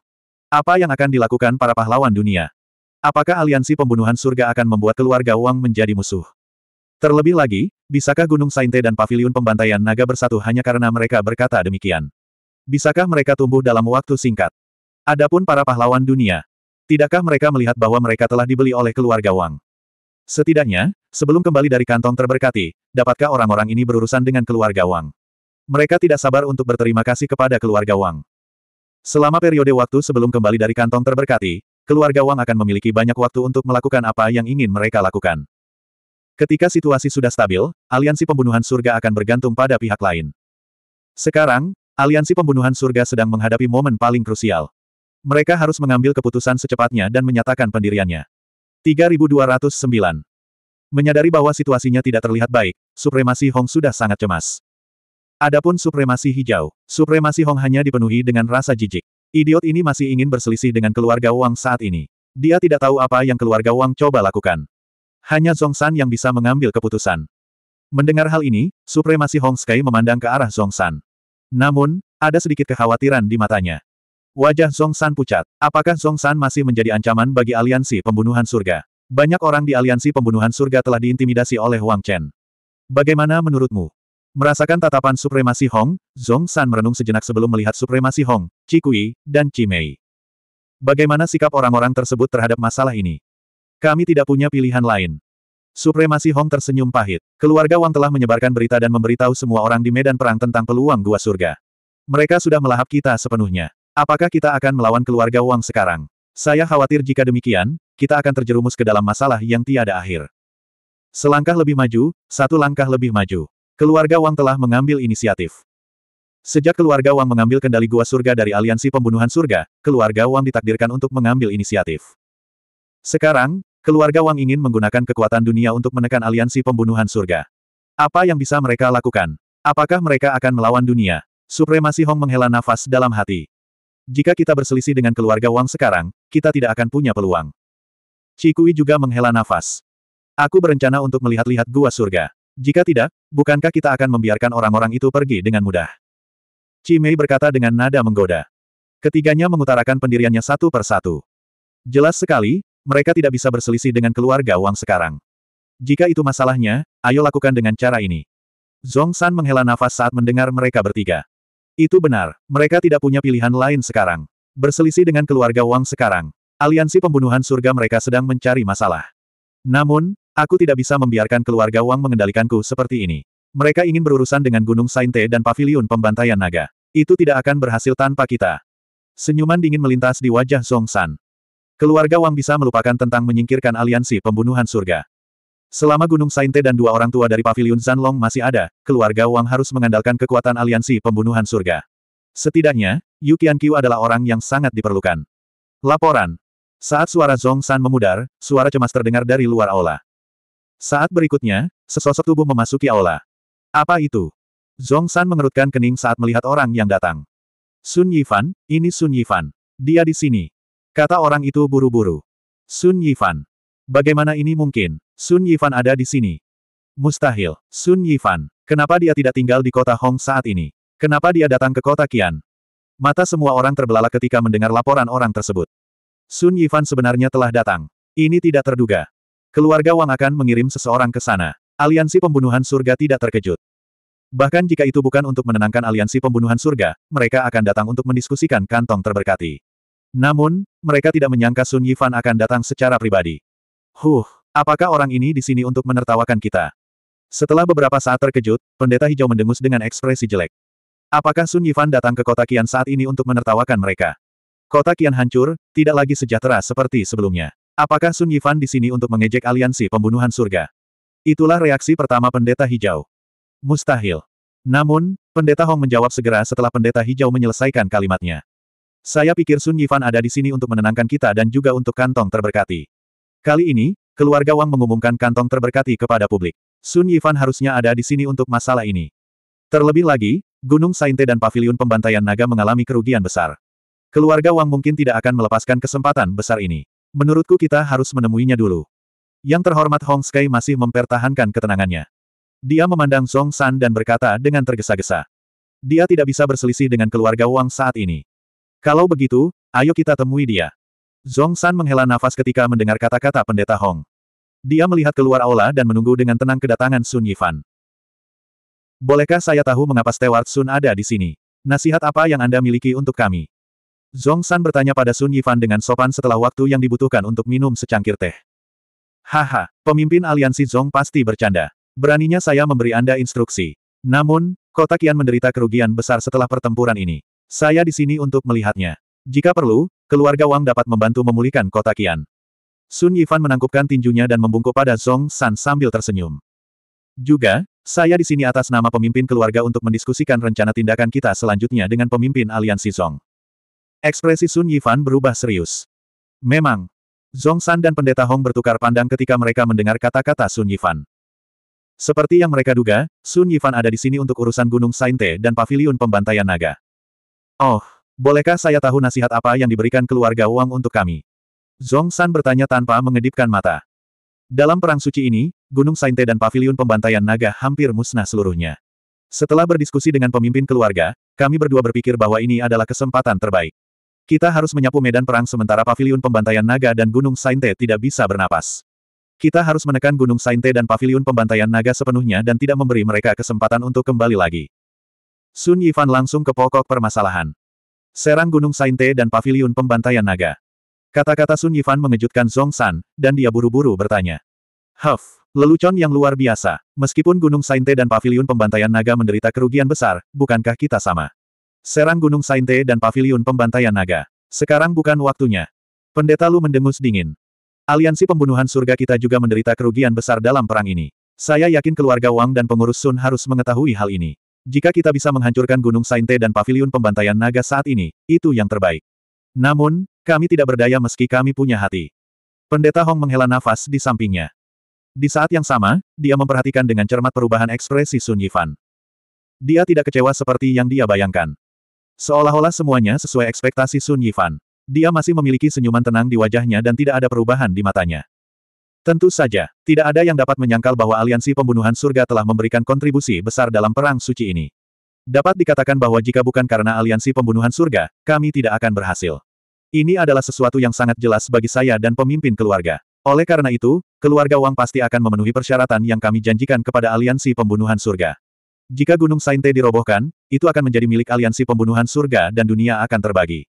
Apa yang akan dilakukan para pahlawan dunia? Apakah aliansi pembunuhan surga akan membuat keluarga Wang menjadi musuh? Terlebih lagi, bisakah Gunung Sainte dan Paviliun Pembantaian Naga bersatu hanya karena mereka berkata demikian? Bisakah mereka tumbuh dalam waktu singkat? Adapun para pahlawan dunia, tidakkah mereka melihat bahwa mereka telah dibeli oleh keluarga Wang? Setidaknya, sebelum kembali dari kantong terberkati, dapatkah orang-orang ini berurusan dengan keluarga Wang? Mereka tidak sabar untuk berterima kasih kepada keluarga Wang. Selama periode waktu sebelum kembali dari kantong terberkati, keluarga Wang akan memiliki banyak waktu untuk melakukan apa yang ingin mereka lakukan. Ketika situasi sudah stabil, aliansi pembunuhan surga akan bergantung pada pihak lain. Sekarang, aliansi pembunuhan surga sedang menghadapi momen paling krusial. Mereka harus mengambil keputusan secepatnya dan menyatakan pendiriannya. 3209 Menyadari bahwa situasinya tidak terlihat baik, supremasi Hong sudah sangat cemas. Adapun supremasi hijau, supremasi Hong hanya dipenuhi dengan rasa jijik. Idiot ini masih ingin berselisih dengan keluarga Wang saat ini. Dia tidak tahu apa yang keluarga Wang coba lakukan. Hanya San yang bisa mengambil keputusan. Mendengar hal ini, supremasi Hong Sky memandang ke arah San. Namun, ada sedikit kekhawatiran di matanya. Wajah San pucat. Apakah San masih menjadi ancaman bagi aliansi pembunuhan surga? Banyak orang di aliansi pembunuhan surga telah diintimidasi oleh Wang Chen. Bagaimana menurutmu? Merasakan tatapan supremasi Hong, Zhong San merenung sejenak sebelum melihat supremasi Hong, Cikui, dan Cimei. Bagaimana sikap orang-orang tersebut terhadap masalah ini? Kami tidak punya pilihan lain. Supremasi Hong tersenyum pahit. Keluarga Wang telah menyebarkan berita dan memberitahu semua orang di medan perang tentang peluang gua surga. Mereka sudah melahap kita sepenuhnya. Apakah kita akan melawan keluarga Wang sekarang? Saya khawatir jika demikian, kita akan terjerumus ke dalam masalah yang tiada akhir. Selangkah lebih maju, satu langkah lebih maju. Keluarga Wang telah mengambil inisiatif. Sejak keluarga Wang mengambil kendali gua surga dari aliansi pembunuhan surga, keluarga Wang ditakdirkan untuk mengambil inisiatif. Sekarang, keluarga Wang ingin menggunakan kekuatan dunia untuk menekan aliansi pembunuhan surga. Apa yang bisa mereka lakukan? Apakah mereka akan melawan dunia? Supremasi Hong menghela nafas dalam hati. Jika kita berselisih dengan keluarga Wang sekarang, kita tidak akan punya peluang. Cikui juga menghela nafas. Aku berencana untuk melihat-lihat gua surga. Jika tidak, bukankah kita akan membiarkan orang-orang itu pergi dengan mudah? Cimei berkata dengan nada menggoda. Ketiganya mengutarakan pendiriannya satu per satu. Jelas sekali, mereka tidak bisa berselisih dengan keluarga Wang sekarang. Jika itu masalahnya, ayo lakukan dengan cara ini. Zong San menghela nafas saat mendengar mereka bertiga. Itu benar, mereka tidak punya pilihan lain sekarang. Berselisih dengan keluarga Wang sekarang. Aliansi pembunuhan surga mereka sedang mencari masalah. Namun, Aku tidak bisa membiarkan keluarga Wang mengendalikanku seperti ini. Mereka ingin berurusan dengan Gunung Sainte dan Paviliun Pembantaian Naga. Itu tidak akan berhasil tanpa kita. Senyuman dingin melintas di wajah Song San. Keluarga Wang bisa melupakan tentang menyingkirkan aliansi pembunuhan surga. Selama Gunung Sainte dan dua orang tua dari Paviliun Zanlong masih ada, keluarga Wang harus mengandalkan kekuatan aliansi pembunuhan surga. Setidaknya, Yu Qianqiu adalah orang yang sangat diperlukan. Laporan. Saat suara Zong San memudar, suara cemas terdengar dari luar aula. Saat berikutnya, sesosok tubuh memasuki aula. Apa itu? Zong San mengerutkan kening saat melihat orang yang datang. Sun Yifan, ini Sun Yifan. Dia di sini. Kata orang itu buru-buru. Sun Yifan. Bagaimana ini mungkin? Sun Yifan ada di sini. Mustahil. Sun Yifan. Kenapa dia tidak tinggal di kota Hong saat ini? Kenapa dia datang ke kota Qian? Mata semua orang terbelalak ketika mendengar laporan orang tersebut. Sun Yifan sebenarnya telah datang. Ini tidak terduga. Keluarga Wang akan mengirim seseorang ke sana. Aliansi Pembunuhan Surga tidak terkejut. Bahkan jika itu bukan untuk menenangkan aliansi pembunuhan surga, mereka akan datang untuk mendiskusikan kantong terberkati. Namun, mereka tidak menyangka Sun Yifan akan datang secara pribadi. Huh, apakah orang ini di sini untuk menertawakan kita? Setelah beberapa saat terkejut, pendeta hijau mendengus dengan ekspresi jelek. Apakah Sun Yifan datang ke kota Kian saat ini untuk menertawakan mereka? Kota Kian hancur, tidak lagi sejahtera seperti sebelumnya. Apakah Sun Yifan di sini untuk mengejek aliansi pembunuhan surga? Itulah reaksi pertama pendeta hijau. Mustahil. Namun, pendeta Hong menjawab segera setelah pendeta hijau menyelesaikan kalimatnya. Saya pikir Sun Yifan ada di sini untuk menenangkan kita dan juga untuk kantong terberkati. Kali ini, keluarga Wang mengumumkan kantong terberkati kepada publik. Sun Yifan harusnya ada di sini untuk masalah ini. Terlebih lagi, Gunung Sainte dan Paviliun Pembantaian Naga mengalami kerugian besar. Keluarga Wang mungkin tidak akan melepaskan kesempatan besar ini. Menurutku kita harus menemuinya dulu. Yang terhormat Hong Sky masih mempertahankan ketenangannya. Dia memandang Song San dan berkata dengan tergesa-gesa. Dia tidak bisa berselisih dengan keluarga Wang saat ini. Kalau begitu, ayo kita temui dia. Zhong San menghela nafas ketika mendengar kata-kata pendeta Hong. Dia melihat keluar aula dan menunggu dengan tenang kedatangan Sun Yifan. Bolehkah saya tahu mengapa Stewart Sun ada di sini? Nasihat apa yang Anda miliki untuk kami? Zong San bertanya pada Sun Yifan dengan sopan setelah waktu yang dibutuhkan untuk minum secangkir teh. Haha, pemimpin aliansi Zong pasti bercanda. Beraninya saya memberi Anda instruksi. Namun, kota Kian menderita kerugian besar setelah pertempuran ini. Saya di sini untuk melihatnya. Jika perlu, keluarga Wang dapat membantu memulihkan kota Kian. Sun Yifan menangkupkan tinjunya dan membungkuk pada Zong San sambil tersenyum. Juga, saya di sini atas nama pemimpin keluarga untuk mendiskusikan rencana tindakan kita selanjutnya dengan pemimpin aliansi Zong. Ekspresi Sun Yifan berubah serius. Memang. Zong San dan Pendeta Hong bertukar pandang ketika mereka mendengar kata-kata Sun Yifan. Seperti yang mereka duga, Sun Yifan ada di sini untuk urusan Gunung Sainte dan Paviliun Pembantaian Naga. Oh, bolehkah saya tahu nasihat apa yang diberikan keluarga Wang untuk kami? Zong San bertanya tanpa mengedipkan mata. Dalam perang suci ini, Gunung Sainte dan Paviliun Pembantaian Naga hampir musnah seluruhnya. Setelah berdiskusi dengan pemimpin keluarga, kami berdua berpikir bahwa ini adalah kesempatan terbaik. Kita harus menyapu medan perang sementara pavilion pembantaian naga dan Gunung Sainte tidak bisa bernapas. Kita harus menekan Gunung Sainte dan pavilion pembantaian naga sepenuhnya dan tidak memberi mereka kesempatan untuk kembali lagi. Sun Yifan langsung ke pokok permasalahan. Serang Gunung Sainte dan pavilion pembantaian naga. Kata-kata Sun Yifan mengejutkan Zong San, dan dia buru-buru bertanya. Huff, lelucon yang luar biasa. Meskipun Gunung Sainte dan pavilion Pembantaian Naga menderita kerugian besar, bukankah kita sama? Serang Gunung Sainte dan Paviliun Pembantaian Naga. Sekarang bukan waktunya. Pendeta Lu mendengus dingin. Aliansi pembunuhan surga kita juga menderita kerugian besar dalam perang ini. Saya yakin keluarga Wang dan pengurus Sun harus mengetahui hal ini. Jika kita bisa menghancurkan Gunung Sainte dan Paviliun Pembantaian Naga saat ini, itu yang terbaik. Namun, kami tidak berdaya meski kami punya hati. Pendeta Hong menghela nafas di sampingnya. Di saat yang sama, dia memperhatikan dengan cermat perubahan ekspresi Sun Yifan. Dia tidak kecewa seperti yang dia bayangkan. Seolah-olah semuanya sesuai ekspektasi Sun Yifan. Dia masih memiliki senyuman tenang di wajahnya dan tidak ada perubahan di matanya. Tentu saja, tidak ada yang dapat menyangkal bahwa aliansi pembunuhan surga telah memberikan kontribusi besar dalam perang suci ini. Dapat dikatakan bahwa jika bukan karena aliansi pembunuhan surga, kami tidak akan berhasil. Ini adalah sesuatu yang sangat jelas bagi saya dan pemimpin keluarga. Oleh karena itu, keluarga Wang pasti akan memenuhi persyaratan yang kami janjikan kepada aliansi pembunuhan surga. Jika Gunung Sainte dirobohkan, itu akan menjadi milik aliansi pembunuhan surga dan dunia akan terbagi.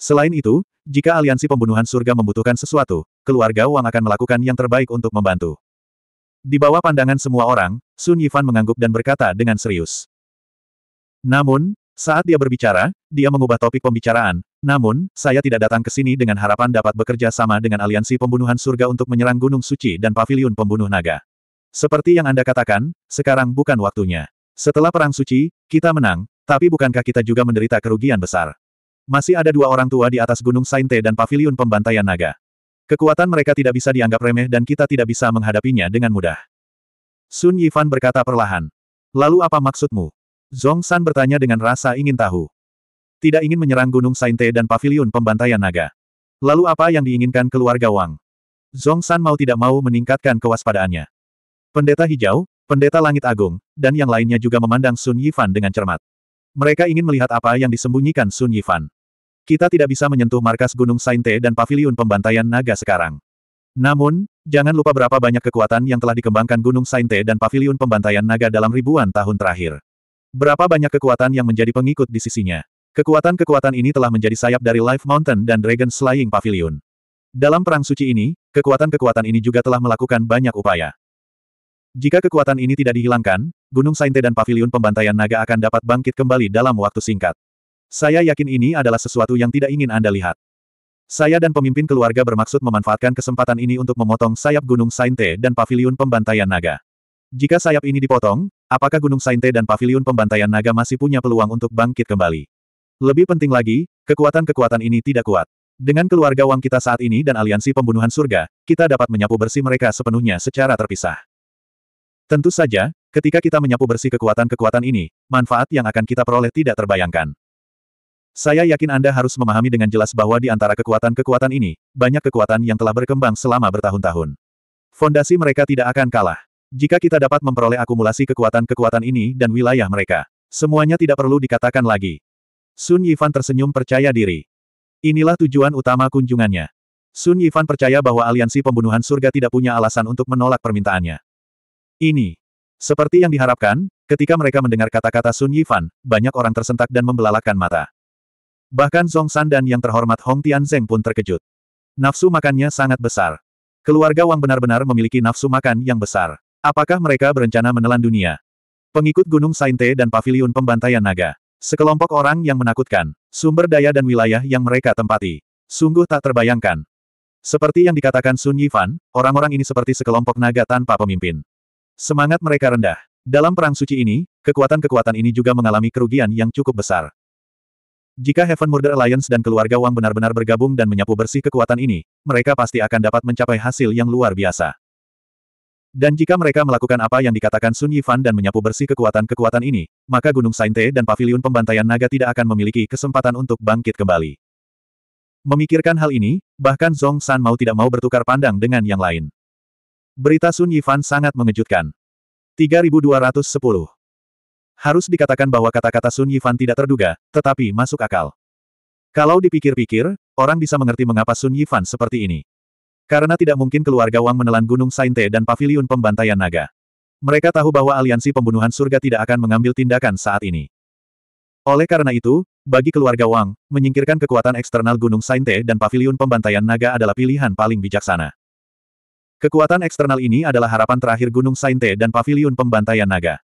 Selain itu, jika aliansi pembunuhan surga membutuhkan sesuatu, keluarga Wang akan melakukan yang terbaik untuk membantu. Di bawah pandangan semua orang, Sun Yifan mengangguk dan berkata dengan serius. Namun, saat dia berbicara, dia mengubah topik pembicaraan, namun, saya tidak datang ke sini dengan harapan dapat bekerja sama dengan aliansi pembunuhan surga untuk menyerang Gunung Suci dan Paviliun Pembunuh Naga. Seperti yang Anda katakan, sekarang bukan waktunya. Setelah Perang Suci, kita menang, tapi bukankah kita juga menderita kerugian besar? Masih ada dua orang tua di atas Gunung Sainte dan Paviliun Pembantaian Naga. Kekuatan mereka tidak bisa dianggap remeh dan kita tidak bisa menghadapinya dengan mudah. Sun Yifan berkata perlahan. Lalu apa maksudmu? Zong San bertanya dengan rasa ingin tahu. Tidak ingin menyerang Gunung Sainte dan Paviliun Pembantaian Naga. Lalu apa yang diinginkan keluarga Wang? Zong San mau tidak mau meningkatkan kewaspadaannya. Pendeta Hijau, Pendeta Langit Agung, dan yang lainnya juga memandang Sun Yifan dengan cermat. Mereka ingin melihat apa yang disembunyikan Sun Yifan. Kita tidak bisa menyentuh markas Gunung Sainte dan Paviliun Pembantaian Naga sekarang. Namun, jangan lupa berapa banyak kekuatan yang telah dikembangkan Gunung Sainte dan Paviliun Pembantaian Naga dalam ribuan tahun terakhir. Berapa banyak kekuatan yang menjadi pengikut di sisinya. Kekuatan-kekuatan ini telah menjadi sayap dari Life Mountain dan Dragon Slaying Pavilion. Dalam Perang Suci ini, kekuatan-kekuatan ini juga telah melakukan banyak upaya. Jika kekuatan ini tidak dihilangkan, Gunung Sainte dan Paviliun Pembantaian Naga akan dapat bangkit kembali dalam waktu singkat. Saya yakin ini adalah sesuatu yang tidak ingin Anda lihat. Saya dan pemimpin keluarga bermaksud memanfaatkan kesempatan ini untuk memotong sayap Gunung Sainte dan Paviliun Pembantaian Naga. Jika sayap ini dipotong, apakah Gunung Sainte dan Paviliun Pembantaian Naga masih punya peluang untuk bangkit kembali? Lebih penting lagi, kekuatan-kekuatan ini tidak kuat. Dengan keluarga Wang kita saat ini dan aliansi pembunuhan surga, kita dapat menyapu bersih mereka sepenuhnya secara terpisah. Tentu saja, ketika kita menyapu bersih kekuatan-kekuatan ini, manfaat yang akan kita peroleh tidak terbayangkan. Saya yakin Anda harus memahami dengan jelas bahwa di antara kekuatan-kekuatan ini, banyak kekuatan yang telah berkembang selama bertahun-tahun. Fondasi mereka tidak akan kalah. Jika kita dapat memperoleh akumulasi kekuatan-kekuatan ini dan wilayah mereka, semuanya tidak perlu dikatakan lagi. Sun Yifan tersenyum percaya diri. Inilah tujuan utama kunjungannya. Sun Yifan percaya bahwa aliansi pembunuhan surga tidak punya alasan untuk menolak permintaannya. Ini. Seperti yang diharapkan, ketika mereka mendengar kata-kata Sun Yifan, banyak orang tersentak dan membelalakan mata. Bahkan Zong San dan yang terhormat Hong Tianzeng pun terkejut. Nafsu makannya sangat besar. Keluarga Wang benar-benar memiliki nafsu makan yang besar. Apakah mereka berencana menelan dunia? Pengikut Gunung Sainte dan Paviliun Pembantaian Naga. Sekelompok orang yang menakutkan. Sumber daya dan wilayah yang mereka tempati. Sungguh tak terbayangkan. Seperti yang dikatakan Sun Yifan, orang-orang ini seperti sekelompok naga tanpa pemimpin. Semangat mereka rendah. Dalam perang suci ini, kekuatan-kekuatan ini juga mengalami kerugian yang cukup besar. Jika Heaven Murder Alliance dan keluarga Wang benar-benar bergabung dan menyapu bersih kekuatan ini, mereka pasti akan dapat mencapai hasil yang luar biasa. Dan jika mereka melakukan apa yang dikatakan Sun Yifan dan menyapu bersih kekuatan-kekuatan ini, maka Gunung Sainte dan Paviliun Pembantaian Naga tidak akan memiliki kesempatan untuk bangkit kembali. Memikirkan hal ini, bahkan Zhong San mau tidak mau bertukar pandang dengan yang lain. Berita Sun Yifan sangat mengejutkan. 3210. Harus dikatakan bahwa kata-kata Sun Yifan tidak terduga, tetapi masuk akal. Kalau dipikir-pikir, orang bisa mengerti mengapa Sun Yifan seperti ini. Karena tidak mungkin keluarga Wang menelan Gunung Sainte dan Paviliun Pembantaian Naga. Mereka tahu bahwa aliansi pembunuhan surga tidak akan mengambil tindakan saat ini. Oleh karena itu, bagi keluarga Wang, menyingkirkan kekuatan eksternal Gunung Sainte dan Paviliun Pembantaian Naga adalah pilihan paling bijaksana. Kekuatan eksternal ini adalah harapan terakhir Gunung Sainte dan Paviliun Pembantaian Naga.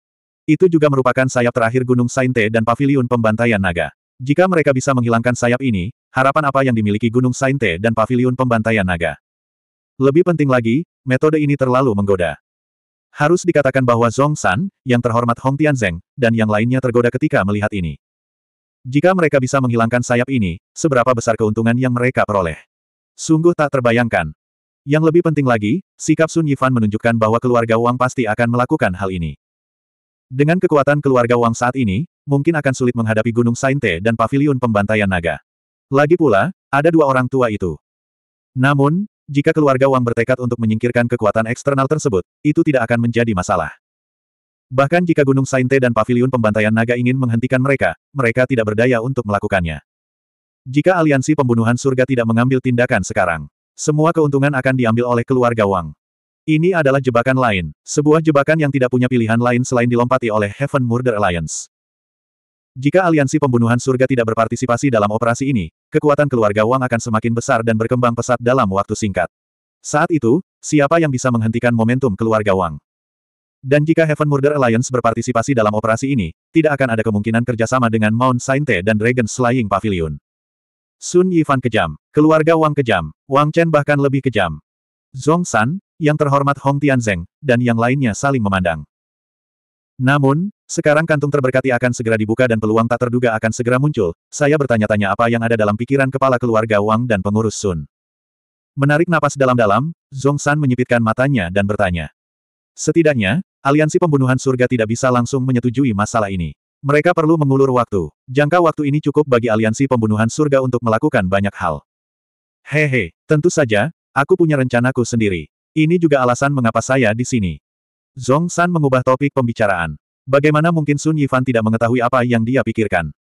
Itu juga merupakan sayap terakhir Gunung Sainte dan Paviliun Pembantaian Naga. Jika mereka bisa menghilangkan sayap ini, harapan apa yang dimiliki Gunung Sainte dan Paviliun Pembantaian Naga? Lebih penting lagi, metode ini terlalu menggoda. Harus dikatakan bahwa Zong San, yang terhormat Hong Tianzeng, dan yang lainnya tergoda ketika melihat ini. Jika mereka bisa menghilangkan sayap ini, seberapa besar keuntungan yang mereka peroleh? Sungguh tak terbayangkan, yang lebih penting lagi, sikap Sun Yifan menunjukkan bahwa keluarga Wang pasti akan melakukan hal ini. Dengan kekuatan keluarga Wang saat ini, mungkin akan sulit menghadapi Gunung Sainte dan Paviliun Pembantaian Naga. Lagi pula, ada dua orang tua itu. Namun, jika keluarga Wang bertekad untuk menyingkirkan kekuatan eksternal tersebut, itu tidak akan menjadi masalah. Bahkan jika Gunung Sainte dan Paviliun Pembantaian Naga ingin menghentikan mereka, mereka tidak berdaya untuk melakukannya. Jika aliansi pembunuhan surga tidak mengambil tindakan sekarang, semua keuntungan akan diambil oleh keluarga Wang. Ini adalah jebakan lain, sebuah jebakan yang tidak punya pilihan lain selain dilompati oleh Heaven Murder Alliance. Jika aliansi pembunuhan surga tidak berpartisipasi dalam operasi ini, kekuatan keluarga Wang akan semakin besar dan berkembang pesat dalam waktu singkat. Saat itu, siapa yang bisa menghentikan momentum keluarga Wang? Dan jika Heaven Murder Alliance berpartisipasi dalam operasi ini, tidak akan ada kemungkinan kerjasama dengan Mount Sainte dan Dragon Slaying Pavilion. Sun Yifan kejam. Keluarga Wang kejam. Wang Chen bahkan lebih kejam. Zong San, yang terhormat Hong Tianzeng, dan yang lainnya saling memandang. Namun, sekarang kantung terberkati akan segera dibuka dan peluang tak terduga akan segera muncul, saya bertanya-tanya apa yang ada dalam pikiran kepala keluarga Wang dan pengurus Sun. Menarik napas dalam-dalam, Zong San menyipitkan matanya dan bertanya. Setidaknya, aliansi pembunuhan surga tidak bisa langsung menyetujui masalah ini. Mereka perlu mengulur waktu. Jangka waktu ini cukup bagi aliansi pembunuhan surga untuk melakukan banyak hal. Hehe, tentu saja, aku punya rencanaku sendiri. Ini juga alasan mengapa saya di sini. Zong San mengubah topik pembicaraan. Bagaimana mungkin Sun Yifan tidak mengetahui apa yang dia pikirkan?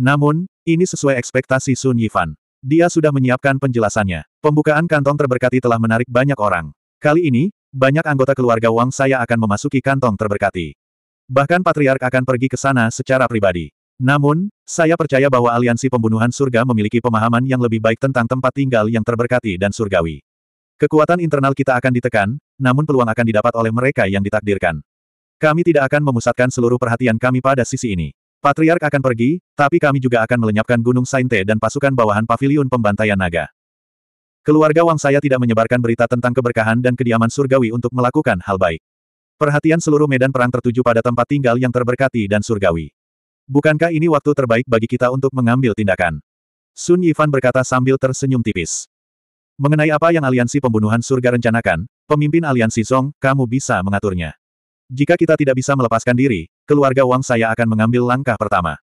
Namun, ini sesuai ekspektasi Sun Yifan. Dia sudah menyiapkan penjelasannya. Pembukaan kantong terberkati telah menarik banyak orang. Kali ini, banyak anggota keluarga Wang saya akan memasuki kantong terberkati. Bahkan Patriark akan pergi ke sana secara pribadi. Namun, saya percaya bahwa aliansi pembunuhan surga memiliki pemahaman yang lebih baik tentang tempat tinggal yang terberkati dan surgawi. Kekuatan internal kita akan ditekan, namun peluang akan didapat oleh mereka yang ditakdirkan. Kami tidak akan memusatkan seluruh perhatian kami pada sisi ini. Patriark akan pergi, tapi kami juga akan melenyapkan Gunung Sainte dan pasukan bawahan paviliun pembantaian naga. Keluarga Wang saya tidak menyebarkan berita tentang keberkahan dan kediaman surgawi untuk melakukan hal baik. Perhatian seluruh medan perang tertuju pada tempat tinggal yang terberkati dan surgawi. Bukankah ini waktu terbaik bagi kita untuk mengambil tindakan? Sun Yifan berkata sambil tersenyum tipis. Mengenai apa yang aliansi pembunuhan surga rencanakan, pemimpin aliansi Song, kamu bisa mengaturnya. Jika kita tidak bisa melepaskan diri, keluarga Wang saya akan mengambil langkah pertama.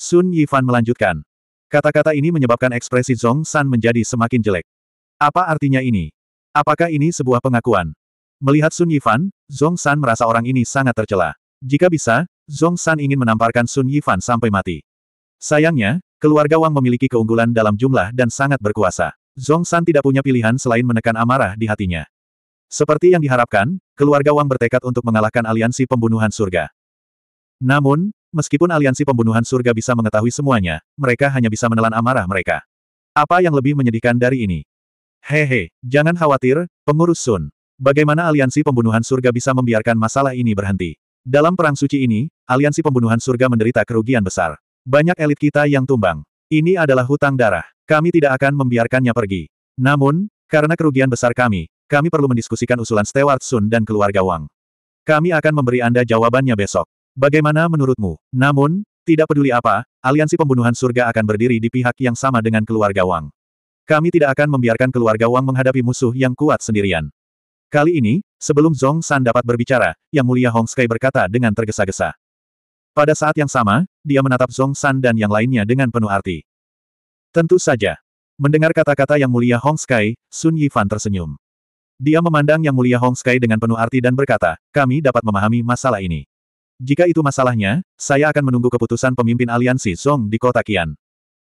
Sun Yifan melanjutkan. Kata-kata ini menyebabkan ekspresi Zong San menjadi semakin jelek. Apa artinya ini? Apakah ini sebuah pengakuan? Melihat Sun Yifan, Zong San merasa orang ini sangat tercela. Jika bisa, Zong San ingin menamparkan Sun Yifan sampai mati. Sayangnya, keluarga Wang memiliki keunggulan dalam jumlah dan sangat berkuasa. Zong San tidak punya pilihan selain menekan amarah di hatinya. Seperti yang diharapkan, keluarga Wang bertekad untuk mengalahkan aliansi pembunuhan surga. Namun, meskipun aliansi pembunuhan surga bisa mengetahui semuanya, mereka hanya bisa menelan amarah mereka. Apa yang lebih menyedihkan dari ini? Hehe, jangan khawatir, pengurus Sun. Bagaimana aliansi pembunuhan surga bisa membiarkan masalah ini berhenti? Dalam perang suci ini, aliansi pembunuhan surga menderita kerugian besar. Banyak elit kita yang tumbang. Ini adalah hutang darah. Kami tidak akan membiarkannya pergi. Namun, karena kerugian besar kami, kami perlu mendiskusikan usulan Stewart Sun dan keluarga Wang. Kami akan memberi Anda jawabannya besok. Bagaimana menurutmu? Namun, tidak peduli apa, aliansi pembunuhan surga akan berdiri di pihak yang sama dengan keluarga Wang. Kami tidak akan membiarkan keluarga Wang menghadapi musuh yang kuat sendirian. Kali ini, sebelum Zong San dapat berbicara, Yang Mulia Hong Sky berkata dengan tergesa-gesa. Pada saat yang sama, dia menatap Zong San dan yang lainnya dengan penuh arti. Tentu saja. Mendengar kata-kata Yang Mulia Hong Sky, Sun Yifan tersenyum. Dia memandang Yang Mulia Hong Sky dengan penuh arti dan berkata, kami dapat memahami masalah ini. Jika itu masalahnya, saya akan menunggu keputusan pemimpin aliansi Zong di kota Kian.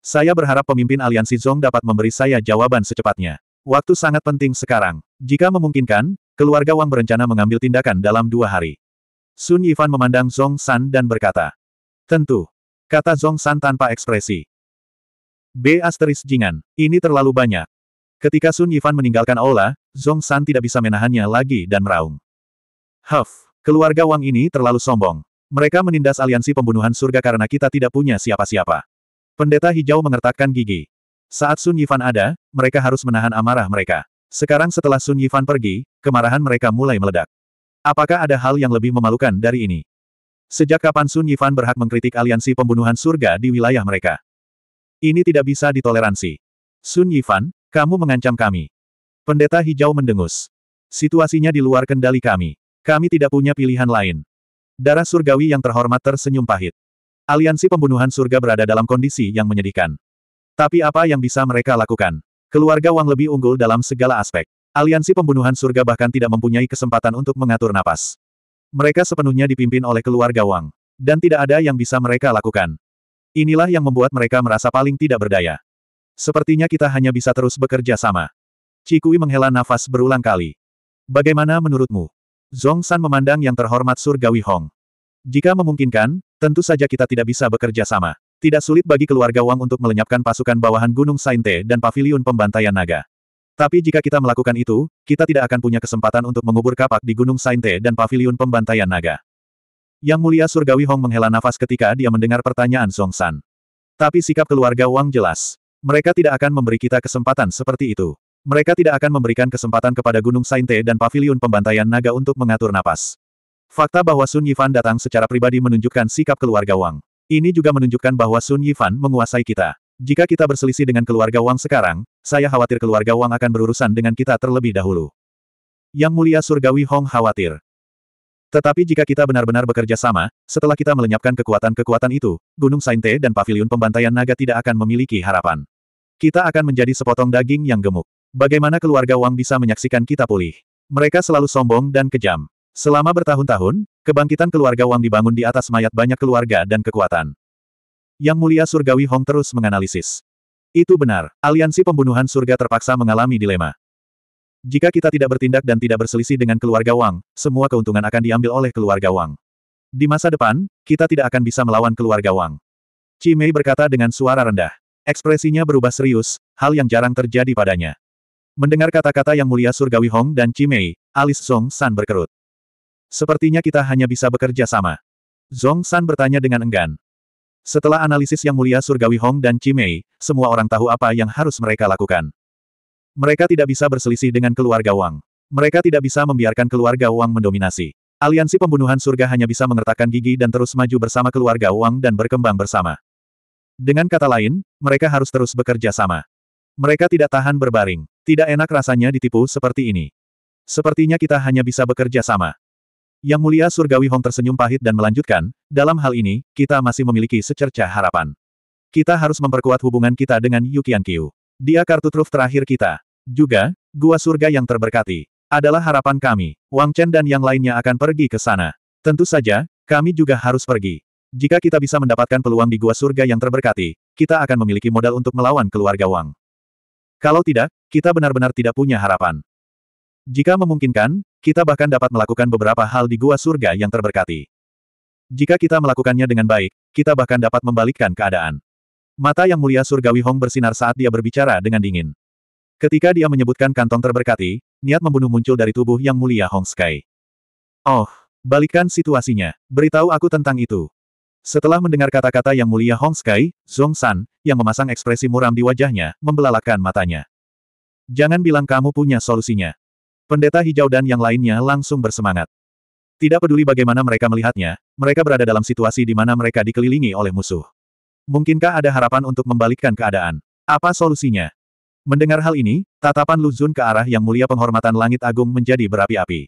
Saya berharap pemimpin aliansi Zong dapat memberi saya jawaban secepatnya. Waktu sangat penting sekarang. Jika memungkinkan, keluarga Wang berencana mengambil tindakan dalam dua hari. Sun Yifan memandang Zhong San dan berkata, Tentu. Kata Zhong San tanpa ekspresi. B asteris jingan, ini terlalu banyak. Ketika Sun Yifan meninggalkan aula, Zhong San tidak bisa menahannya lagi dan meraung. Huff, keluarga Wang ini terlalu sombong. Mereka menindas aliansi pembunuhan surga karena kita tidak punya siapa-siapa. Pendeta hijau mengertakkan gigi. Saat Sun Yifan ada, mereka harus menahan amarah mereka. Sekarang setelah Sun Yifan pergi, kemarahan mereka mulai meledak. Apakah ada hal yang lebih memalukan dari ini? Sejak kapan Sun Yifan berhak mengkritik aliansi pembunuhan surga di wilayah mereka? Ini tidak bisa ditoleransi. Sun Yifan, kamu mengancam kami. Pendeta hijau mendengus. Situasinya di luar kendali kami. Kami tidak punya pilihan lain. Darah surgawi yang terhormat tersenyum pahit. Aliansi pembunuhan surga berada dalam kondisi yang menyedihkan. Tapi apa yang bisa mereka lakukan? Keluarga Wang lebih unggul dalam segala aspek. Aliansi pembunuhan surga bahkan tidak mempunyai kesempatan untuk mengatur napas. Mereka sepenuhnya dipimpin oleh keluarga Wang. Dan tidak ada yang bisa mereka lakukan. Inilah yang membuat mereka merasa paling tidak berdaya. Sepertinya kita hanya bisa terus bekerja sama. Cikui menghela nafas berulang kali. Bagaimana menurutmu? Zong San memandang yang terhormat surgawi Hong. Jika memungkinkan, tentu saja kita tidak bisa bekerja sama. Tidak sulit bagi keluarga Wang untuk melenyapkan pasukan bawahan Gunung Sainte dan paviliun pembantaian naga. Tapi jika kita melakukan itu, kita tidak akan punya kesempatan untuk mengubur kapak di Gunung Sainte dan paviliun pembantaian naga. Yang Mulia Surgawi Hong menghela nafas ketika dia mendengar pertanyaan Song San. Tapi sikap keluarga Wang jelas. Mereka tidak akan memberi kita kesempatan seperti itu. Mereka tidak akan memberikan kesempatan kepada Gunung Sainte dan paviliun pembantaian naga untuk mengatur napas. Fakta bahwa Sun Yifan datang secara pribadi menunjukkan sikap keluarga Wang. Ini juga menunjukkan bahwa Sun Yifan menguasai kita. Jika kita berselisih dengan keluarga Wang sekarang, saya khawatir keluarga Wang akan berurusan dengan kita terlebih dahulu. Yang mulia surgawi Hong khawatir. Tetapi jika kita benar-benar bekerja sama, setelah kita melenyapkan kekuatan-kekuatan itu, Gunung Sainte dan Paviliun Pembantaian Naga tidak akan memiliki harapan. Kita akan menjadi sepotong daging yang gemuk. Bagaimana keluarga Wang bisa menyaksikan kita pulih? Mereka selalu sombong dan kejam. Selama bertahun-tahun, kebangkitan keluarga Wang dibangun di atas mayat banyak keluarga dan kekuatan. Yang Mulia Surgawi Hong terus menganalisis. Itu benar, aliansi pembunuhan surga terpaksa mengalami dilema. Jika kita tidak bertindak dan tidak berselisih dengan keluarga Wang, semua keuntungan akan diambil oleh keluarga Wang. Di masa depan, kita tidak akan bisa melawan keluarga Wang. Cimei berkata dengan suara rendah. Ekspresinya berubah serius, hal yang jarang terjadi padanya. Mendengar kata-kata yang mulia Surgawi Hong dan Cimei, alis Song San berkerut. Sepertinya kita hanya bisa bekerja sama. Zong San bertanya dengan enggan. Setelah analisis yang mulia Surgawi Hong dan Cimei, semua orang tahu apa yang harus mereka lakukan. Mereka tidak bisa berselisih dengan keluarga Wang. Mereka tidak bisa membiarkan keluarga Wang mendominasi. Aliansi pembunuhan surga hanya bisa mengertakkan gigi dan terus maju bersama keluarga Wang dan berkembang bersama. Dengan kata lain, mereka harus terus bekerja sama. Mereka tidak tahan berbaring. Tidak enak rasanya ditipu seperti ini. Sepertinya kita hanya bisa bekerja sama. Yang mulia surgawi Hong tersenyum pahit dan melanjutkan, dalam hal ini, kita masih memiliki secerca harapan. Kita harus memperkuat hubungan kita dengan Yukian Qiu. Dia kartu truf terakhir kita. Juga, gua surga yang terberkati. Adalah harapan kami. Wang Chen dan yang lainnya akan pergi ke sana. Tentu saja, kami juga harus pergi. Jika kita bisa mendapatkan peluang di gua surga yang terberkati, kita akan memiliki modal untuk melawan keluarga Wang. Kalau tidak, kita benar-benar tidak punya harapan. Jika memungkinkan, kita bahkan dapat melakukan beberapa hal di gua surga yang terberkati. Jika kita melakukannya dengan baik, kita bahkan dapat membalikkan keadaan. Mata yang mulia surgawi Hong bersinar saat dia berbicara dengan dingin. Ketika dia menyebutkan kantong terberkati, niat membunuh muncul dari tubuh yang mulia Hong Sky. Oh, balikkan situasinya. Beritahu aku tentang itu. Setelah mendengar kata-kata yang mulia Hong Sky, Zhong San, yang memasang ekspresi muram di wajahnya, membelalakan matanya. Jangan bilang kamu punya solusinya. Pendeta hijau dan yang lainnya langsung bersemangat. Tidak peduli bagaimana mereka melihatnya, mereka berada dalam situasi di mana mereka dikelilingi oleh musuh. Mungkinkah ada harapan untuk membalikkan keadaan? Apa solusinya? Mendengar hal ini, tatapan Luzun ke arah yang mulia penghormatan langit agung menjadi berapi-api.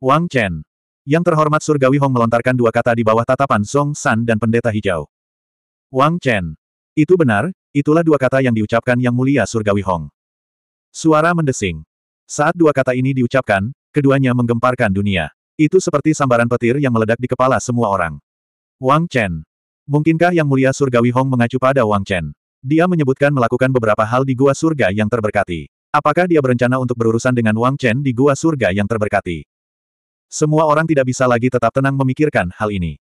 Wang Chen. Yang terhormat surgawi Hong melontarkan dua kata di bawah tatapan Song San dan pendeta hijau. Wang Chen. Itu benar, itulah dua kata yang diucapkan yang mulia surgawi Hong. Suara mendesing. Saat dua kata ini diucapkan, keduanya menggemparkan dunia. Itu seperti sambaran petir yang meledak di kepala semua orang. Wang Chen. Mungkinkah Yang Mulia Surgawi Hong mengacu pada Wang Chen? Dia menyebutkan melakukan beberapa hal di Gua Surga yang terberkati. Apakah dia berencana untuk berurusan dengan Wang Chen di Gua Surga yang terberkati? Semua orang tidak bisa lagi tetap tenang memikirkan hal ini.